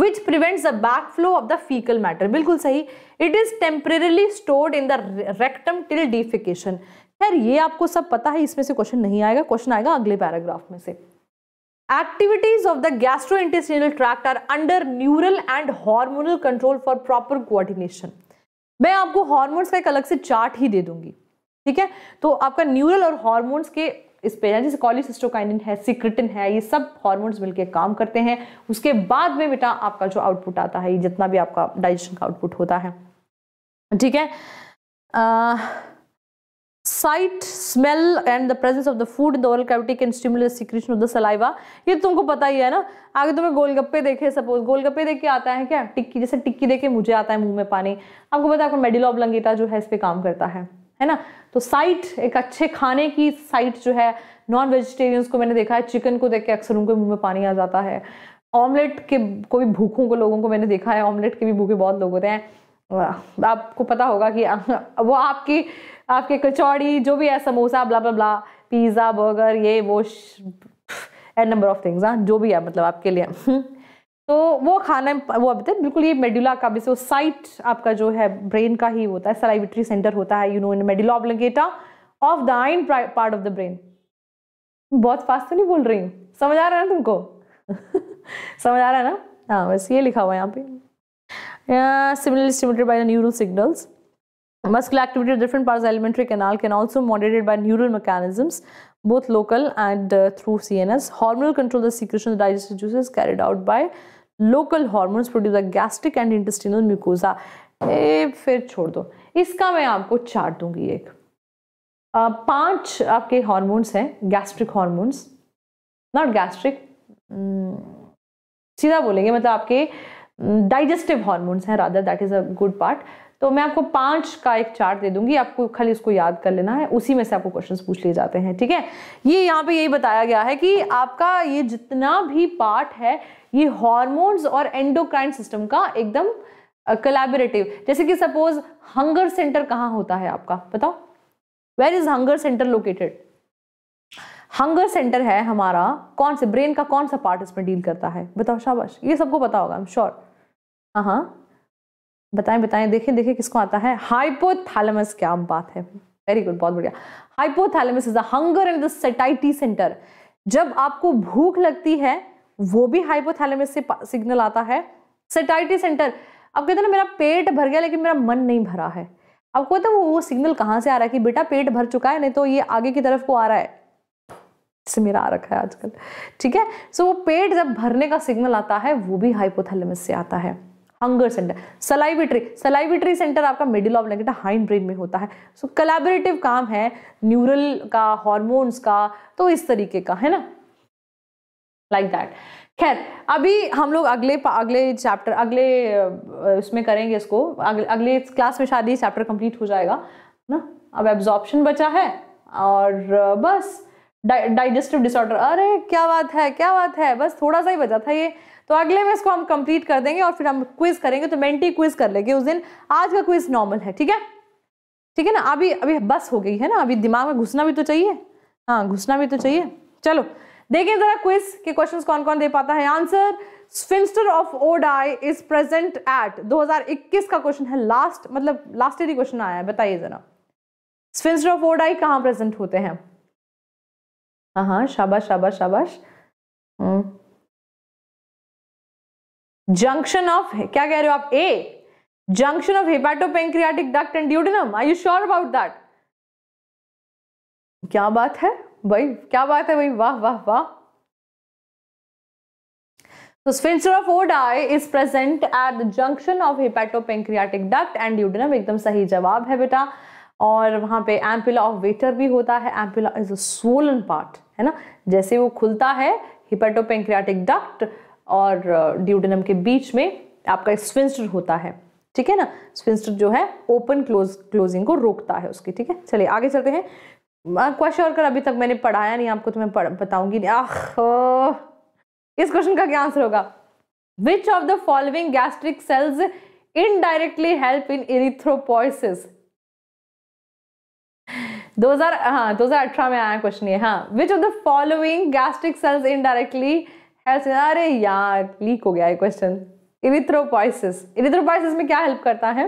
which prevents the backflow of the fecal matter बिल्कुल सही it is temporarily stored in the rectum till defecation खैर ये आपको सब पता है इसमें से क्वेश्चन नहीं आएगा क्वेश्चन आएगा अगले पैराग्राफ में से activities of the gastrointestinal tract are under neural and hormonal control for proper coordination मैं आपको हार्मोन्स का एक अलग से चार्ट ही दे दूंगी ठीक है तो आपका न्यूरल और हार्मोन्स के इस पे जैसे कॉलिसिस्टोकाइनिन है सिक्रिटिन है ये सब हार्मोन्स मिलके काम करते हैं उसके बाद में बेटा आपका जो आउटपुट आता है ये जितना भी आपका डाइजेशन का आउटपुट होता है ठीक है ah, sight smell and the presence of the food in the oral cavity can stimulate secretion of the saliva ये तो तुमको पता ही है ना आगे तुम्हें तो गोलगप्पे देखे सपोज गोलगप्पे देख के आता है क्या टिक्की जैसे टिक्की देखे मुझे आता है मुंह में पानी आपको पता है आपको मेडिलो लंगेटा जो है इस पर काम करता है है ना तो साइट एक अच्छे खाने की साइट जो है नॉन वेजिटेरियंस को मैंने देखा है चिकन को देख के अक्सर उनके मुंह में पानी आ जाता है ऑमलेट के को भी भूखों को लोगों को मैंने देखा है ऑमलेट के भी भूखे बहुत लोग होते हैं आपको पता होगा कि *laughs* वो आपकी आपके कचौड़ी जो भी है samosa blah blah blah pizza burger ये वो एंड नंबर ऑफ थिंग्स हाँ जो भी है मतलब आपके लिए *laughs* तो वो खाना वो अब तक बिल्कुल ये मेडुला का भी से साइट आपका जो है ब्रेन का ही होता है सलाइविट्री सेंटर होता है you know in medulla oblongata of the hind part of the brain बहुत फास्ट तो नहीं बोल रही हूँ समझ आ रहा है ना तुमको *laughs* समझ आ रहा है ना हाँ बस ये लिखा हुआ है यहाँ पे similar stimulated by the neural signals Muscular activity of different parts of the alimentary canal can also be moderated by neural mechanisms, both local and uh, through CNS. Hormonal control of the secretion of the digestive juices carried out by local hormones produced by gastric and intestinal mucosa. ए फिर छोड़ दो इसका मैं आपको चार्ट दूंगी एक आ, पांच आपके हॉर्मोन्स हैं गैस्ट्रिक हॉर्मोन्स नॉट गैस्ट्रिक सीधा बोलेंगे मतलब आपके डाइजेस्टिव हार्मोन्स हैं Radha that is a good part तो मैं आपको पांच का एक चार्ट दे दूंगी आपको खाली उसको याद कर लेना है उसी में से आपको क्वेश्चंस पूछ लिए जाते हैं ठीक है ये यहाँ पे यही बताया गया है कि आपका ये जितना भी पार्ट है ये हॉर्मोन्स और एंडोक्राइन सिस्टम का एकदम कलेबरेटिव जैसे कि सपोज हंगर सेंटर कहाँ होता है आपका बताओ where is hunger centre located hunger centre है हमारा कौन से ब्रेन का कौन सा पार्ट इसमें डील करता है बताओ शाबाश ये सबको पता होगा श्योर हाँ हाँ बताएं बताएं देखें देखें किसको आता है हाइपोथैलेमस क्या बात है वेरी गुड बहुत बढ़िया hypothalamus is a hunger and the satiety centre जब आपको भूख लगती है वो भी हाइपोथैलेमस से सिग्नल आता है सेटाइटी सेंटर आप कहते हैं ना मेरा पेट भर गया लेकिन मेरा मन नहीं भरा है आपको कहते हैं वो सिग्नल कहाँ से आ रहा है कि बेटा पेट भर चुका है नहीं तो ये आगे की तरफ को आ रहा है से मेरा आ रखा है आजकल ठीक है सो so, वो पेट जब भरने का सिग्नल आता है वो भी हाइपोथैलेमस से आता है hunger centre salivatory salivatory centre आपका मिडिल ऑफ लंगटा हाइंड ब्रेन में होता है सो so, कलेबरेटिव काम है न्यूरल का हॉर्मोन्स का तो इस तरीके का है ना लाइक like दैट खैर अभी हम लोग अगले अगले चैप्टर अगले उसमें करेंगे इसको अगले अगले क्लास में शायद ये चैप्टर कंप्लीट हो जाएगा ना अब एब्जॉर्प्शन बचा है और बस डाइजेस्टिव डिसऑर्डर अरे क्या बात है क्या बात है बस थोड़ा सा ही बचा था ये तो अगले में इसको हम कंप्लीट कर देंगे और फिर हम क्विज करेंगे तो मेंटी क्विज कर लेंगे उस दिन आज का क्विज नॉर्मल है ठीक है ठीक है ना अभी अभी बस हो गई है ना अभी दिमाग में घुसना भी तो चाहिए हाँ घुसना भी तो चाहिए चलो देखिए जरा क्विज के क्वेश्चन कौन कौन दे पाता है answer sphincter of Oddi is present at 2021 का क्वेश्चन है लास्ट मतलब लास्ट ईयर ही क्वेश्चन आया है बताइए जरा स्विमस्टर ऑफ ओडाई कहाँ प्रेजेंट होते हैं हाँ हाँ शाबाश शाबाश शाबाश हम्म। जंक्शन ऑफ क्या कह रहे हो आप a junction of hepatopancreatic duct and duodenum are you sure about that क्या बात है भाई क्या बात है भाई वाह वाह वाह तो sphincter of Oddi is present at the junction of hepatopancreatic duct and duodenum एकदम सही जवाब है बेटा और वहां पे एम्पिला ऑफ वेटर भी होता है ampulla is a swollen part है ना जैसे वो खुलता है हिपैटोपेंक्रियाटिक डक्ट और ड्यूडेनम के बीच में आपका स्विंस्टर होता है ठीक है ना स्विंस्टर जो है ओपन क्लोज क्लोजिंग को रोकता है उसकी ठीक है चलिए आगे चलते हैं क्वेश्चन और कर अभी तक मैंने पढ़ाया नहीं आपको तो मैं बताऊंगी आह इस क्वेश्चन का क्या आंसर होगा which of the following gastric cells indirectly help in erythropoiesis 2000 हाँ 2018 में आया क्वेश्चन ये हाँ which of the following gastric cells indirectly help अरे यार लीक हो गया ये क्वेश्चन इरिथ्रोपाइसिस इरिथ्रोपाइसिस में क्या हेल्प करता है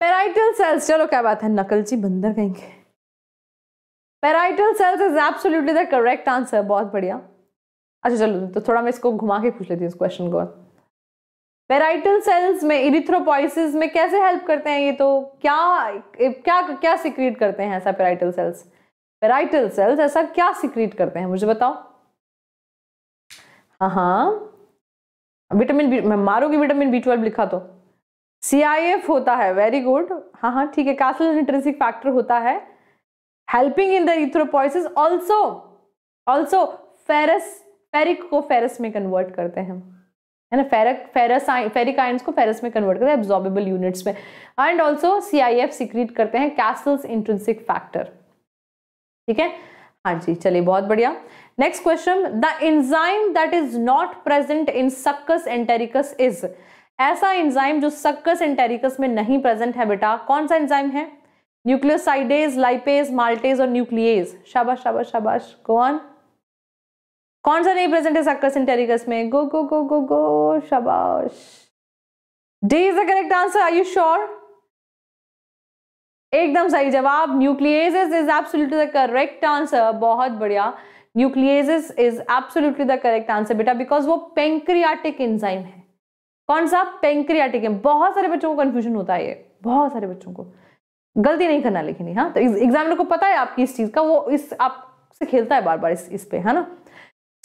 पेराइटल सेल्स चलो क्या बात है नकलची जी बंदर कहेंगे parietal cells is absolutely the correct answer बहुत बढ़िया अच्छा चलो तो थोड़ा मैं इसको घुमा के पूछ लेती हूँ इस क्वेश्चन को पेराइटल सेल्स में इरिथ्रोपाइसिस में कैसे हेल्प करते हैं ये तो क्या क्या क्या क्या सिक्रीट करते हैं ऐसा पेराइटल सेल्स पेराइटल सेल्स ऐसा क्या सिक्रीट करते हैं मुझे बताओ हाँ विटामिन बी मैं मारूंगी विटामिन बी ट्वेल्व लिखा तो सी आई एफ होता है वेरी गुड हाँ हाँ ठीक है कैसल इंट्रेंसिक फैक्टर होता है helping in the erythropoiesis also also ferrous ferric को फेरस में कन्वर्ट करते हैं है ना फेरक फेरस फेरिक आइंस को फेरस में कन्वर्ट करते हैं एब्जॉर्बेबल यूनिट्स में and also C I F secrete करते हैं कैसल्स इंट्रेंसिक फैक्टर ठीक है हाँ जी चलिए बहुत बढ़िया next question the enzyme that is not present in succus entericus is ऐसा इंजाइम जो सक्कस एंटेरिकस में नहीं प्रेजेंट है बेटा कौन सा इंजाइम है न्यूक्लियोसाइडेज लाइपेज माल्टेज और न्यूक्लियज शाबाश शाबाश शाबाश कौन कौन सा नहीं प्रेजेंट है सक्कस एंटेरिकस में गो गो गो गो गो शाबाश D is the correct answer are you sure एकदम सही जवाब nucleus is absolutely the correct answer बहुत बढ़िया nucleus is absolutely the correct answer बेटा बिकॉज वो पेंक्रियाटिक इंजाइम है कौन सा पेंक्रियाटिक है बहुत सारे बच्चों को कंफ्यूजन होता है ये बहुत सारे बच्चों को गलती नहीं करना लेकिन हाँ तो एग्जामिनर को पता है आपकी इस चीज का वो इस आपसे खेलता है बार बार इस इस पे है ना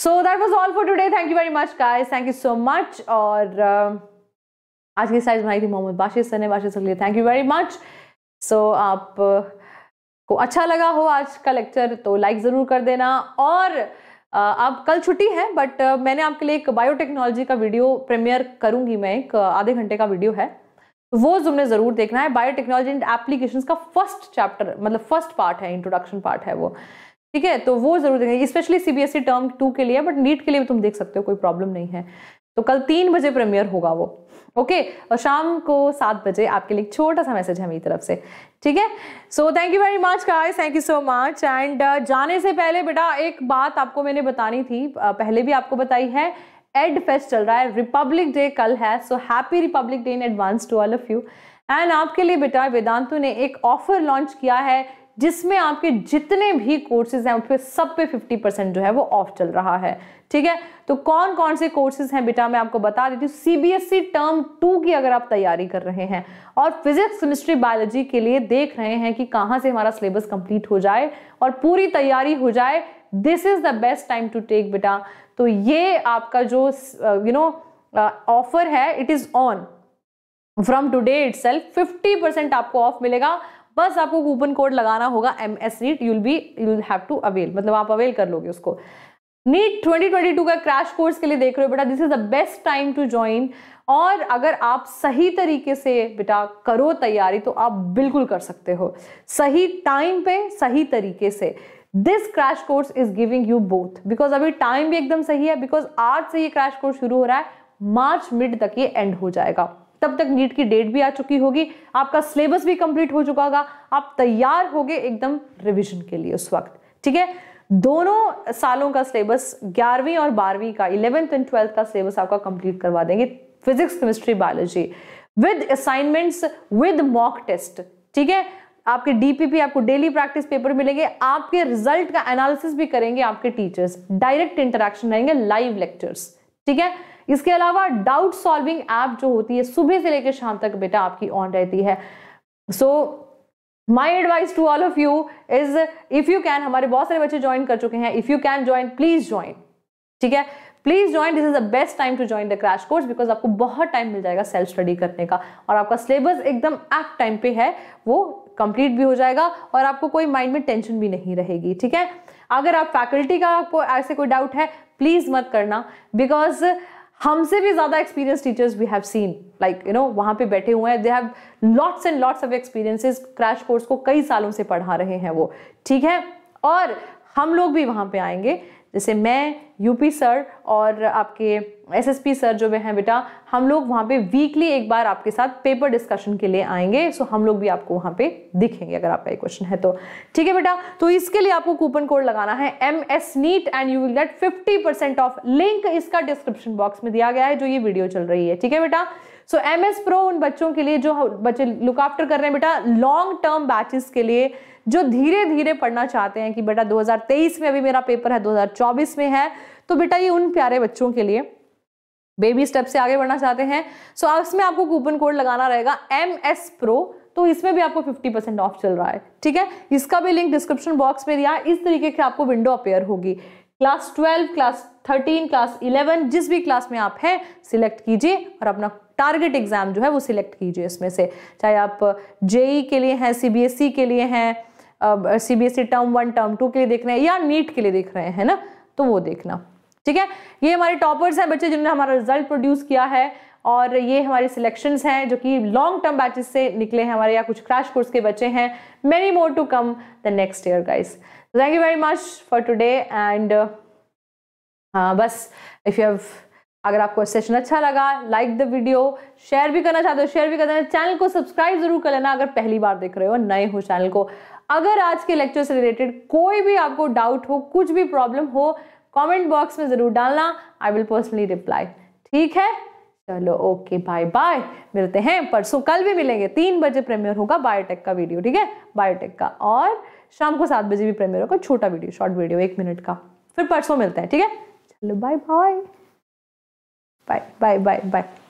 so that was all for today thank you very much guys thank you so much और uh, आज की साइज बनाई थी मोहम्मद बाशिर सर ने बाशिर सर के लिए thank you very much so so, आप को अच्छा लगा हो आज का लेक्चर तो लाइक ज़रूर कर देना और आप कल छुट्टी है बट मैंने आपके लिए एक बायोटेक्नोलॉजी का वीडियो प्रीमियर करूंगी मैं एक आधे घंटे का वीडियो है वो तुमने ज़रूर देखना है बायोटेक्नोलॉजी एंड एप्लीकेशंस का फर्स्ट चैप्टर मतलब फर्स्ट पार्ट है इंट्रोडक्शन पार्ट है वो ठीक है तो वो जरूर देखेंगे स्पेशली सीबीएसई टर्म टू के लिए बट नीट के लिए भी तुम देख सकते हो कोई प्रॉब्लम नहीं है तो कल तीन बजे प्रीमियर होगा वो ओके okay, और शाम को सात बजे आपके लिए छोटा सा मैसेज है मेरी तरफ से ठीक है so thank you very much guys thank you so much and जाने से पहले बेटा एक बात आपको मैंने बतानी थी पहले भी आपको बताई है एड फेस्ट चल रहा है रिपब्लिक डे कल है so happy republic day in advance to all of you and आपके लिए बेटा वेदांतु ने एक ऑफर लॉन्च किया है जिसमें आपके जितने भी कोर्सेज हैं उसमें पर सब पे 50 परसेंट जो है वो ऑफ चल रहा है ठीक है तो कौन कौन से कोर्सेज हैं बेटा मैं आपको बता देती हूँ सीबीएसई टर्म टू की अगर आप तैयारी कर रहे हैं और फिजिक्स केमिस्ट्री बायोलॉजी के लिए देख रहे हैं कि कहाँ से हमारा सिलेबस कंप्लीट हो जाए और पूरी तैयारी हो जाए this is the best time to take बेटा तो ये आपका जो यू नो ऑफर है it is on from today itself fifty percent आपको ऑफ मिलेगा बस आपको कूपन कोड लगाना होगा M S NEET you'll be you'll have to avail मतलब आप अवेल कर लोगे उसको नीट 2022 का क्रैश कोर्स के लिए देख रहे हो बेटा this is the best time to join और अगर आप सही तरीके से बेटा करो तैयारी तो आप बिल्कुल कर सकते हो सही टाइम पे सही तरीके से this crash course is giving you both because अभी टाइम भी एकदम सही है बिकॉज आज से ये क्रैश कोर्स शुरू हो रहा है मार्च मिड तक ये एंड हो जाएगा तब तक नीट की डेट भी आ चुकी होगी आपका सिलेबस भी कंप्लीट हो चुका होगा आप तैयार होगे एकदम रिविजन के लिए उस वक्त ठीक है दोनों सालों का सिलेबस ग्यारहवीं और बारहवीं का इलेवेंथ एंड ट्वेल्थ का सिलेबस आपका कंप्लीट करवा देंगे physics chemistry biology with assignments with mock test ठीक है आपके डीपीपी आपको डेली प्रैक्टिस पेपर मिलेंगे आपके रिजल्ट का एनालिसिस भी करेंगे आपके टीचर्स डायरेक्ट इंटरेक्शन रहेंगे लाइव लेक्चर्स ठीक है इसके अलावा डाउट सॉल्विंग ऐप जो होती है सुबह से लेकर शाम तक बेटा आपकी ऑन रहती है so my advice to all of you is if you can हमारे बहुत सारे बच्चे ज्वाइन कर चुके हैं if you can join please join ठीक है please join this is the best time to join the crash course because आपको बहुत टाइम मिल जाएगा सेल्फ स्टडी करने का और आपका सिलेबस एकदम एक्ट टाइम पे है वो कंप्लीट भी हो जाएगा और आपको कोई माइंड में टेंशन भी नहीं रहेगी ठीक है अगर आप फैकल्टी का आपको ऐसे कोई डाउट है प्लीज़ मत करना बिकॉज हमसे भी ज़्यादा experience teachers we have seen like you know वहाँ पे बैठे हुए हैं they have lots and lots of experiences crash course को कई सालों से पढ़ा रहे हैं वो ठीक है और हम लोग भी वहाँ पे आएंगे जैसे मैं यूपी सर और आपके एसएसपी सर जो हैं बेटा हम लोग वहाँ पे वीकली एक बार आपके साथ पेपर डिस्कशन के लिए आएंगे सो हम लोग भी आपको वहाँ पे दिखेंगे अगर आपका ये क्वेश्चन है तो ठीक है बेटा तो इसके लिए आपको कूपन कोड लगाना है M S NEET and you will get fifty percent off link इसका डिस्क्रिप्शन बॉक्स में दिया गया है जो ये वीडियो चल रही है ठीक है बेटा सो एम एस प्रो उन बच्चों के लिए जो बच्चे लुक आफ्टर कर रहे हैं बेटा लॉन्ग टर्म बैचेस के लिए जो धीरे धीरे पढ़ना चाहते हैं कि बेटा 2023 में अभी मेरा पेपर है 2024 में है तो बेटा ये उन प्यारे बच्चों के लिए बेबी स्टेप से आगे बढ़ना चाहते हैं सो so, इसमें आपको कूपन कोड लगाना रहेगा एम एस प्रो तो इसमें भी आपको 50 परसेंट ऑफ चल रहा है ठीक है इसका भी लिंक डिस्क्रिप्शन बॉक्स में दिया इस तरीके की आपको विंडो अपेयर होगी क्लास 12, क्लास 13, क्लास 11 जिस भी क्लास में आप हैं सिलेक्ट कीजिए और अपना टारगेट एग्जाम जो है वो सिलेक्ट कीजिए इसमें से चाहे आप जेई e के लिए हैं सीबीएसई e के लिए हैं C B S E term one term two के लिए देख रहे हैं या नीट के लिए देख रहे हैं ना तो वो देखना ठीक है ये हमारे टॉपर्स हैं बच्चे जिन्होंने हमारा रिजल्ट प्रोड्यूस किया है और ये हमारे सिलेक्शंस हैं जो कि लॉन्ग टर्म बैचेस से निकले हैं हमारे या कुछ क्रैश कोर्स के बच्चे हैं many more to come the next year guys thank you very much for today and बस इफ़ यू हैव अगर आपको सेशन अच्छा लगा लाइक द वीडियो शेयर भी करना चाहते हो शेयर भी करना चैनल को सब्सक्राइब जरूर कर लेना अगर पहली बार देख रहे हो नए हो चैनल को अगर आज के लेक्चर से रिलेटेड कोई भी आपको डाउट हो कुछ भी प्रॉब्लम हो कमेंट बॉक्स में ज़रूर डालना आई विल पर्सनली रिप्लाई ठीक है चलो ओके बाय बाय मिलते हैं परसों कल भी मिलेंगे तीन बजे प्रीमियर होगा बायोटेक का वीडियो ठीक है बायोटेक का और शाम को सात बजे भी प्रीमियर होगा छोटा वीडियो शॉर्ट वीडियो एक मिनट का फिर परसों मिलते हैं ठीक है चलो bye bye bye bye bye bye